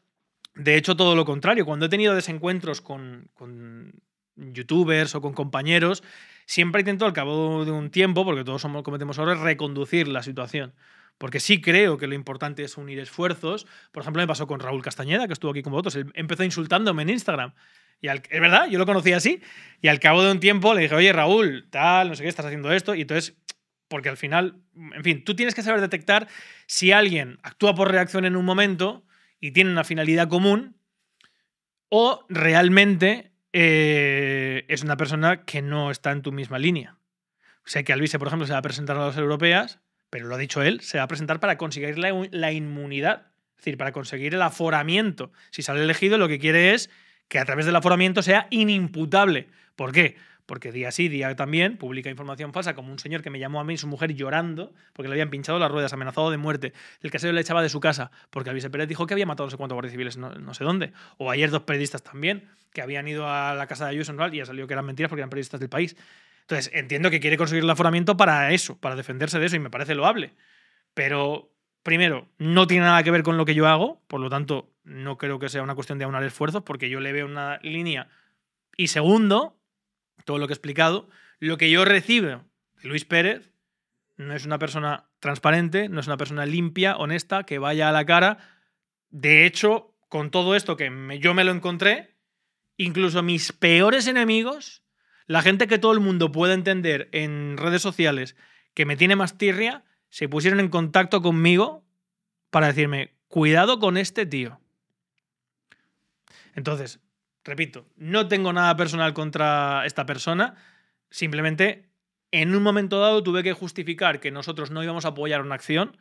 A: De hecho, todo lo contrario, cuando he tenido desencuentros con, con youtubers o con compañeros, siempre intento al cabo de un tiempo, porque todos somos, cometemos errores, reconducir la situación. Porque sí creo que lo importante es unir esfuerzos. Por ejemplo, me pasó con Raúl Castañeda, que estuvo aquí con vosotros. empezó insultándome en Instagram. Y es verdad, yo lo conocí así. Y al cabo de un tiempo le dije, oye, Raúl, tal, no sé qué, estás haciendo esto. Y entonces, porque al final, en fin, tú tienes que saber detectar si alguien actúa por reacción en un momento y tiene una finalidad común o realmente eh, es una persona que no está en tu misma línea. O sea que Alvise, por ejemplo, se va a presentar a las europeas, pero lo ha dicho él, se va a presentar para conseguir la, la inmunidad, es decir, para conseguir el aforamiento. Si sale elegido, lo que quiere es que a través del aforamiento sea inimputable. ¿Por qué? porque día sí, día también, publica información falsa, como un señor que me llamó a mí y su mujer llorando porque le habían pinchado las ruedas, amenazado de muerte. El casero le echaba de su casa porque había Pérez dijo que había matado no sé cuántos guardias civiles, no, sé dónde. O ayer dos periodistas también, que habían ido a la casa de Ayuso y ya salió que eran mentiras porque eran periodistas del país. Entonces, entiendo que quiere conseguir el aforamiento para eso, para defenderse de eso, y me parece loable. Pero, primero, no tiene nada que ver con lo que yo hago, por lo tanto, no creo que sea una cuestión de aunar esfuerzos, porque yo le veo una línea. Y segundo, todo lo que he explicado, lo que yo recibo de Luis Pérez no es una persona transparente, no es una persona limpia, honesta, que vaya a la cara. De hecho, con todo esto que yo me lo encontré, incluso mis peores enemigos, la gente que todo el mundo puede entender en redes sociales que me tiene más tirria, se pusieron en contacto conmigo para decirme, cuidado con este tío. Entonces, repito, no tengo nada personal contra esta persona, simplemente en un momento dado tuve que justificar que nosotros no íbamos a apoyar una acción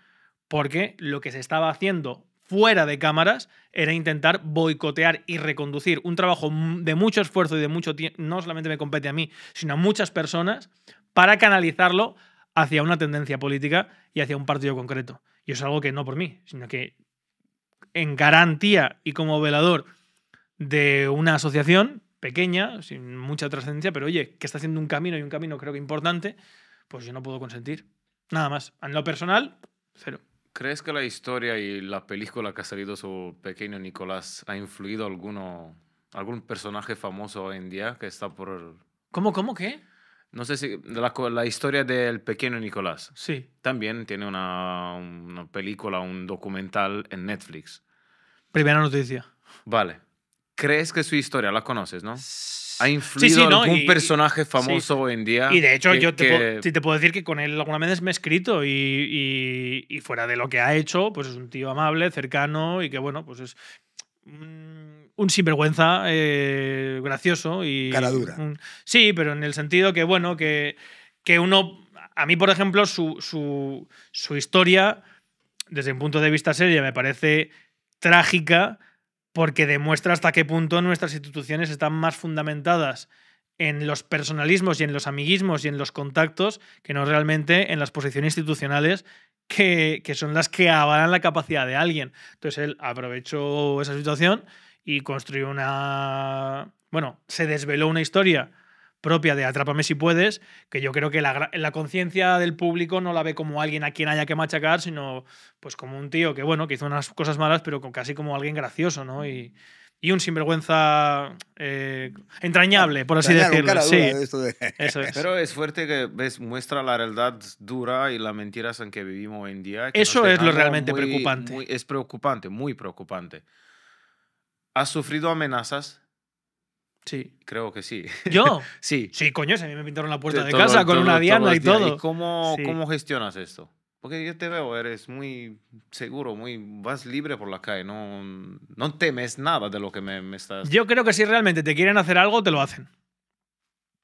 A: porque lo que se estaba haciendo fuera de cámaras era intentar boicotear y reconducir un trabajo de mucho esfuerzo y de mucho tiempo, no solamente me compete a mí, sino a muchas personas, para canalizarlo hacia una tendencia política y hacia un partido concreto. Y es algo que no por mí, sino que en garantía y como velador de una asociación pequeña, sin mucha trascendencia, pero oye, que está haciendo un camino y un camino creo que importante, pues yo no puedo consentir. Nada más. En lo personal, cero. ¿Crees que la
C: historia y la película que ha salido su pequeño Nicolás ha influido alguno, algún personaje famoso hoy en día que está por...
A: ¿Cómo, cómo, qué?
C: No sé si la, la, historia del pequeño Nicolás. Sí. También tiene una, una película, un documental en Netflix.
A: Primera noticia.
C: Vale crees que su historia la conoces, ¿no? ¿Ha influido sí, algún personaje famoso hoy en día? Y de hecho, yo te, puedo, te
A: puedo decir que con él alguna vez me he escrito y, fuera de lo que ha hecho, pues es un tío amable, cercano y que, bueno, pues es mm, un sinvergüenza eh, gracioso y... Cara sí, pero en el sentido que, bueno, que, que uno... A mí, por ejemplo, su, su, historia, desde un punto de vista serio me parece trágica, porque demuestra hasta qué punto nuestras instituciones están más fundamentadas en los personalismos y en los amiguismos y en los contactos que no realmente en las posiciones institucionales que, son las que avalan la capacidad de alguien. Entonces él aprovechó esa situación y construyó una... Bueno, se desveló una historia propia de Atrápame si puedes, que yo creo que la, conciencia del público no la ve como alguien a quien haya que machacar, sino pues como un tío que, bueno, que hizo unas cosas malas, pero casi como alguien gracioso, ¿no? Y, y un sinvergüenza eh, entrañable, por así decirlo. Pero
C: es fuerte que muestra la realidad dura y las mentiras en que vivimos hoy en día. Eso es lo realmente preocupante. es preocupante, muy preocupante. ¿Has sufrido amenazas?
A: Sí. Creo que sí. ¿Yo? sí. Sí, coño, a mí me pintaron la puerta de, casa con una diana y todo. cómo, gestionas esto?
C: Porque yo te veo, eres muy seguro, muy vas libre por la calle, no, temes nada de lo que me, estás... Yo creo
A: que si realmente te quieren hacer algo, te lo hacen.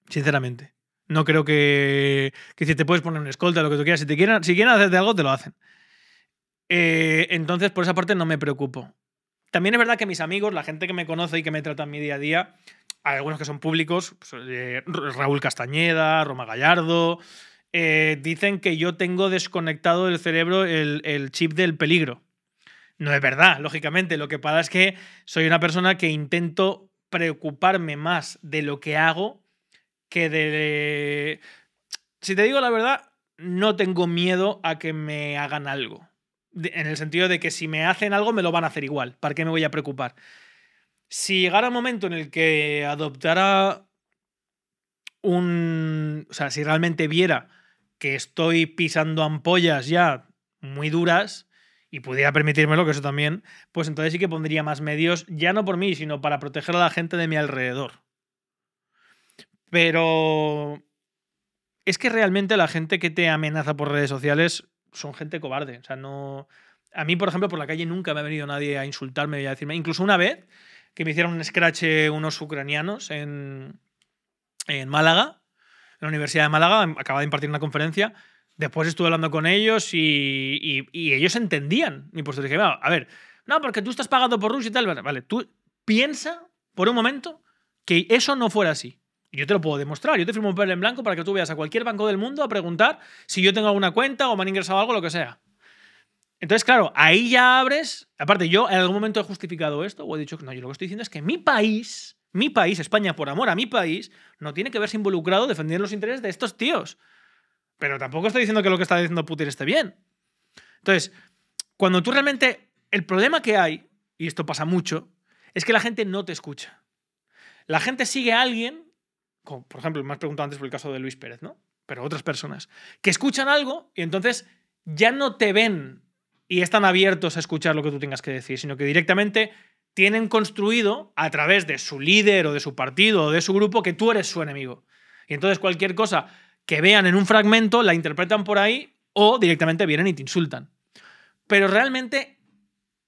A: Sinceramente. No creo que, si te puedes poner un escolta, lo que tú quieras, si, te quieren, si quieren hacerte algo, te lo hacen. Eh, entonces, por esa parte no me preocupo. También es verdad que mis amigos, la gente que me conoce y que me trata en mi día a día, hay algunos que son públicos, pues, eh, Raúl Castañeda, Roma Gallardo, eh, dicen que yo tengo desconectado del cerebro el chip del peligro. No es verdad, lógicamente. Lo que pasa es que soy una persona que intento preocuparme más de lo que hago que de... Si te digo la verdad, no tengo miedo a que me hagan algo en el sentido de que si me hacen algo me lo van a hacer igual, ¿para qué me voy a preocupar? Si llegara un momento en el que adoptara un... O sea, si realmente viera que estoy pisando ampollas ya muy duras y pudiera permitírmelo, que eso también, pues entonces sí que pondría más medios, ya no por mí, sino para proteger a la gente de mi alrededor. Pero es que realmente la gente que te amenaza por redes sociales son gente cobarde. sea, no. A mí, por ejemplo, por la calle nunca me ha venido nadie a insultarme y a decirme. Incluso una vez que me hicieron un scratch eh, unos ucranianos en, Málaga, en la Universidad de Málaga, em, acababa de impartir una conferencia. Después estuve hablando con ellos y, y, ellos entendían mi postura. Dije, a ver, no, porque tú estás pagado por Rusia y tal. Vale, tú piensa por un momento que eso no fuera así yo te lo puedo demostrar. Yo te firmo un papel en blanco para que tú vayas a cualquier banco del mundo a preguntar si yo tengo alguna cuenta o me han ingresado algo, lo que sea. Entonces, claro, ahí ya abres. Aparte, yo en algún momento he justificado esto o he dicho que no, yo lo que estoy diciendo es que mi país, mi país, España, por amor a mi país, no tiene que verse involucrado defendiendo los intereses de estos tíos. Pero tampoco estoy diciendo que lo que está diciendo Putin esté bien. Entonces, cuando tú realmente. El problema que hay, y esto pasa mucho, es que la gente no te escucha. La gente sigue a alguien por ejemplo, me has preguntado antes por el caso de Luis Pérez, ¿no? Pero otras personas, que escuchan algo y entonces ya no te ven y están abiertos a escuchar lo que tú tengas que decir, sino que directamente tienen construido a través de su líder o de su partido o de su grupo que tú eres su enemigo. Y entonces cualquier cosa que vean en un fragmento la interpretan por ahí o directamente vienen y te insultan. Pero realmente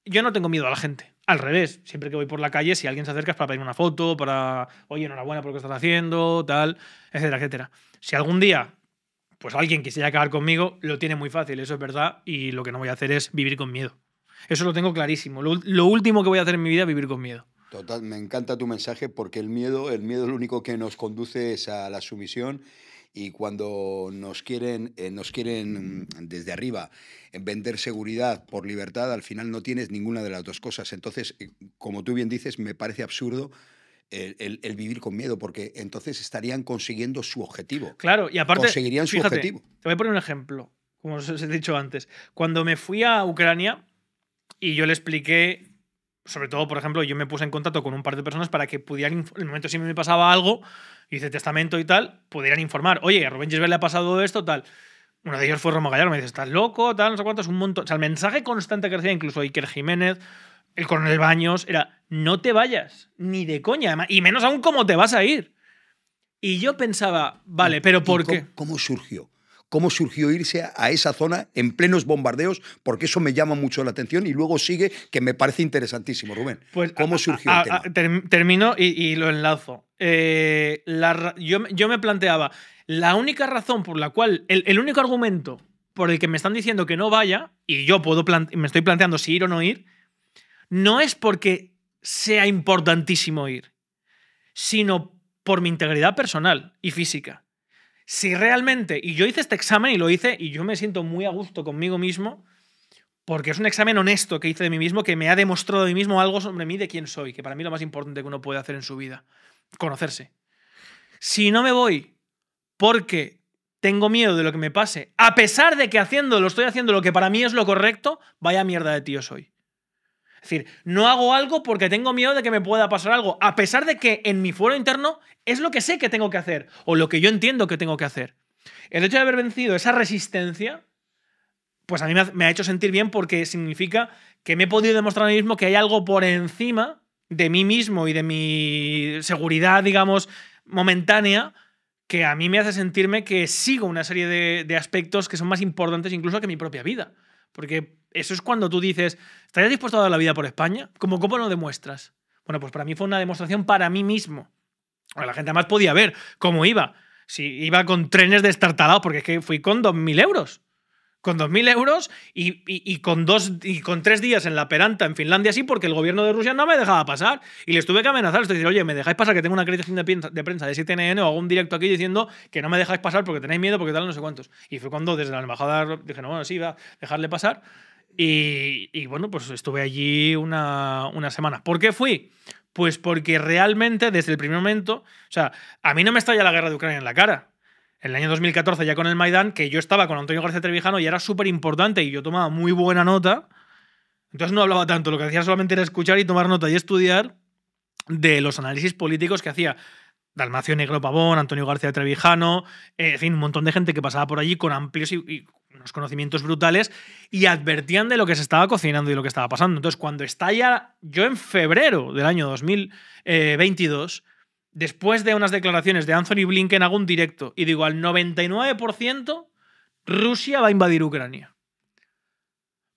A: yo no tengo miedo a la gente al revés, siempre que voy por la calle, si alguien se acerca es para pedirme una foto, para, oye, enhorabuena por lo que estás haciendo, tal, etcétera, etcétera. Si algún día, pues alguien quisiera acabar conmigo, lo tiene muy fácil, eso es verdad, y lo que no voy a hacer es vivir con miedo. Eso lo tengo clarísimo. Lo, último que voy a hacer en mi vida es vivir con miedo.
B: Total, me encanta tu mensaje porque el miedo, el miedo es lo único que nos conduce a la sumisión y cuando nos quieren, eh, nos quieren desde arriba vender seguridad por libertad, al final no tienes ninguna de las dos cosas. Entonces, eh, como tú bien dices, me parece absurdo el, vivir con miedo, porque entonces estarían consiguiendo su objetivo. Claro, y aparte. Conseguirían su objetivo.
A: Te voy a poner un ejemplo, como os he dicho antes. Cuando me fui a Ucrania y yo le expliqué, sobre todo, por ejemplo, yo me puse en contacto con un par de personas para que pudieran, en el momento si me pasaba algo, y dice testamento y tal, pudieran informar, oye, a Rubén Gisbert le ha pasado esto, tal. Uno de ellos fue Roma Gallardo, me dice, estás loco, tal, no sé cuánto, es un montón. O sea, el mensaje constante que hacía incluso Iker Jiménez, el coronel Baños, era, no te vayas, ni de coña, y menos aún cómo te vas a ir. Y yo pensaba, vale, pero ¿por qué?
B: ¿Cómo surgió? cómo surgió irse a esa zona en plenos bombardeos, porque eso me llama mucho la atención y luego sigue, que me parece interesantísimo, Rubén. Pues, ¿Cómo surgió
A: tema? termino y, lo enlazo. Eh, yo, me planteaba, la única razón por la cual, el, el, único argumento por el que me están diciendo que no vaya, y yo puedo me estoy planteando si ir o no ir, no es porque sea importantísimo ir, sino por mi integridad personal y física si realmente, y yo hice este examen y lo hice y yo me siento muy a gusto conmigo mismo, porque es un examen honesto que hice de mí mismo, que me ha demostrado a mí mismo algo sobre mí, de quién soy, que para mí es lo más importante que uno puede hacer en su vida, conocerse. Si no me voy porque tengo miedo de lo que me pase, a pesar de que lo estoy haciendo lo que para mí es lo correcto, vaya mierda de tío soy. Es decir, no hago algo porque tengo miedo de que me pueda pasar algo, a pesar de que en mi fuero interno es lo que sé que tengo que hacer o lo que yo entiendo que tengo que hacer. El hecho de haber vencido esa resistencia, pues a mí me ha hecho sentir bien porque significa que me he podido demostrar a mí mismo que hay algo por encima de mí mismo y de mi seguridad, digamos, momentánea, que a mí me hace sentirme que sigo una serie de aspectos que son más importantes incluso que mi propia vida. Porque eso es cuando tú dices, ¿estarías dispuesto a dar la vida por España? cómo cómo lo demuestras? Bueno, pues para mí fue una demostración para mí mismo. la gente además podía ver cómo iba. Si iba con trenes destartalados, porque es que fui con 2.000 euros con 2.000 euros y, con dos, y con tres días en la peranta en Finlandia sí, porque el gobierno de Rusia no me dejaba pasar. Y les tuve que amenazar, les tuve decir, oye, ¿me dejáis pasar que tengo una crítica de prensa de CNN o hago un directo aquí diciendo que no me dejáis pasar porque tenéis miedo, porque tal, no sé cuántos? Y fue cuando desde la embajada dije, no, bueno, sí, va a dejarle pasar. Y, bueno, pues estuve allí una, una semana. ¿Por qué fui? Pues porque realmente desde el primer momento, o sea, a mí no me ya la guerra de Ucrania en la cara en el año 2014 ya con el Maidán, que yo estaba con Antonio García Trevijano y era súper importante y yo tomaba muy buena nota. Entonces no hablaba tanto, lo que hacía solamente era escuchar y tomar nota y estudiar de los análisis políticos que hacía Dalmacio Negro Pavón, Antonio García Trevijano, eh, en fin, un montón de gente que pasaba por allí con amplios y, unos conocimientos brutales y advertían de lo que se estaba cocinando y lo que estaba pasando. Entonces, cuando estalla, yo en febrero del año 2022, después de unas declaraciones de Anthony Blinken hago un directo y digo al 99% Rusia va a invadir Ucrania.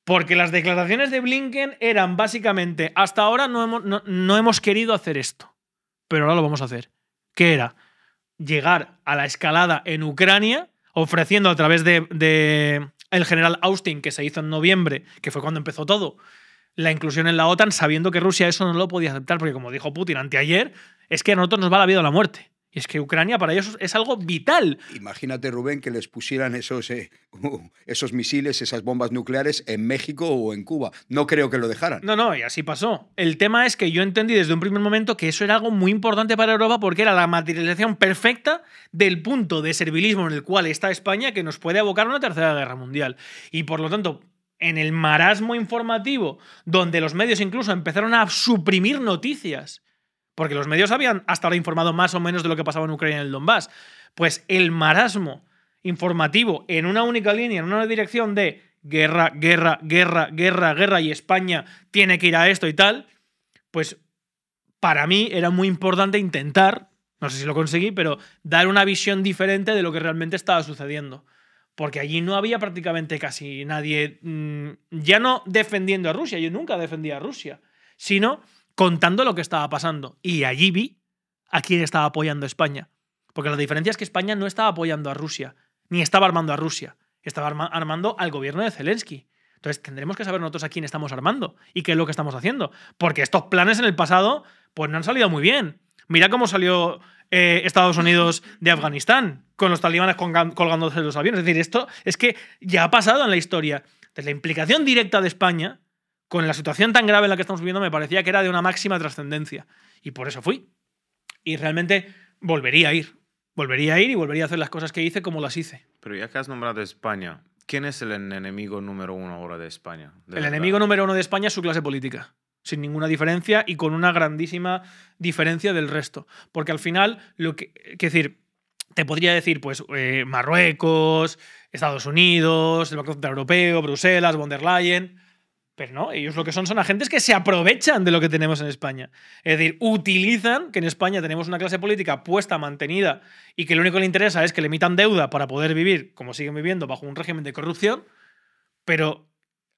A: Porque las declaraciones de Blinken eran básicamente, hasta ahora no hemos, querido hacer esto, pero ahora lo vamos a hacer. Que era? Llegar a la escalada en Ucrania ofreciendo a través de, el general Austin, que se hizo en noviembre, que fue cuando empezó todo, la inclusión en la OTAN sabiendo que Rusia eso no lo podía aceptar, porque como dijo Putin anteayer, es que a nosotros nos va la vida o la muerte. Y es que Ucrania para ellos es algo vital. Imagínate, Rubén, que
B: les pusieran esos, eh, esos misiles, esas bombas nucleares en México o en Cuba. No creo que lo dejaran.
A: No, no, y así pasó. El tema es que yo entendí desde un primer momento que eso era algo muy importante para Europa porque era la materialización perfecta del punto de servilismo en el cual está España que nos puede abocar a una tercera guerra mundial. Y por lo tanto, en el marasmo informativo, donde los medios incluso empezaron a suprimir noticias, porque los medios habían hasta ahora informado más o menos de lo que pasaba en Ucrania y en el Donbass, pues el marasmo informativo en una única línea, en una dirección de guerra, guerra, guerra, guerra, guerra y España tiene que ir a esto y tal, pues para mí era muy importante intentar, no sé si lo conseguí, pero dar una visión diferente de lo que realmente estaba sucediendo porque allí no había prácticamente casi nadie, mm, ya no defendiendo a Rusia, yo nunca defendía a Rusia, sino contando lo que estaba pasando. Y allí vi a quién estaba apoyando España. Porque la diferencia es que España no estaba apoyando a Rusia, ni estaba armando a Rusia, estaba armando al gobierno de Zelensky. Entonces tendremos que saber nosotros a quién estamos armando y qué es lo que estamos haciendo. Porque estos planes en el pasado, pues no han salido muy bien. Mira cómo salió eh, Estados Unidos de Afganistán, con los talibanes colgándose de los aviones. Es decir, esto es que ya ha pasado en la historia. la implicación directa de España con la situación tan grave en la que estamos viviendo me parecía que era de una máxima trascendencia. Y por eso fui. Y realmente volvería a ir. Volvería a ir y volvería a hacer las cosas que hice como las hice.
C: Pero ya que has nombrado España, ¿quién es el enemigo número uno ahora de España? el enemigo número
A: uno de España es su clase política sin ninguna diferencia y con una grandísima diferencia del resto. Porque al final, lo que, decir, te podría decir, pues, eh, Marruecos, Estados Unidos, el Banco Central Europeo, Bruselas, von der Leyen. Pero no, ellos lo que son son agentes que se aprovechan de lo que tenemos en España. Es decir, utilizan que en España tenemos una clase política puesta, mantenida, y que lo único que le interesa es que le emitan deuda para poder vivir, como siguen viviendo, bajo un régimen de corrupción, pero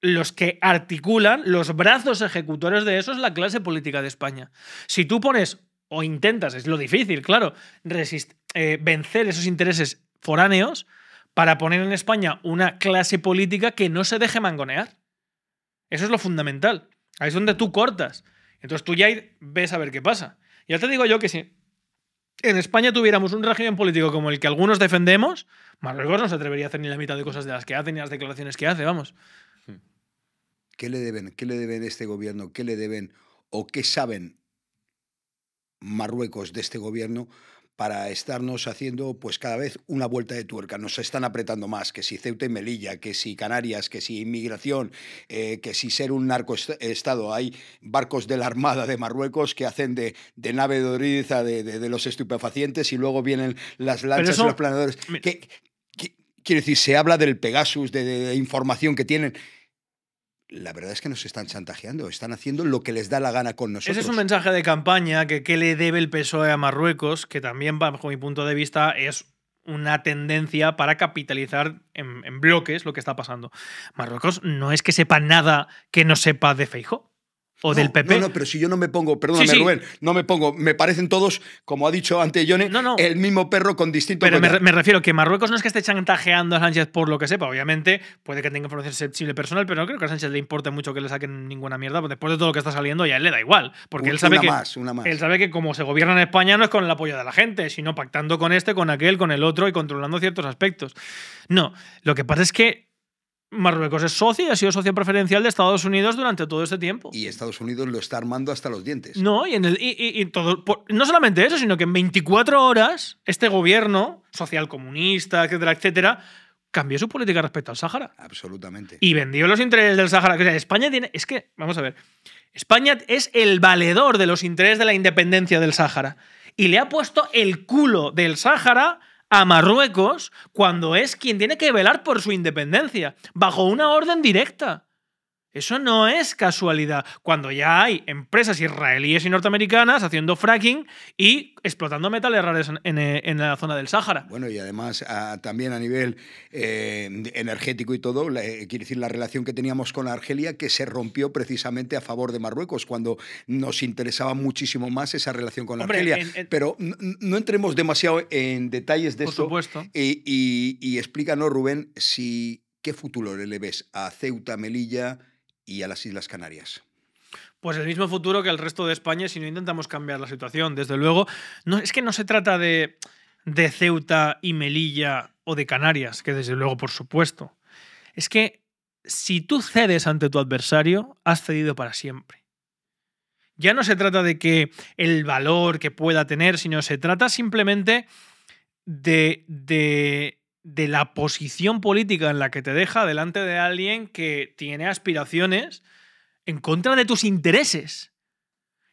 A: los que articulan, los brazos ejecutores de eso es la clase política de España. Si tú pones o intentas, es lo difícil, claro, eh, vencer esos intereses foráneos para poner en España una clase política que no se deje mangonear. Eso es lo fundamental. Ahí es donde tú cortas. Entonces tú ya ves a ver qué pasa. Ya te digo yo que si en España tuviéramos un régimen político como el que algunos defendemos, Marruecos no se atrevería a hacer ni la mitad de cosas de las que hace ni las declaraciones que hace, vamos.
B: ¿Qué le deben? ¿Qué le deben este gobierno? ¿Qué le deben o qué saben Marruecos de este gobierno para estarnos haciendo pues cada vez una vuelta de tuerca. Nos están apretando más, que si Ceuta y Melilla, que si Canarias, que si inmigración, eh, que si ser un narcoestado. Hay barcos de la Armada de Marruecos que hacen de, nave de oriza de, los estupefacientes y luego vienen las lanchas y los planadores. Quiero quiere decir, se habla del Pegasus, de información que tienen la verdad es que nos están chantajeando, están haciendo lo que les da la gana con nosotros. Ese es un
A: mensaje de campaña que qué le debe el PSOE a Marruecos, que también, bajo mi punto de vista, es una tendencia para capitalizar en, bloques lo que está pasando. Marruecos no es que sepa nada que no sepa de Feijo o del PP. No, no, pero
B: si yo no me pongo, perdóname no me pongo, me parecen todos, como ha dicho antes Johnny, el mismo perro con distinto Pero me,
A: refiero que Marruecos no es que esté chantajeando a Sánchez por lo que sepa, obviamente, puede que tenga información sensible personal, pero no creo que a Sánchez le importe mucho que le saquen ninguna mierda, porque después de todo lo que está saliendo ya él le da igual, porque él sabe que una más. él sabe que como se gobierna en España no es con el apoyo de la gente, sino pactando con este, con aquel, con el otro y controlando ciertos aspectos. No, lo que pasa es que Marruecos es socio y ha sido socio preferencial de Estados Unidos durante todo este tiempo.
B: Y Estados Unidos lo está armando hasta los dientes.
A: No, y, todo, no solamente eso, sino que en 24 horas este gobierno socialcomunista, etcétera, etcétera, cambió su política respecto al Sáhara.
B: Absolutamente.
A: Y vendió los intereses del Sáhara. España tiene. Es que, vamos a ver. España es el valedor de los intereses de la independencia del Sáhara. Y le ha puesto el culo del Sáhara a Marruecos cuando es quien tiene que velar por su independencia, bajo una orden directa. Eso no es casualidad, cuando ya hay empresas israelíes y norteamericanas haciendo fracking y explotando metales raros en, eh, la zona del Sáhara. Bueno, y además también a nivel
B: eh, energético y todo, eh, quiere decir la relación que teníamos con Argelia que se rompió precisamente a favor de Marruecos, cuando nos interesaba muchísimo más esa relación con la Argelia. Pero no entremos demasiado en detalles de por Supuesto. Y, explícanos, Rubén, si, qué futuro le ves a Ceuta, Melilla y a las Islas Canarias.
A: Pues el mismo futuro que el resto de España si no intentamos cambiar la situación, desde luego. es que no se trata de, Ceuta y Melilla o de Canarias, que desde luego, por supuesto. Es que si tú cedes ante tu adversario, has cedido para siempre. Ya no se trata de que el valor que pueda tener, sino se trata simplemente de de la posición política en la que te deja delante de alguien que tiene aspiraciones en contra de tus intereses.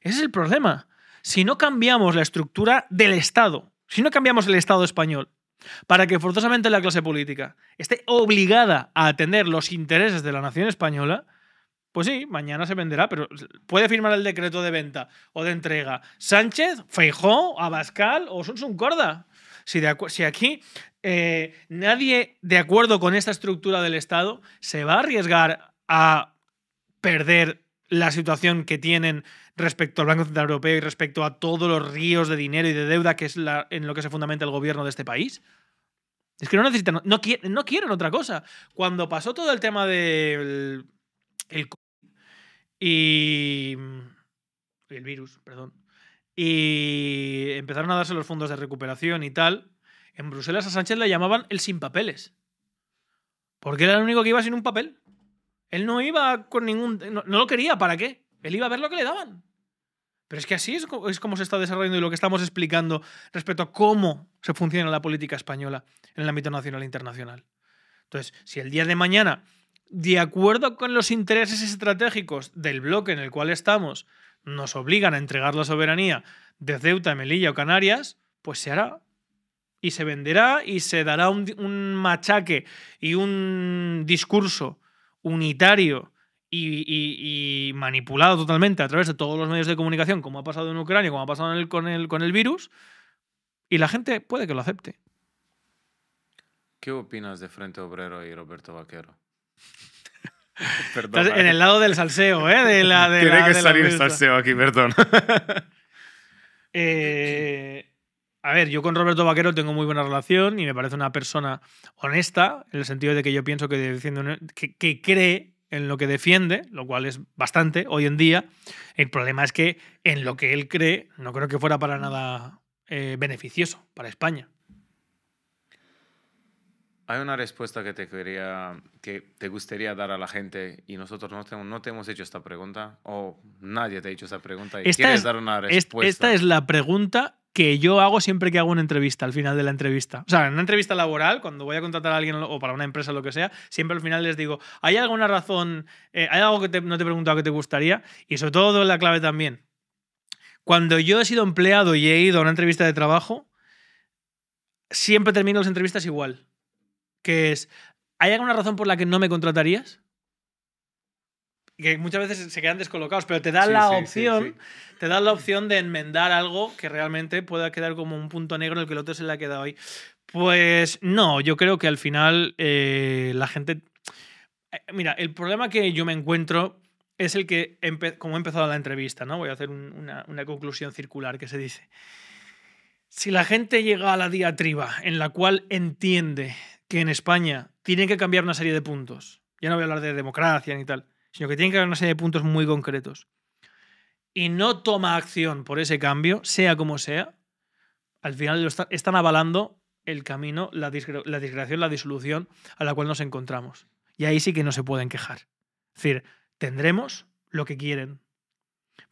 A: Ese es el problema. Si no cambiamos la estructura del Estado, si no cambiamos el Estado español, para que forzosamente la clase política esté obligada a atender los intereses de la nación española, pues sí, mañana se venderá, pero puede firmar el decreto de venta o de entrega Sánchez, Feijóo, Abascal o Sunsun Corda. Si, aquí eh, nadie de acuerdo con esta estructura del Estado se va a arriesgar a perder la situación que tienen respecto al Banco Central Europeo y respecto a todos los ríos de dinero y de deuda que es en lo que se fundamenta el gobierno de este país? Es que no necesitan, no, quieren, otra cosa. Cuando pasó todo el tema del el, y el virus, perdón, y empezaron a darse los fondos de recuperación y tal. En Bruselas a Sánchez le llamaban el sin papeles. Porque era el único que iba sin un papel. Él no iba con ningún... No, lo quería, ¿para qué? Él iba a ver lo que le daban. Pero es que así es, es, como se está desarrollando y lo que estamos explicando respecto a cómo se funciona la política española en el ámbito nacional e internacional. Entonces, si el día de mañana, de acuerdo con los intereses estratégicos del bloque en el cual estamos, nos obligan a entregar la soberanía de Ceuta, Melilla o Canarias, pues se hará y se venderá y se dará un, machaque y un discurso unitario y, manipulado totalmente a través de todos los medios de comunicación, como ha pasado en Ucrania, como ha pasado con, el, con el virus, y la gente puede que lo acepte.
C: ¿Qué opinas de Frente Obrero y Roberto Vaquero? en eh. el lado del
A: salseo, ¿eh? De la, Tiene que salir el salseo aquí, perdón. Eh, a ver, yo con Roberto Vaquero tengo muy buena relación y me parece una persona honesta, en el sentido de que yo pienso que, cree en lo que defiende, lo cual es bastante hoy en día. El problema es que en lo que él cree no creo que fuera para nada eh, beneficioso para España. Hay
C: una respuesta que te, quería, que te gustaría dar a la gente y nosotros no te, hemos hecho esta pregunta o nadie te ha hecho esta pregunta y quieres dar una respuesta. Esta es
A: la pregunta que yo hago siempre que hago una entrevista, al final de la entrevista. O sea, en una entrevista laboral, cuando voy a contratar a alguien o para una empresa lo que sea, siempre al final les digo, ¿hay alguna razón, eh, hay algo que no te he preguntado que te gustaría? Y sobre todo la clave también. Cuando yo he sido empleado y he ido a una entrevista de trabajo, siempre termino las entrevistas igual que es, ¿hay alguna razón por la que no me contratarías? que muchas veces se quedan descolocados, pero te dan la opción, te la opción de enmendar algo que realmente pueda quedar como un punto negro en el que el otro se le ha quedado ahí. Pues no, yo creo que al final eh, la gente. Eh, mira, el problema que yo me encuentro es el que, como he empezado la entrevista, ¿no? Voy a hacer una, una conclusión circular que se dice. Si la gente llega a la diatriba en la cual entiende que en España tienen que cambiar una serie de puntos. Ya no voy a hablar de democracia ni tal, sino que tienen que haber una serie de puntos muy concretos. Y no toma acción por ese cambio, sea como sea, al final están avalando el camino, la, la disgregación, la disolución a la cual nos encontramos. Y ahí sí que no se pueden quejar. Es decir, tendremos lo que quieren.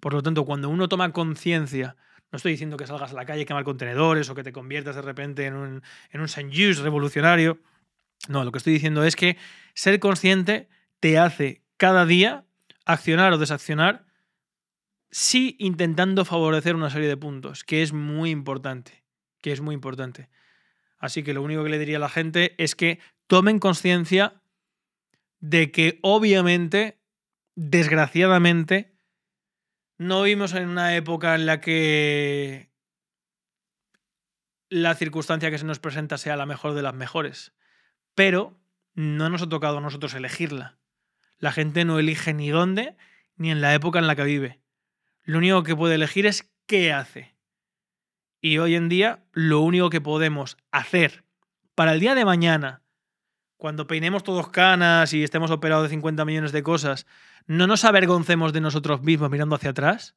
A: Por lo tanto, cuando uno toma conciencia no estoy diciendo que salgas a la calle, quemar contenedores o que te conviertas de repente en un, en un Saint Just revolucionario. No, lo que estoy diciendo es que ser consciente te hace cada día accionar o desaccionar, sí intentando favorecer una serie de puntos, que es muy importante, que es muy importante. Así que lo único que le diría a la gente es que tomen conciencia de que obviamente, desgraciadamente, no vimos en una época en la que la circunstancia que se nos presenta sea la mejor de las mejores, pero no nos ha tocado a nosotros elegirla. La gente no elige ni dónde ni en la época en la que vive. Lo único que puede elegir es qué hace. Y hoy en día lo único que podemos hacer para el día de mañana cuando peinemos todos canas y estemos operados de 50 millones de cosas, no nos avergoncemos de nosotros mismos mirando hacia atrás,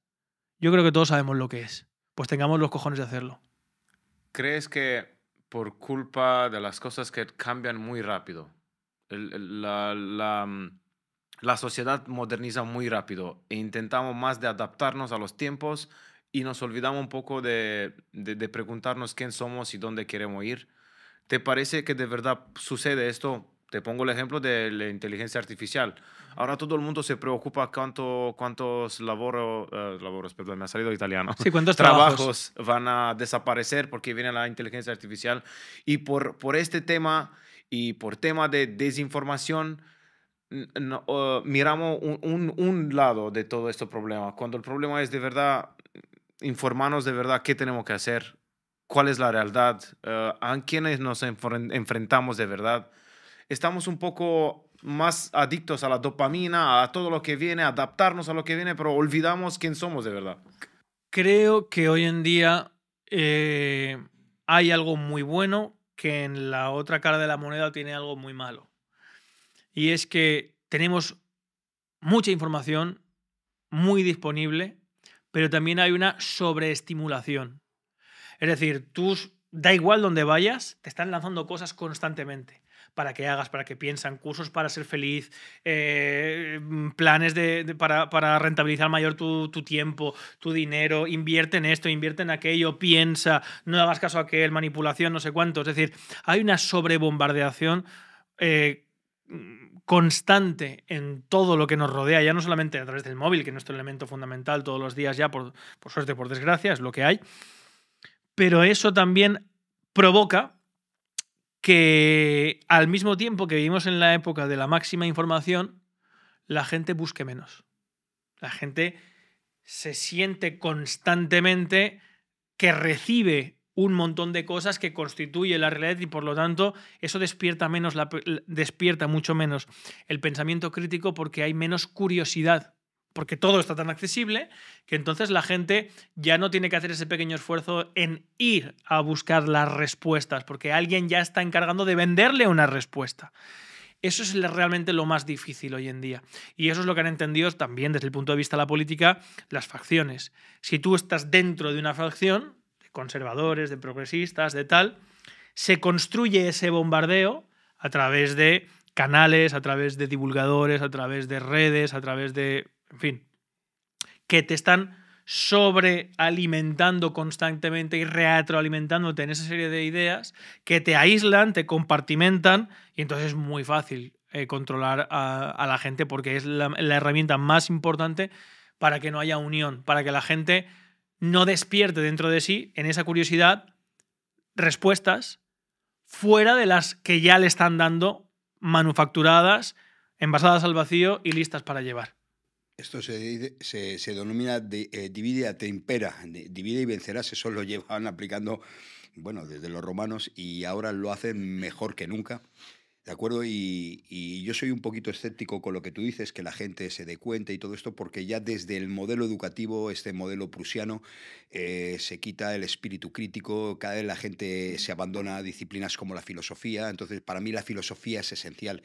A: yo creo que todos sabemos lo que es. Pues tengamos los cojones de hacerlo.
C: ¿Crees que por culpa de las cosas que cambian muy rápido, mm, la, sociedad moderniza muy rápido e intentamos más de adaptarnos a los tiempos y nos olvidamos un poco de, preguntarnos quién somos y dónde queremos ir. ¿Te parece que de verdad sucede esto? Te pongo el ejemplo de la inteligencia artificial. Ahora todo el mundo se preocupa cuánto, cuántos laboro, eh, perdón, me ha salido italiano. Sí, cuántos trabajos? van a desaparecer porque viene la inteligencia artificial. Y por, por este tema y por tema de desinformación, miramos un, un, un, lado de todo este problema. Cuando el problema es de verdad informarnos de verdad qué tenemos que hacer cuál es la realidad, eh, a quiénes nos enfrentamos de verdad. Estamos un poco más adictos a la dopamina, a todo lo que viene, adaptarnos a lo que viene, pero olvidamos quién somos de verdad.
A: Creo que hoy en día eh, hay algo muy bueno que en la otra cara de la moneda tiene algo muy malo. Y es que tenemos mucha información muy disponible, pero también hay una sobreestimulación. Es decir, tú da igual donde vayas, te están lanzando cosas constantemente para que hagas, para que piensan, cursos para ser feliz, eh, mm, planes de, para, rentabilizar mayor tu, tiempo, tu dinero, invierte en esto, invierte en aquello, piensa, no hagas caso a aquel, manipulación, no sé cuánto. Es decir, hay una sobrebombardeación eh, mm, constante en todo lo que nos rodea, ya no solamente a través del móvil, que es nuestro elemento fundamental todos los días ya, por, por suerte, por desgracia, es lo que hay, pero eso también provoca que al mismo tiempo que vivimos en la época de la máxima información, la gente busque menos. La gente se siente constantemente que recibe un montón de cosas que constituye la realidad y por lo tanto eso despierta menos la, despierta mucho menos el pensamiento crítico porque hay menos curiosidad porque todo está tan accesible que entonces la gente ya no tiene que hacer ese pequeño esfuerzo en ir a buscar las respuestas, porque alguien ya está encargando de venderle una respuesta. Eso es realmente lo más difícil hoy en día. Y eso es lo que han entendido también desde el punto de vista de la política las facciones. Si tú estás dentro de una facción, de conservadores, de progresistas, de tal, se construye ese bombardeo a través de canales, a través de divulgadores, a través de redes, a través de en fin, que te están sobrealimentando constantemente y retroalimentándote en esa serie de ideas que te aíslan, te compartimentan y entonces es muy fácil eh, controlar a, la gente porque es la herramienta más importante para que no haya unión, para que la gente no despierte dentro de sí en esa curiosidad respuestas fuera de las que ya le están dando manufacturadas, envasadas al vacío y listas para llevar. Esto
B: se, se, denomina de, eh, divide a te impera, divide y vencerás, eso lo llevan aplicando bueno, desde los romanos y ahora lo hacen mejor que nunca. ¿De acuerdo? Y, yo soy un poquito escéptico con lo que tú dices, que la gente se dé cuenta y todo esto, porque ya desde el modelo educativo, este modelo prusiano, eh, se quita el espíritu crítico, cada vez la gente se abandona a disciplinas como la filosofía, entonces para mí la filosofía es esencial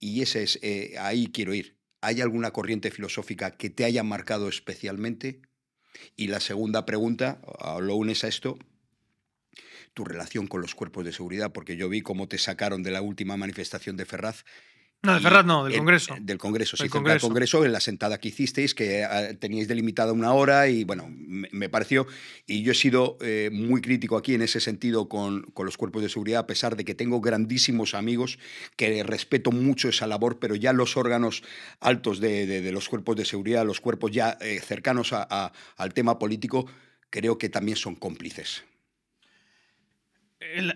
B: y ese es, eh, ahí quiero ir, ¿hay alguna corriente filosófica que te haya marcado especialmente? Y la segunda pregunta, lo unes a esto, tu relación con los cuerpos de seguridad, porque yo vi cómo te sacaron de la última manifestación de Ferraz
A: no, de Ferrat, no, del Congreso.
B: del Congreso, sí, del Congreso. en la sentada que hicisteis, que eh, teníais delimitada una hora y bueno, me, pareció, y yo he sido eh, muy crítico aquí en ese sentido con, los cuerpos de seguridad, a pesar de que tengo grandísimos amigos que respeto mucho esa labor, pero ya los órganos altos de, los cuerpos de seguridad, los cuerpos ya eh, cercanos al tema político, creo que también son cómplices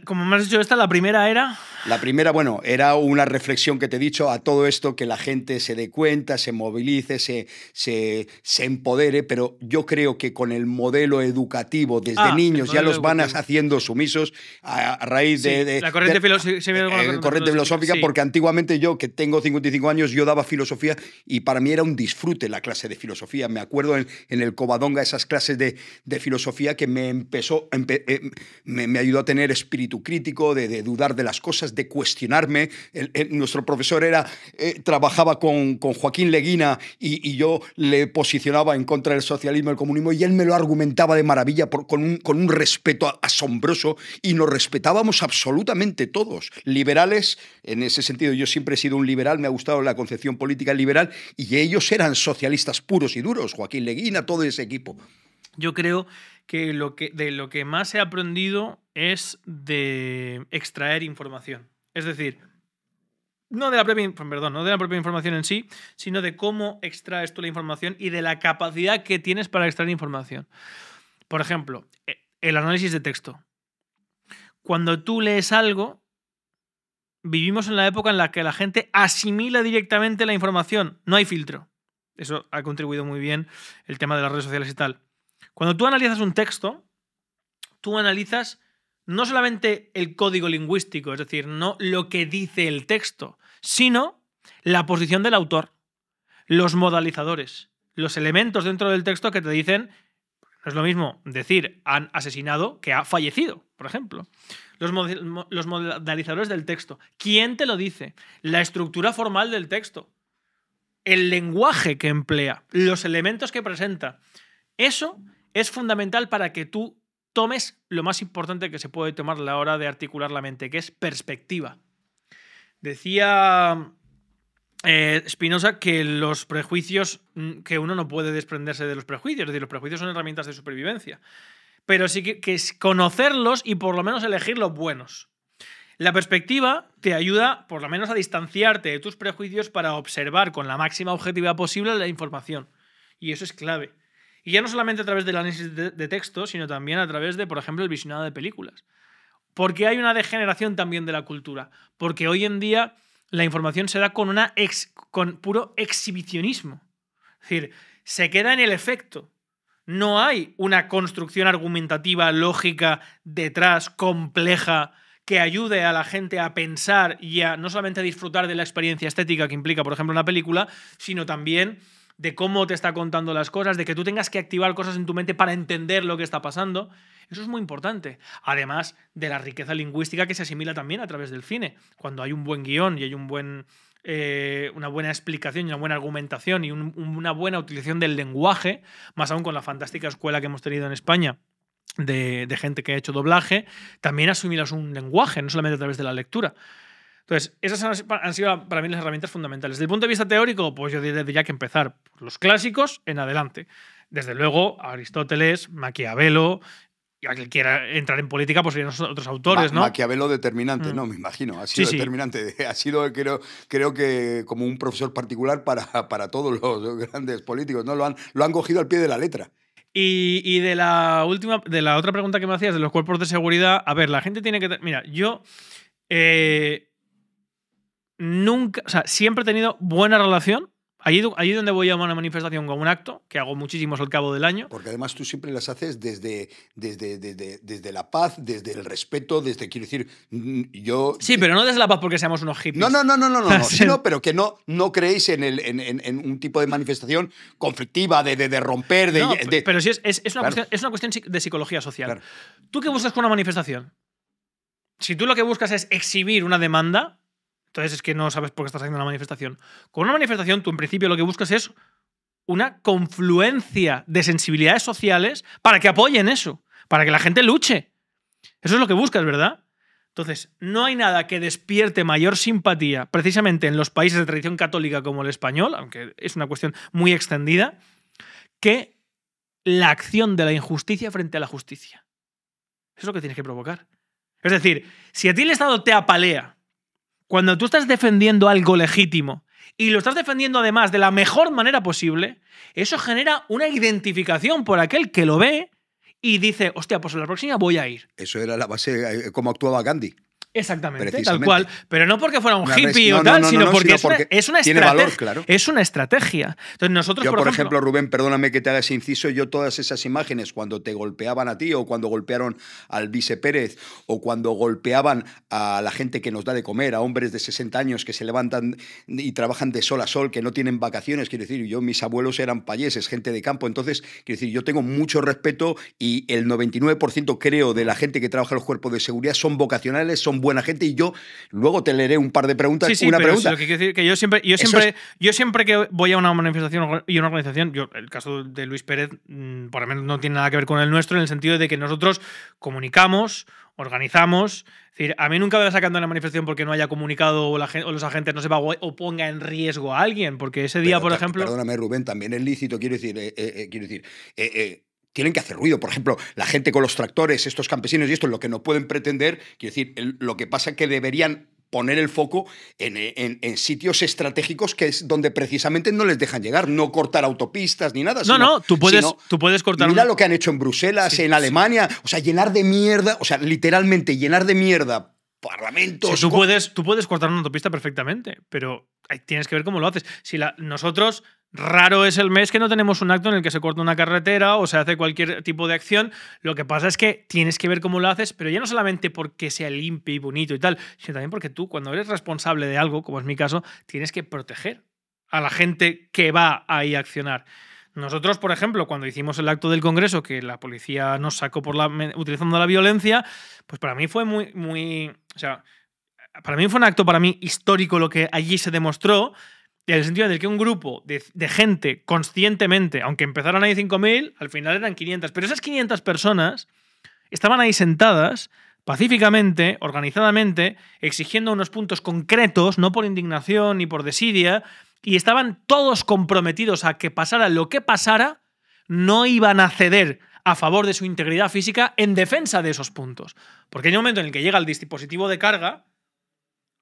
A: como me has dicho, esta, la primera era.
B: La primera, bueno, era una reflexión que te he dicho a todo esto, que la gente se dé cuenta, se movilice, se, se, empodere, pero yo creo que con el modelo educativo desde ah, niños ya los van haciendo sumisos a, raíz de, La corriente,
A: eh, filosófica, porque
B: antiguamente yo, que tengo 55 años, yo daba filosofía y para mí era un disfrute la clase de filosofía. Me acuerdo en, el Cobadonga esas clases de, filosofía que me empezó, eh, me, me ayudó a tener espíritu crítico, de, dudar de las cosas, de cuestionarme. Eh, nuestro profesor era, eh, trabajaba con, con, Joaquín Leguina y, y, yo le posicionaba en contra del socialismo, el comunismo, y él me lo argumentaba de maravilla con, un, con un respeto asombroso y nos respetábamos absolutamente todos. Liberales, en ese sentido yo siempre he sido un liberal, me ha gustado la concepción política liberal y ellos eran socialistas puros y duros, Joaquín Leguina, todo ese equipo.
A: Yo creo que, de lo que más he aprendido es de extraer información. Es decir, no de la no de la propia información en sí, sino de cómo extraes tú la información y de la capacidad que tienes para extraer información. Por ejemplo, e, el análisis de texto. Cuando tú lees algo, vivimos en la época en la que la gente asimila directamente la información, no hay filtro. Eso ha contribuido muy bien el tema de las redes sociales y tal. Cuando tú analizas un texto, tú analizas no solamente el código lingüístico, es decir, no lo que dice el texto, sino la posición del autor, los modalizadores, los elementos dentro del texto que te dicen, no es lo mismo decir han asesinado que ha fallecido, por ejemplo. Los, modalizadores del texto, quién te lo dice, la estructura formal del texto, el lenguaje que emplea, los elementos que presenta. Eso es fundamental para que tú tomes lo más importante que se puede tomar a la hora de articular la mente, que es perspectiva. Decía eh, Spinoza que los prejuicios, mm, que uno no puede desprenderse de los prejuicios, es decir, los prejuicios son herramientas de supervivencia, pero sí que, que es conocerlos y por lo menos elegir los buenos. La perspectiva te ayuda por lo menos a distanciarte de tus prejuicios para observar con la máxima objetividad posible la información. Y eso es clave. Y ya no solamente a través del análisis de, textos, texto, sino también a través de, por ejemplo, el visionado de películas. Porque hay una degeneración también de la cultura. Porque hoy en día la información se da con, una con puro exhibicionismo. Es decir, se queda en el efecto. No hay una construcción argumentativa, lógica, detrás, compleja, que ayude a la gente a pensar y a no solamente a disfrutar de la experiencia estética que implica, por ejemplo, una película, sino también de cómo te está contando las cosas, de que tú tengas que activar cosas en tu mente para entender lo que está pasando. Eso es muy importante. Además de la riqueza lingüística que se asimila también a través del cine. Cuando hay un buen guión y hay un buen, eh, una buena explicación y una buena argumentación y una buena utilización del lenguaje, más aún con la fantástica escuela que hemos tenido en España de, gente que ha hecho doblaje, también asimilas un lenguaje, no solamente a través de la lectura. Entonces, esas han, sido para mí las herramientas fundamentales. Desde el punto de vista teórico, pues yo diría que empezar por los clásicos en adelante. Desde luego, Aristóteles, Maquiavelo, y a que quiera entrar en política, pues serían otros autores, ¿no?
B: Maquiavelo determinante, mm. ¿no? Me imagino. Ha sido
A: determinante. Ha
B: sido, creo, creo que, como un profesor particular para, para todos los grandes políticos, ¿no? Lo han, lo han cogido al pie de la letra.
A: Y, de la última, de la otra pregunta que me hacías, de los cuerpos de seguridad, a ver, la gente tiene que. Mira, yo. Eh, nunca, o sea, siempre he tenido buena relación. Allí, allí donde voy a una manifestación con un acto, que hago muchísimos al cabo del año. Porque además tú siempre las haces desde,
B: desde, desde, desde la paz, desde el respeto, desde, quiero decir, mm, yo...
A: Sí, pero no desde la paz porque seamos unos hippies. No, no, no, no, no, no, sino,
B: pero que no, no creéis en, el, en, un tipo de manifestación conflictiva, de, de, romper, de... No,
A: pero sí, es, es, es, una cuestión, es, una cuestión, de psicología social. Claro. ¿Tú qué buscas con una manifestación? Si tú lo que buscas es exhibir una demanda, entonces es que no sabes por qué estás haciendo una manifestación. Con una manifestación, tú en principio lo que buscas es una confluencia de sensibilidades sociales para que apoyen eso, para que la gente luche. Eso es lo que buscas, ¿verdad? Entonces, no hay nada que despierte mayor simpatía, precisamente en los países de tradición católica como el español, aunque es una cuestión muy extendida, que la acción de la injusticia frente a la justicia. Eso es lo que tienes que provocar. Es decir, si a ti el Estado te apalea cuando tú estás defendiendo algo legítimo y lo estás defendiendo además de la mejor manera posible, eso genera una identificación por aquel que lo ve y dice, hostia, pues la próxima voy a ir.
B: Eso era la base, eh, cómo actuaba Gandhi.
A: Exactamente, tal cual. Pero no porque fuera un hippie o tal, sino, porque, es una, tiene valor, claro. Es una estrategia.
B: Entonces nosotros, yo, por, ejemplo, Rubén, perdóname que te haga ese inciso, yo todas esas imágenes, cuando te golpeaban a ti o cuando golpearon al vice Pérez o cuando golpeaban a la gente que nos da de comer, a hombres de 60 años que se levantan y trabajan de sol a sol, que no tienen vacaciones, quiero decir, yo, mis abuelos eran payeses, gente de campo, entonces, quiero decir, yo tengo mucho respeto y el 99% creo de la gente que trabaja en los cuerpos de seguridad son vocacionales, son buena gente y yo luego te leeré un par de preguntas. una pregunta.
A: yo siempre, yo siempre, yo siempre que voy a una manifestación y una organización, el caso de Luis Pérez, mm, por lo menos no tiene nada que ver con el nuestro, en el sentido de que nosotros comunicamos, organizamos. Es decir, a mí nunca me va sacando en la manifestación porque no haya comunicado o, los agentes no se va o ponga en riesgo a alguien, porque ese día, por ejemplo.
B: Perdóname, Rubén, también es lícito, quiero decir, eh, eh, eh, quiero decir, tienen que hacer ruido. Por ejemplo, la gente con los tractores, estos campesinos y esto, lo que no pueden pretender, quiero decir, lo que pasa es que deberían poner el foco en, sitios estratégicos que es donde precisamente no les dejan llegar, no cortar autopistas ni nada. No, no, tú puedes, tú puedes cortar. Mira lo que han hecho en Bruselas, en Alemania, o sea, llenar de mierda, o sea, literalmente llenar de mierda
A: parlamentos. tú, puedes, tú puedes cortar una autopista perfectamente, pero tienes que ver cómo lo haces. Si nosotros Raro es el mes que no tenemos un acto en el que se corta una carretera o se hace cualquier tipo de acción. Lo que pasa es que tienes que ver cómo lo haces, pero ya no solamente porque sea limpio y bonito y tal, sino también porque tú, cuando eres responsable de algo, como es mi caso, tienes que proteger a la gente que va ahí a accionar. Nosotros, por ejemplo, cuando hicimos el acto del Congreso, que la policía nos sacó por la, utilizando la violencia, pues para mí fue muy, muy, o sea, para mí fue un acto para mí histórico lo que allí se demostró, en el sentido de que un grupo de, de gente conscientemente, aunque empezaron ahí 5.000, al final eran 500, pero esas 500 personas estaban ahí sentadas pacíficamente, organizadamente, exigiendo unos puntos concretos, no por indignación ni por desidia, y estaban todos comprometidos a que pasara lo que pasara, no iban a ceder a favor de su integridad física en defensa de esos puntos. Porque hay un momento en el que llega el dispositivo de carga,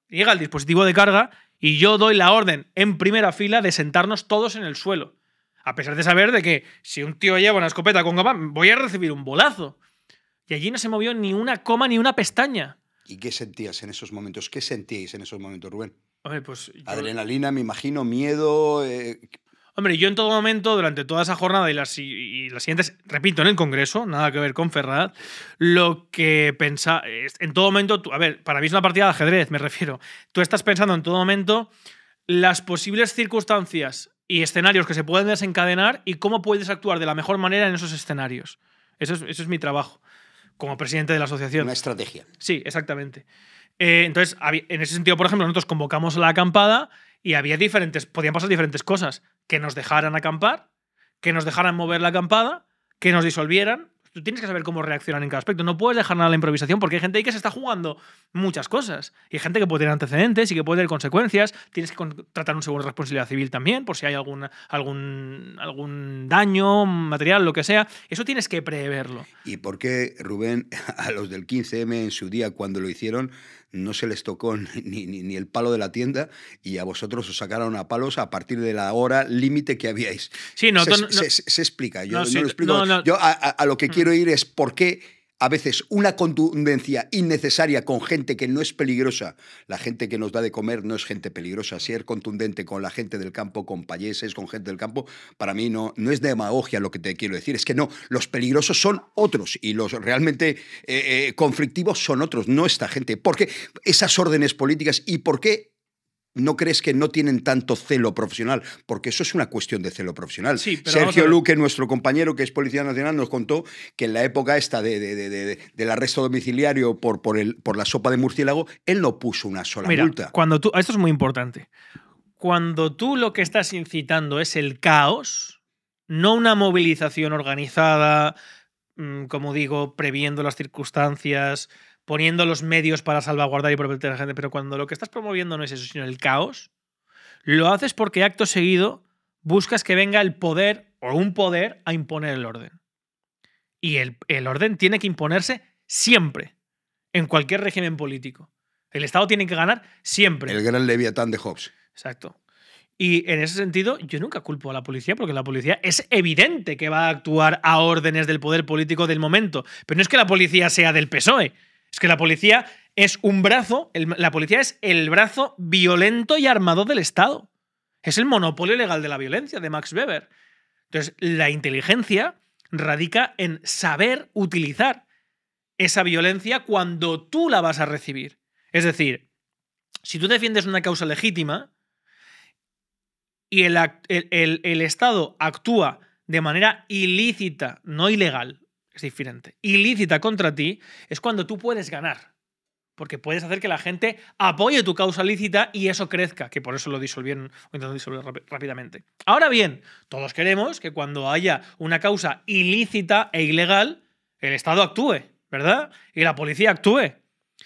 A: llega el dispositivo de carga y yo doy la orden en primera fila de sentarnos todos en el suelo. A pesar de saber de que si un tío lleva una escopeta con goma, voy a recibir un bolazo. Y allí no se movió ni una coma ni una pestaña.
B: ¿Y qué sentías en esos momentos? ¿Qué sentíais en esos momentos, Rubén?
A: pues Adrenalina,
B: me imagino, miedo, eh,
A: Hombre, yo en todo momento, durante toda esa jornada y las, siguientes, repito, en el Congreso, nada que ver con Ferrad, lo que pensaba, en todo momento, a ver, para mí es una partida de ajedrez, me refiero, tú estás pensando en todo momento las posibles circunstancias y escenarios que se pueden desencadenar y cómo puedes actuar de la mejor manera en esos escenarios. Eso es, mi trabajo como presidente de la asociación. Una estrategia. Sí, exactamente. Eh, entonces, en ese sentido, por ejemplo, nosotros convocamos la acampada y había diferentes, podían pasar diferentes cosas que nos dejaran acampar, que nos dejaran mover la acampada, que nos disolvieran. Tú tienes que saber cómo reaccionar en cada aspecto. No puedes dejar nada a la improvisación porque hay gente ahí que se está jugando muchas cosas. Y hay gente que puede tener antecedentes y que puede tener consecuencias. Tienes que tratar un seguro de responsabilidad civil también por si hay algún, algún, algún daño material, lo que sea. Eso tienes que preverlo.
B: ¿Y por qué, Rubén, a los del 15M en su día, cuando lo hicieron, no se les tocó ni, ni, el palo de la tienda y a vosotros os sacaron a palos a partir de la hora límite que habíais. Sí, no, se, explica, yo explico. Yo a, lo que mm. quiero ir es por qué a veces una contundencia innecesaria con gente que no es peligrosa. La gente que nos da de comer no es gente peligrosa. Ser contundente con la gente del campo, con payeses, con gente del campo, para mí no, no es demagogia lo que te quiero decir. Es que no, los peligrosos son otros y los realmente eh, eh, conflictivos son otros, no esta gente. Porque esas órdenes políticas y por qué ¿No crees que no tienen tanto celo profesional? Porque eso es una cuestión de celo profesional. Sí, Sergio Luque, nuestro compañero que es Policía Nacional, nos contó que en la época esta de, del arresto domiciliario por, por, el, por, la sopa de murciélago, él no puso una sola Mira, multa.
A: Cuando tú, esto es muy importante. Cuando tú lo que estás incitando es el caos, no una movilización organizada, mm, como digo, previendo las circunstancias, poniendo los medios para salvaguardar y proteger a la gente, pero cuando lo que estás promoviendo no es eso, sino el caos, lo haces porque acto seguido buscas que venga el poder o un poder a imponer el orden. Y el, el orden tiene que imponerse siempre, en cualquier régimen político. El Estado tiene que ganar siempre.
B: El gran leviatán de Hobbes.
A: Exacto. Y en ese sentido, yo nunca culpo a la policía, porque la policía es evidente que va a actuar a órdenes del poder político del momento. Pero no es que la policía sea del PSOE. Es que la policía es un brazo, la policía es el brazo violento y armado del Estado. Es el monopolio legal de la violencia de Max Weber. Entonces, la inteligencia radica en saber utilizar esa violencia cuando tú la vas a recibir. Es decir, si tú defiendes una causa legítima y el Estado actúa de manera ilícita, no ilegal, es diferente. Ilícita contra ti es cuando tú puedes ganar, porque puedes hacer que la gente apoye tu causa lícita y eso crezca, que por eso lo disolvieron o intentaron disolver rápidamente. Ahora bien, todos queremos que cuando haya una causa ilícita e ilegal, el Estado actúe, ¿verdad? Y la policía actúe,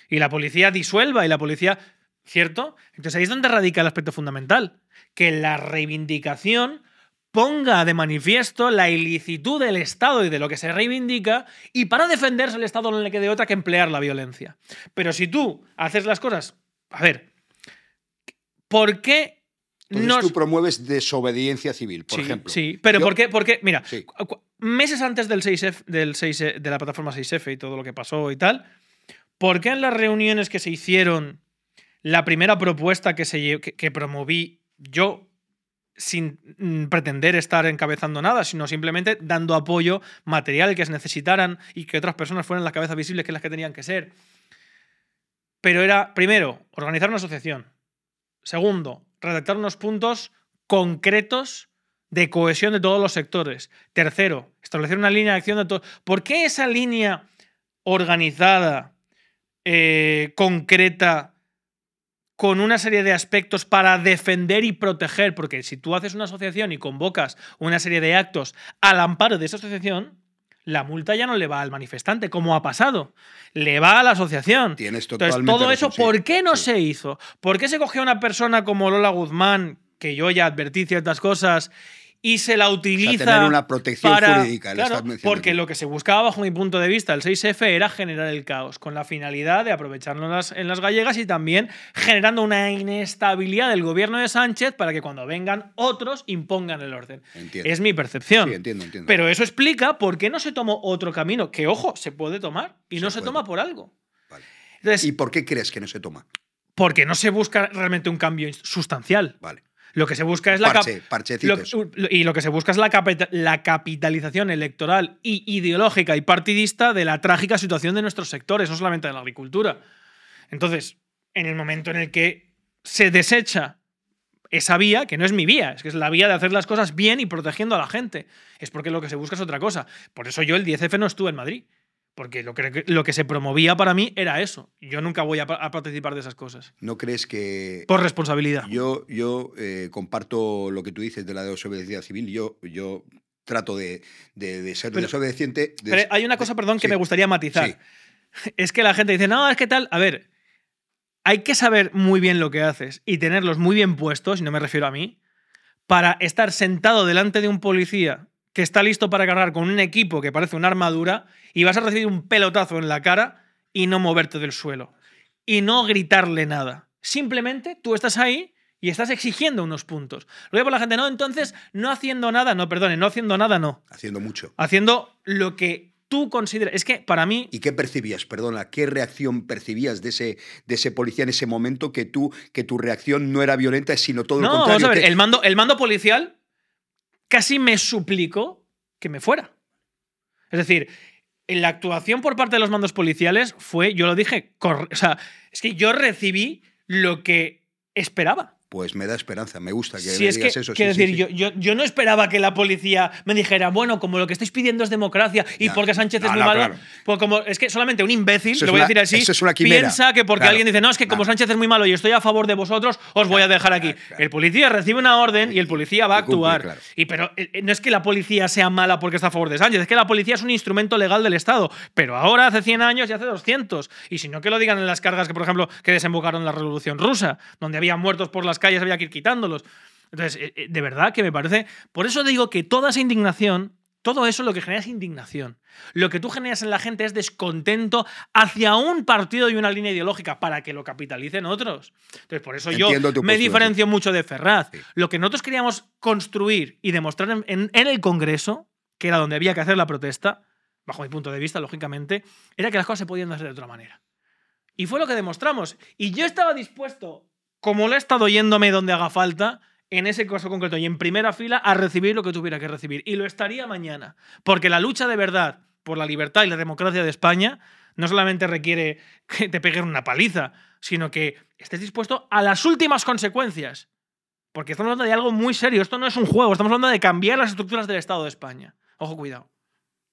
A: y la policía disuelva, y la policía... ¿Cierto? Entonces ahí es donde radica el aspecto fundamental, que la reivindicación ponga de manifiesto la ilicitud del Estado y de lo que se reivindica, y para defenderse el Estado no le quede otra que emplear la violencia. Pero si tú haces las cosas, a ver, ¿por qué entonces tú
B: promueves desobediencia civil, por ejemplo. Sí, pero ¿por
A: qué? mira, meses antes del 6 eh, de la plataforma 6F y todo lo que pasó y tal, ¿por qué en las reuniones que se hicieron la primera propuesta que, se, que promoví yo sin mm, pretender estar encabezando nada, sino simplemente dando apoyo material que se necesitaran y que otras personas fueran las cabezas visibles que las que tenían que ser. Pero era, primero, organizar una asociación. Segundo, redactar unos puntos concretos de cohesión de todos los sectores. Tercero, establecer una línea de acción de todos. ¿Por qué esa línea organizada, eh, concreta, con una serie de aspectos para defender y proteger, porque si tú haces una asociación y convocas una serie de actos al amparo de esa asociación, la multa ya no le va al manifestante, como ha pasado. Le va a la asociación. Tienes Entonces, todo eso, ¿por qué no se hizo? ¿Por qué se cogió una persona como Lola Guzmán, que yo ya advertí ciertas cosas, y se la utiliza. para… tener una protección jurídica, claro, Porque lo que se buscaba, bajo mi punto de vista, el 6F era generar el caos, con la finalidad de aprovecharlo en las, gallegas y también generando una inestabilidad del gobierno de Sánchez para que cuando vengan otros impongan el orden. Entiendo. Es mi percepción. Sí, entiendo, entiendo. Pero eso explica por qué no se tomó otro camino, que ojo, se puede tomar y no se toma por algo. Vale.
B: ¿Y por qué crees que no se toma?
A: Porque no se busca realmente un cambio sustancial. Vale. Lo que se busca es la uh, y lo que se busca es la, la capitalización electoral y ideológica y partidista de la trágica situación de nuestros sectores, no solamente de la agricultura. Entonces, en el momento en el que se desecha esa vía, que no es mi vía, es que es la vía de hacer las cosas bien y protegiendo a la gente, es porque lo que se busca es otra cosa. Por eso yo el 10F no estuve en Madrid. Porque lo que, se promovía para mí era eso. Yo nunca voy a, participar de esas cosas.
B: ¿No crees que...? Por
A: responsabilidad.
B: Yo, yo eh, comparto lo que tú dices de la desobediencia civil. Yo, yo trato de, de, ser desobediente.
A: hay una cosa, perdón, que me gustaría matizar. Es que la gente dice, no, es que tal... A ver, hay que saber muy bien lo que haces y tenerlos muy bien puestos, y no me refiero a mí, para estar sentado delante de un policía que está listo para cargar con un equipo que parece una armadura y vas a recibir un pelotazo en la cara y no moverte del suelo. Y no gritarle nada. Simplemente tú estás ahí y estás exigiendo unos puntos. Luego por la gente, no, entonces no haciendo nada, no, perdone, no haciendo nada, no.
B: Haciendo mucho.
A: Haciendo lo que tú consideras. Es que para mí.
B: ¿Y qué percibías? Perdona, ¿qué reacción percibías de ese, de ese policía en ese momento que tú, que tu reacción no era violenta, sino todo lo contrario? Vamos
A: el, mando, el mando policial casi me suplicó que me fuera. Es decir, la actuación por parte de los mandos policiales fue, yo lo dije, o sea, es que yo recibí lo que esperaba
B: pues me da esperanza, me gusta que digas eso. Quiero decir, Yo,
A: yo, yo, no esperaba que la policía me dijera, bueno, como lo que estáis pidiendo es democracia y porque Sánchez es muy malo, pues como es que solamente un imbécil, lo voy a decir así, piensa que porque alguien dice, no, es que como Sánchez es muy malo y estoy a favor de vosotros, os voy a dejar aquí. El policía recibe una orden y el policía va a actuar. y pero eh, eh, no es que la policía sea mala porque está a favor de Sánchez, es que la policía es un instrumento legal del Estado, pero ahora hace 100 años y hace 200. Y si no que lo digan en las cargas que, por ejemplo, que desembocaron la Revolución Rusa, donde había muertos por las calles había que ir quitándolos. Entonces, eh, eh, de verdad que me parece... Por eso digo que toda esa indignación, todo eso lo que genera es indignación. Lo que tú generas en la gente es descontento hacia un partido y una línea ideológica para que lo capitalicen otros. Entonces, por eso yo me diferencio mucho de Ferraz. Lo que nosotros queríamos construir y demostrar en el Congreso, que era donde había que hacer la protesta, bajo mi punto de vista, lógicamente, era que las cosas se podían hacer de otra manera. Y fue lo que demostramos. Y yo estaba dispuesto como le he estado yéndome donde haga falta, en ese caso concreto y en primera fila, a recibir lo que tuviera que recibir. Y lo estaría mañana, porque la lucha de verdad por la libertad y la democracia de España no solamente requiere que te peguen una paliza, sino que estés dispuesto a las últimas consecuencias. Porque estamos hablando de algo muy serio, esto no es un juego, estamos hablando de cambiar las estructuras del Estado de España. Ojo, cuidado.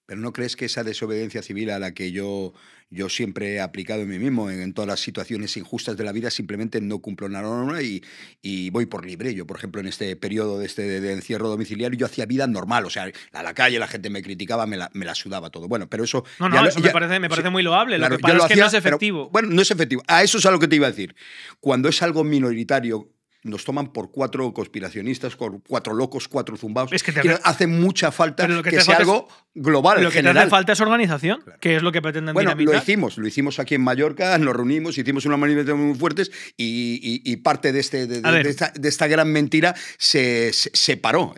B: Pero ¿no crees que esa desobediencia civil a la que yo, yo siempre he aplicado en mí mismo, en, todas las situaciones injustas de la vida, simplemente no cumplo una norma y, voy por libre? Yo, por ejemplo, en este periodo de, este, encierro domiciliario, yo hacía vida normal, o sea, a la calle la gente me criticaba, me la, me sudaba todo. Bueno, pero eso... No, no, eso me parece, muy
A: loable, lo que pasa es que no es efectivo.
B: bueno, no es efectivo. A eso es a lo que te iba a decir. Cuando es algo minoritario nos toman por cuatro conspiracionistas, por cuatro locos, cuatro zumbados. Es que hace mucha falta que, sea algo global. Lo que hace
A: falta es organización, que es lo que pretenden Bueno, lo hicimos,
B: lo hicimos aquí en Mallorca, nos reunimos, hicimos unas manifestaciones muy fuertes y, parte de, este, de, esta, gran mentira se, se, paró.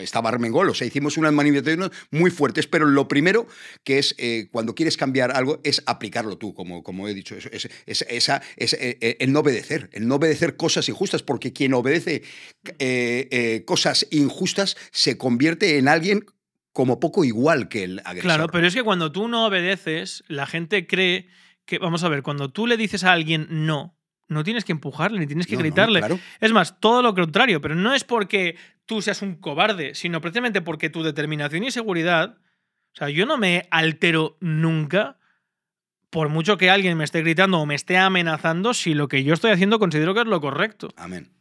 B: estaba Armengol, o sea, hicimos unas manifestaciones muy fuertes, pero lo primero que es eh, cuando quieres cambiar algo es aplicarlo tú, como, como he dicho, es, esa, es, eh, eh, el no obedecer, el no obedecer cosas injustas, porque quien obedece eh, eh, cosas injustas se convierte en alguien como poco igual que el agresor. Claro,
A: pero es que cuando tú no obedeces, la gente cree que, vamos a ver, cuando tú le dices a alguien no, no tienes que empujarle, ni tienes que gritarle. Es más, todo lo contrario, pero no es porque tú seas un cobarde, sino precisamente porque tu determinación y seguridad, o sea, yo no me altero nunca por mucho que alguien me esté gritando o me esté amenazando, si lo que yo estoy haciendo considero que es lo correcto. Amén.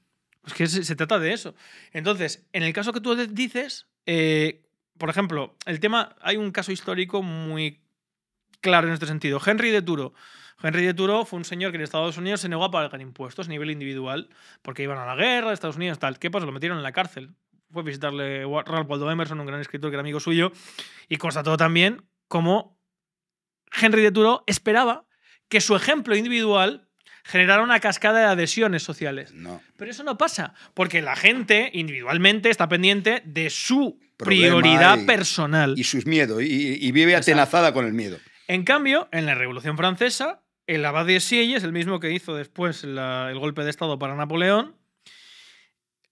A: Es que se, trata de eso. Entonces, en el caso que tú dices, eh, por ejemplo, el tema, hay un caso histórico muy claro en este sentido. Henry de Turo. Henry de Turo fue un señor que en Estados Unidos se negó a pagar impuestos a nivel individual porque iban a la guerra, Estados Unidos, tal. ¿Qué pasa? Lo metieron en la cárcel. Fue a visitarle Ralph Waldo Emerson, un gran escritor que era amigo suyo, y constató también cómo Henry de Turo esperaba que su ejemplo individual generara una cascada de adhesiones sociales. Pero eso no pasa, porque la gente individualmente está pendiente de su prioridad
B: personal. Y sus miedos, y, vive atenazada con el miedo.
A: En cambio, en la Revolución Francesa, el abad de Sieyes, el mismo que hizo después el golpe de Estado para Napoleón,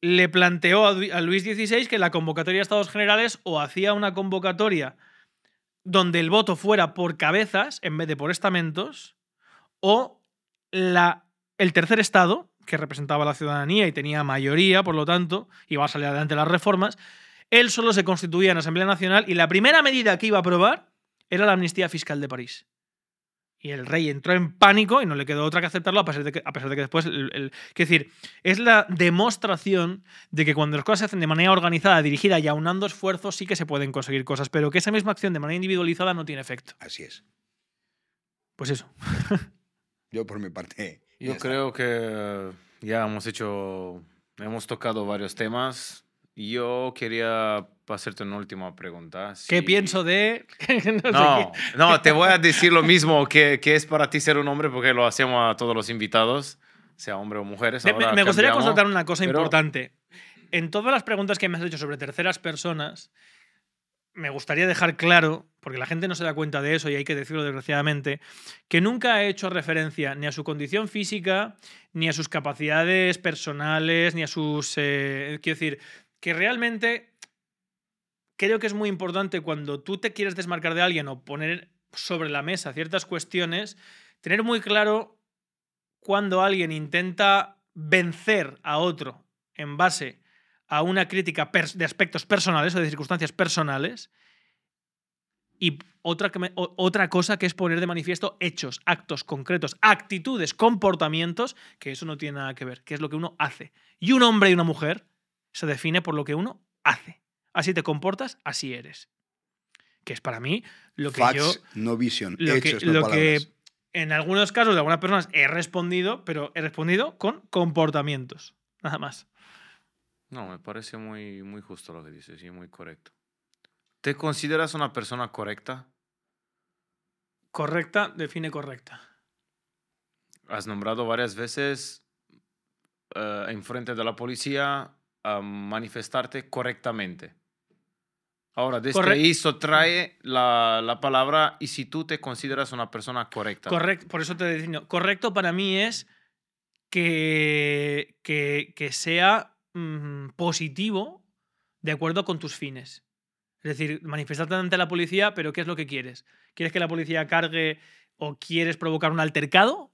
A: le planteó a, a Luis XVI que la convocatoria de Estados Generales o hacía una convocatoria donde el voto fuera por cabezas en vez de por estamentos, o la, el tercer estado, que representaba la ciudadanía y tenía mayoría, por lo tanto, iba a salir adelante las reformas, él solo se constituía en Asamblea Nacional y la primera medida que iba a aprobar era la amnistía fiscal de París. Y el rey entró en pánico y no le quedó otra que aceptarlo, a pesar de que, a pesar de que después. es decir, es la demostración de que cuando las cosas se hacen de manera organizada, dirigida y aunando esfuerzos, sí que se pueden conseguir cosas, pero que esa misma acción de manera individualizada no tiene efecto. Así es. Pues eso.
C: Yo, por mi parte. Yo creo que ya hemos hecho. Hemos tocado varios temas. Yo quería pasarte una última pregunta. ¿Qué
A: pienso de...? no, no, te voy
C: a decir lo mismo que, es para ti ser un hombre porque lo hacemos a todos los invitados, sea hombre o mujeres. me, me gustaría constatar una cosa importante.
A: En todas las preguntas que me has hecho sobre terceras personas, me gustaría dejar claro, porque la gente no se da cuenta de eso y hay que decirlo desgraciadamente, que nunca he hecho referencia ni a su condición física, ni a sus capacidades personales, ni a sus... Eh, quiero decir que realmente creo que es muy importante cuando tú te quieres desmarcar de alguien o poner sobre la mesa ciertas cuestiones, tener muy claro cuando alguien intenta vencer a otro en base a una crítica de aspectos personales o de circunstancias personales. Y otra, otra cosa que es poner de manifiesto hechos, actos concretos, actitudes, comportamientos, que eso no tiene nada que ver, que es lo que uno hace. Y un hombre y una mujer se define por lo que uno hace. Así te comportas, así eres. Que es para mí lo que yo. No vision, lo hechos, que, lo que en algunos casos de algunas personas he respondido, pero he respondido con comportamientos. Nada más.
C: No, me parece muy, muy justo lo que dices y muy correcto. ¿Te consideras una persona correcta?
A: Correcta, define correcta.
C: Has nombrado varias veces eh, en frente de la policía a manifestarte correctamente. Ahora, desde ahí eso trae mm. la, palabra y si tú te consideras una persona correcta. Correcto,
A: por eso te digo, correcto para mí es que, que, sea mm, positivo de acuerdo con tus fines. Es decir, manifestarte ante la policía, pero ¿qué es lo que quieres? ¿Quieres que la policía cargue o quieres provocar un altercado?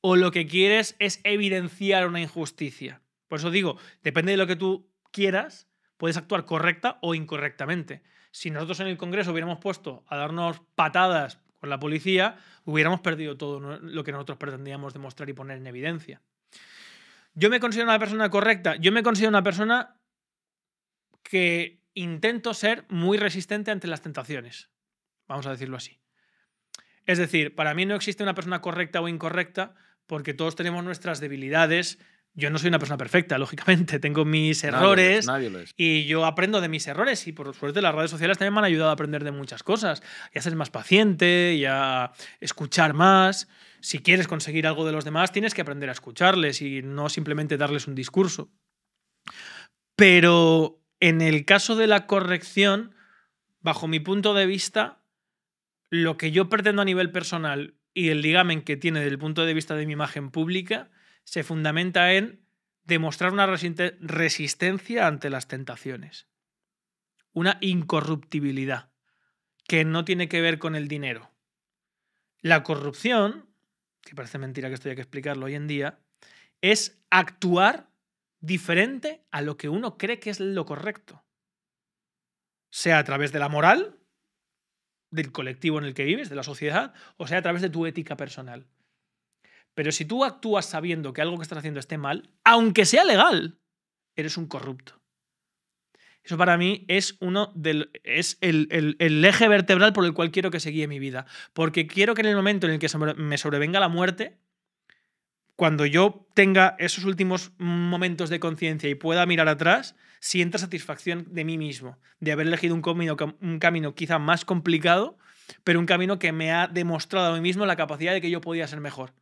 A: ¿O lo que quieres es evidenciar una injusticia? Por eso digo, depende de lo que tú quieras, puedes actuar correcta o incorrectamente. Si nosotros en el Congreso hubiéramos puesto a darnos patadas con la policía, hubiéramos perdido todo lo que nosotros pretendíamos demostrar y poner en evidencia. Yo me considero una persona correcta, yo me considero una persona que intento ser muy resistente ante las tentaciones, vamos a decirlo así. Es decir, para mí no existe una persona correcta o incorrecta porque todos tenemos nuestras debilidades, yo no soy una persona perfecta, lógicamente, tengo mis errores y yo aprendo de mis errores y por suerte las redes sociales también me han ayudado a aprender de muchas cosas y a ser más paciente y a escuchar más. Si quieres conseguir algo de los demás, tienes que aprender a escucharles y no simplemente darles un discurso. Pero en el caso de la corrección, bajo mi punto de vista, lo que yo pretendo a nivel personal y el ligamen que tiene desde el punto de vista de mi imagen pública, se fundamenta en demostrar una resistencia ante las tentaciones, una incorruptibilidad que no tiene que ver con el dinero. La corrupción, que parece mentira que esto haya que explicarlo hoy en día, es actuar diferente a lo que uno cree que es lo correcto. Sea a través de la moral, del colectivo en el que vives, de la sociedad, o sea a través de tu ética personal. Pero si tú actúas sabiendo que algo que estás haciendo esté mal, aunque sea legal, eres un corrupto. Eso para mí es uno del. es el, eje vertebral por el cual quiero que se guíe mi vida. Porque quiero que en el momento en el que me sobrevenga la muerte, cuando yo tenga esos últimos momentos de conciencia y pueda mirar atrás, sienta satisfacción de mí mismo, de haber elegido un un camino quizá más complicado, pero un camino que me ha demostrado a mí mismo la capacidad de que yo podía ser mejor.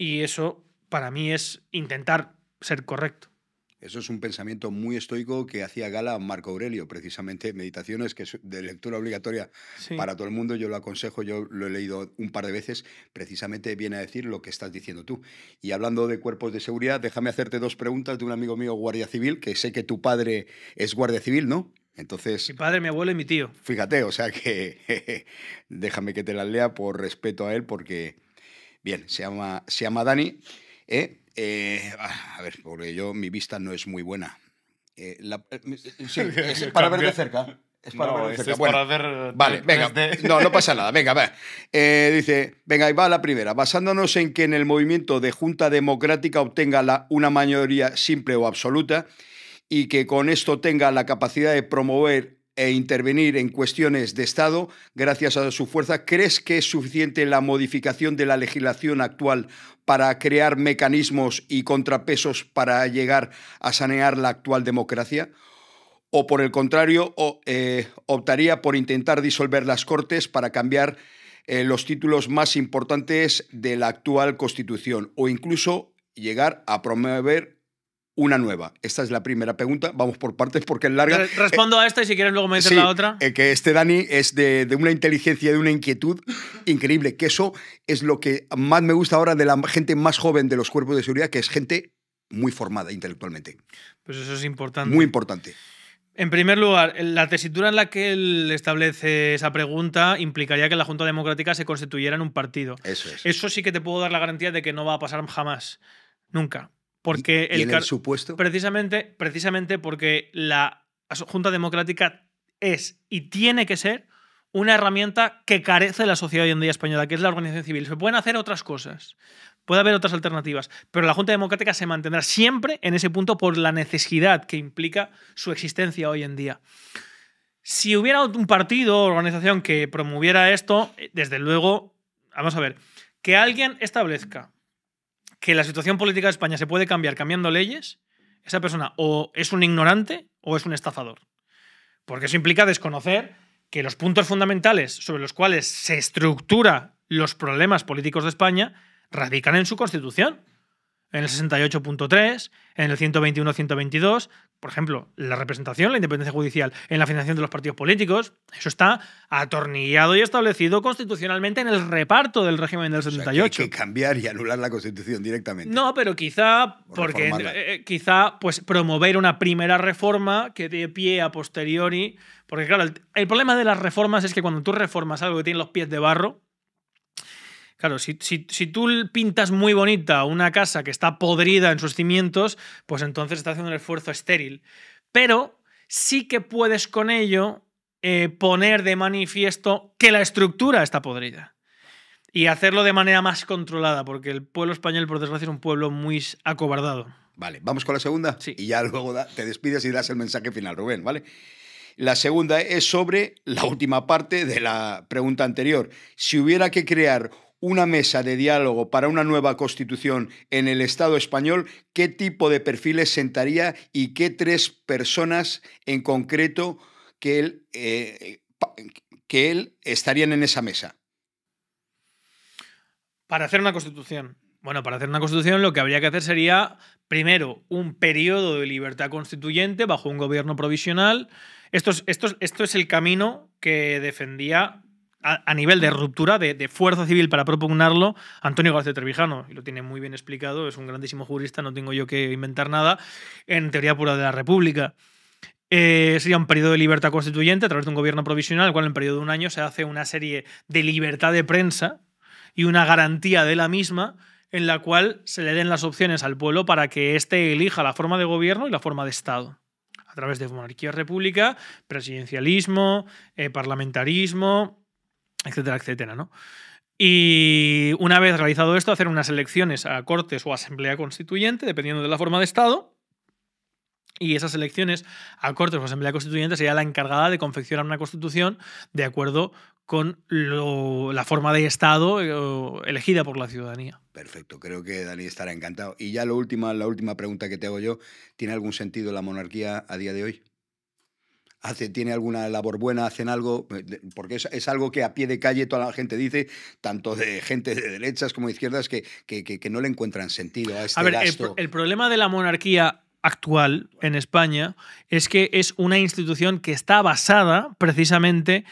A: Y eso para mí es intentar ser correcto.
B: Eso es un pensamiento muy estoico que hacía gala Marco Aurelio, precisamente Meditaciones, que es de lectura obligatoria para todo el mundo. Yo lo aconsejo, yo lo he leído un par de veces. Precisamente viene a decir lo que estás diciendo tú. Y hablando de cuerpos de seguridad, déjame hacerte dos preguntas de un amigo mío, guardia civil, que sé que tu padre es guardia civil, ¿no? Entonces. Mi
A: padre, mi abuelo y mi tío.
B: Fíjate, o sea que. déjame que te las lea por respeto a él, porque Bien, se llama, se llama Dani. ¿eh? Eh, ah, a ver, porque yo, mi vista no es muy buena. Eh, sí, es para ver de cerca. Es para, ver, Vale, venga. No, no pasa nada. Venga, va. dice, venga, y va la primera. Basándonos en que en el movimiento de Junta Democrática obtenga una mayoría simple o absoluta y que con esto tenga la capacidad de promover e intervenir en cuestiones de Estado gracias a su fuerza, ¿crees que es suficiente la modificación de la legislación actual para crear mecanismos y contrapesos para llegar a sanear la actual democracia? ¿O por el contrario, eh, optaría por intentar disolver las Cortes para cambiar eh, los títulos más importantes de la actual Constitución o incluso llegar a promover una nueva? Esta es la primera pregunta. Vamos por partes porque es larga.
A: Respondo eh, a esta y si quieres luego me dices la otra.
B: Eh, que este Dani es de, una inteligencia, de una inquietud increíble. Que eso es lo que más me gusta ahora de la gente más joven de los cuerpos de seguridad, que es gente muy formada intelectualmente.
A: Pues eso es importante. Muy importante. En primer lugar, la tesitura en la que él establece esa pregunta implicaría que la Junta Democrática se constituyera en un partido. Eso es. Eso sí que te puedo dar la garantía de que no va a pasar jamás. Nunca. Porque el, Precisamente, precisamente porque la Junta Democrática es y tiene que ser una herramienta que carece de la sociedad hoy en día española, que es la organización civil. Se pueden hacer otras cosas, puede haber otras alternativas, pero la Junta Democrática se mantendrá siempre en ese punto por la necesidad que implica su existencia hoy en día. Si hubiera un partido o organización que promoviera esto, eh, desde luego, vamos a ver, que alguien establezca que la situación política de España se puede cambiar cambiando leyes, esa persona o es un ignorante o es un estafador. Porque eso implica desconocer que los puntos fundamentales sobre los cuales se estructura los problemas políticos de España radican en su constitución en el 68.3, en el 121-122, por ejemplo, la representación, la independencia judicial en la financiación de los partidos políticos, eso está atornillado y establecido constitucionalmente en el reparto del régimen del 78.
B: y hay que cambiar y anular la Constitución directamente.
A: No, pero quizá porque eh, quizá pues promover una primera reforma que dé pie a posteriori, porque claro, el problema de las reformas es que cuando tú reformas algo que tiene los pies de barro, Claro, si, tú pintas muy bonita una casa que está podrida en sus cimientos, pues entonces está haciendo un esfuerzo estéril. Pero sí que puedes con ello eh, poner de manifiesto que la estructura está podrida. Y hacerlo de manera más controlada, porque el pueblo español, por desgracia, es un pueblo muy acobardado.
B: Vale, vamos con la segunda. Sí. Y ya luego te despides y das el mensaje final, Rubén, ¿vale? La segunda es sobre la última parte de la pregunta anterior. Si hubiera que crear una mesa de diálogo para una nueva constitución en el Estado español, ¿qué tipo de perfiles sentaría y qué tres personas en concreto que él, eh, que él estarían en esa mesa?
A: Para hacer una constitución. Bueno, para hacer una constitución lo que habría que hacer sería, primero, un periodo de libertad constituyente bajo un gobierno provisional. esto es, esto es el camino que defendía a, nivel de ruptura, de, fuerza civil para propugnarlo, Antonio García Trevijano, y lo tiene muy bien explicado, es un grandísimo jurista, no tengo yo que inventar nada, en teoría pura de la República. Eh, sería un periodo de libertad constituyente a través de un gobierno provisional, el cual en periodo de un año se hace una serie de libertad de prensa y una garantía de la misma en la cual se le den las opciones al pueblo para que éste elija la forma de gobierno y la forma de Estado a través de monarquía república, presidencialismo, eh, parlamentarismo, etcétera, etcétera, ¿no? Y una vez realizado esto, hacer unas elecciones a Cortes o Asamblea Constituyente, dependiendo de la forma de Estado. Y esas elecciones a Cortes o Asamblea Constituyente sería la encargada de confeccionar una constitución de acuerdo con la forma de Estado eh, elegida por la ciudadanía.
B: Perfecto, creo que Dalí estará encantado. Y ya última, la última pregunta que te hago yo, ¿tiene algún sentido la monarquía a día de hoy? tiene alguna labor buena, hacen algo, eh, porque es, algo que a pie de calle toda la gente dice, tanto de gente de derechas como de izquierdas, que, no le encuentran sentido a este a ver,
A: el problema de la monarquía actual en España es que es una institución que está basada precisamente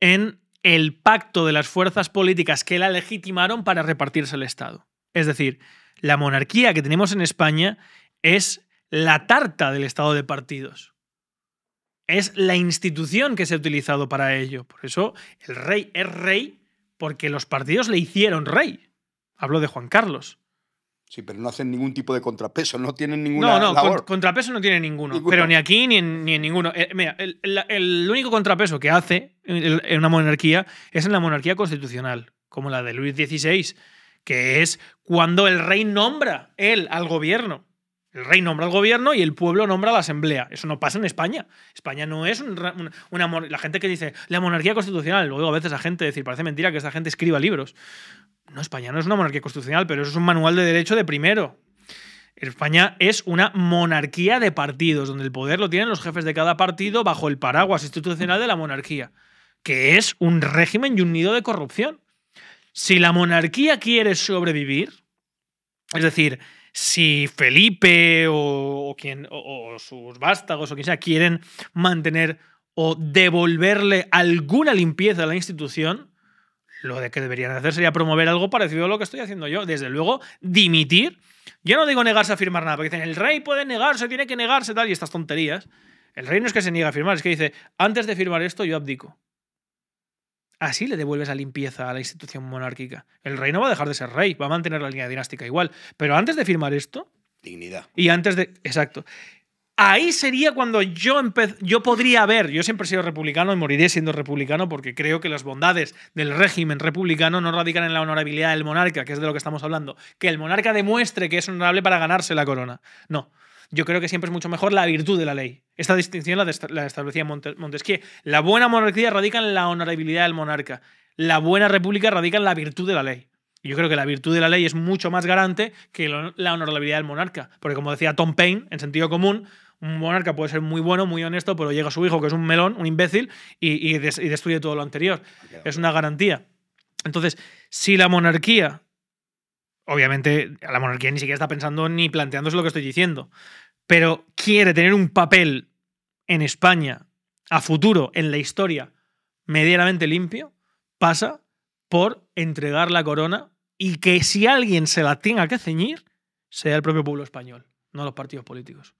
A: en el pacto de las fuerzas políticas que la legitimaron para repartirse el Estado. Es decir, la monarquía que tenemos en España es la tarta del Estado de partidos es la institución que se ha utilizado para ello. Por eso el rey es rey porque los partidos le hicieron rey. Hablo de Juan Carlos.
B: Sí, pero no hacen ningún tipo de contrapeso,
A: no tienen ninguna. No, no, contrapeso no tiene ninguno, Pero ni aquí ni en, ninguno. Eh, mira, el, el, único contrapeso que hace en una monarquía es en la monarquía constitucional, como la de Luis XVI, que es cuando el rey nombra él al gobierno. El rey nombra al gobierno y el pueblo nombra a la asamblea. Eso no pasa en España. España no es una, La gente que dice la monarquía constitucional, Luego a veces a gente, decir, parece mentira que esta gente escriba libros. No, España no es una monarquía constitucional, pero eso es un manual de derecho de primero. España es una monarquía de partidos, donde el poder lo tienen los jefes de cada partido bajo el paraguas institucional de la monarquía, que es un régimen y un nido de corrupción. Si la monarquía quiere sobrevivir, es decir, si Felipe o, quien, o, sus vástagos o quien sea quieren mantener o devolverle alguna limpieza a la institución, lo de que deberían hacer sería promover algo parecido a lo que estoy haciendo yo. Desde luego, dimitir. Yo no digo negarse a firmar nada, porque dicen, el rey puede negarse, tiene que negarse, tal, y estas tonterías. El rey no es que se niegue a firmar, es que dice, antes de firmar esto yo abdico. Así le devuelves esa limpieza a la institución monárquica. El rey no va a dejar de ser rey, va a mantener la línea dinástica igual. Pero antes de firmar esto. Dignidad. Y antes de. Exacto. Ahí sería cuando yo, yo podría ver, yo siempre he sido republicano y moriré siendo republicano porque creo que las bondades del régimen republicano no radican en la honorabilidad del monarca, que es de lo que estamos hablando. Que el monarca demuestre que es honorable para ganarse la corona. No, yo creo que siempre es mucho mejor la virtud de la ley. Esta distinción la, establecía Montesquieu. La buena monarquía radica en la honorabilidad del monarca. La buena república radica en la virtud de la ley. Yo creo que la virtud de la ley es mucho más garante que la honorabilidad del monarca. Porque como decía Tom Paine, en sentido común, un monarca puede ser muy bueno, muy honesto, pero llega su hijo, que es un melón, un imbécil, y destruye todo lo anterior. Es una garantía. Entonces, si la monarquía obviamente la monarquía ni siquiera está pensando ni planteándose lo que estoy diciendo, pero quiere tener un papel en España a futuro, en la historia, medianamente limpio, pasa por entregar la corona y que si alguien se la tenga que ceñir, sea el propio pueblo español, no los partidos políticos.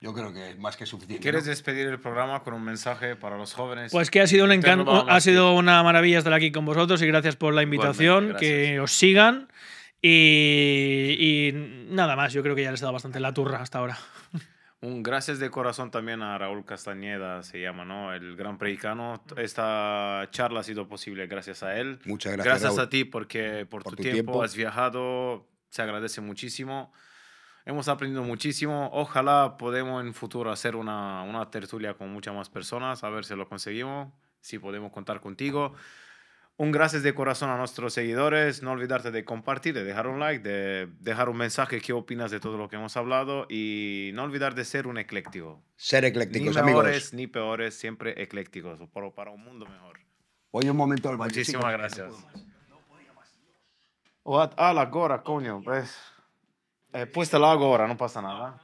A: Yo creo que es más que suficiente. ¿Quieres despedir el
C: programa con un mensaje para los jóvenes? Pues que ha sido un ha sido
A: una maravilla estar aquí con vosotros y gracias por la invitación, que os sigan y, nada más, yo creo que ya les he dado bastante la turra hasta ahora.
C: Un gracias de corazón también a Raúl Castañeda, se llama, ¿no? El gran predicano. Esta charla ha sido posible gracias a él.
B: Muchas gracias. Gracias a
C: ti porque por, tu, tiempo has viajado, se agradece muchísimo. Hemos aprendido muchísimo. Ojalá podamos en futuro hacer una, una tertulia con muchas más personas, a ver si lo conseguimos, si podemos contar contigo. Un gracias de corazón a nuestros seguidores. No olvidarte de compartir, de dejar un like, de dejar un mensaje, qué opinas de todo lo que hemos hablado y no olvidar de ser un ecléctico.
B: Ser eclécticos, amigos. Ni mejores
C: ni peores, siempre eclécticos, para, para un mundo mejor.
B: Hoy un momento al Muchísimas gracias.
C: No Ah, la gora, coño. Pues. Eh, pues te lo hago ahora, no pasa nada.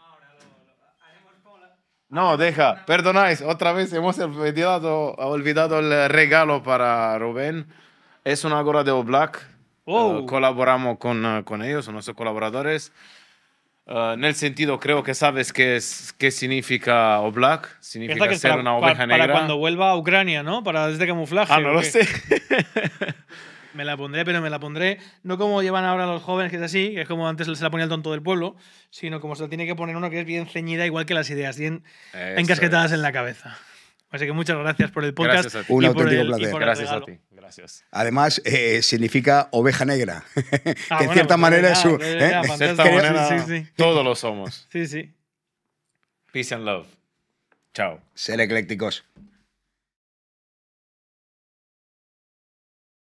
C: No, deja, perdonáis, otra vez hemos olvidado, olvidado el regalo para Rubén. Es una gorra de Oblak. Eh, colaboramos con, eh, con ellos, nuestros colaboradores. Eh, en el sentido, creo que sabes qué, es, qué significa Oblak. Significa ser una oveja negra. Para cuando
A: vuelva a Ucrania, ¿no? Para este camuflaje. Ah, no lo sé. Me la pondré, pero me la pondré no como llevan ahora los jóvenes, que es así, que es como antes se la ponía el tonto del pueblo, sino como se la tiene que poner uno que es bien ceñida, igual que las ideas, bien encasquetadas en la cabeza. Así que muchas gracias por el podcast. a ti. Un auténtico placer. gracias a ti. Gracias. Además,
B: eh, significa oveja negra. que ah, en cierta pues manera es su... Pues ¿eh?
C: todos lo somos. Sí, sí. Peace and love. Chao. Ser eclécticos.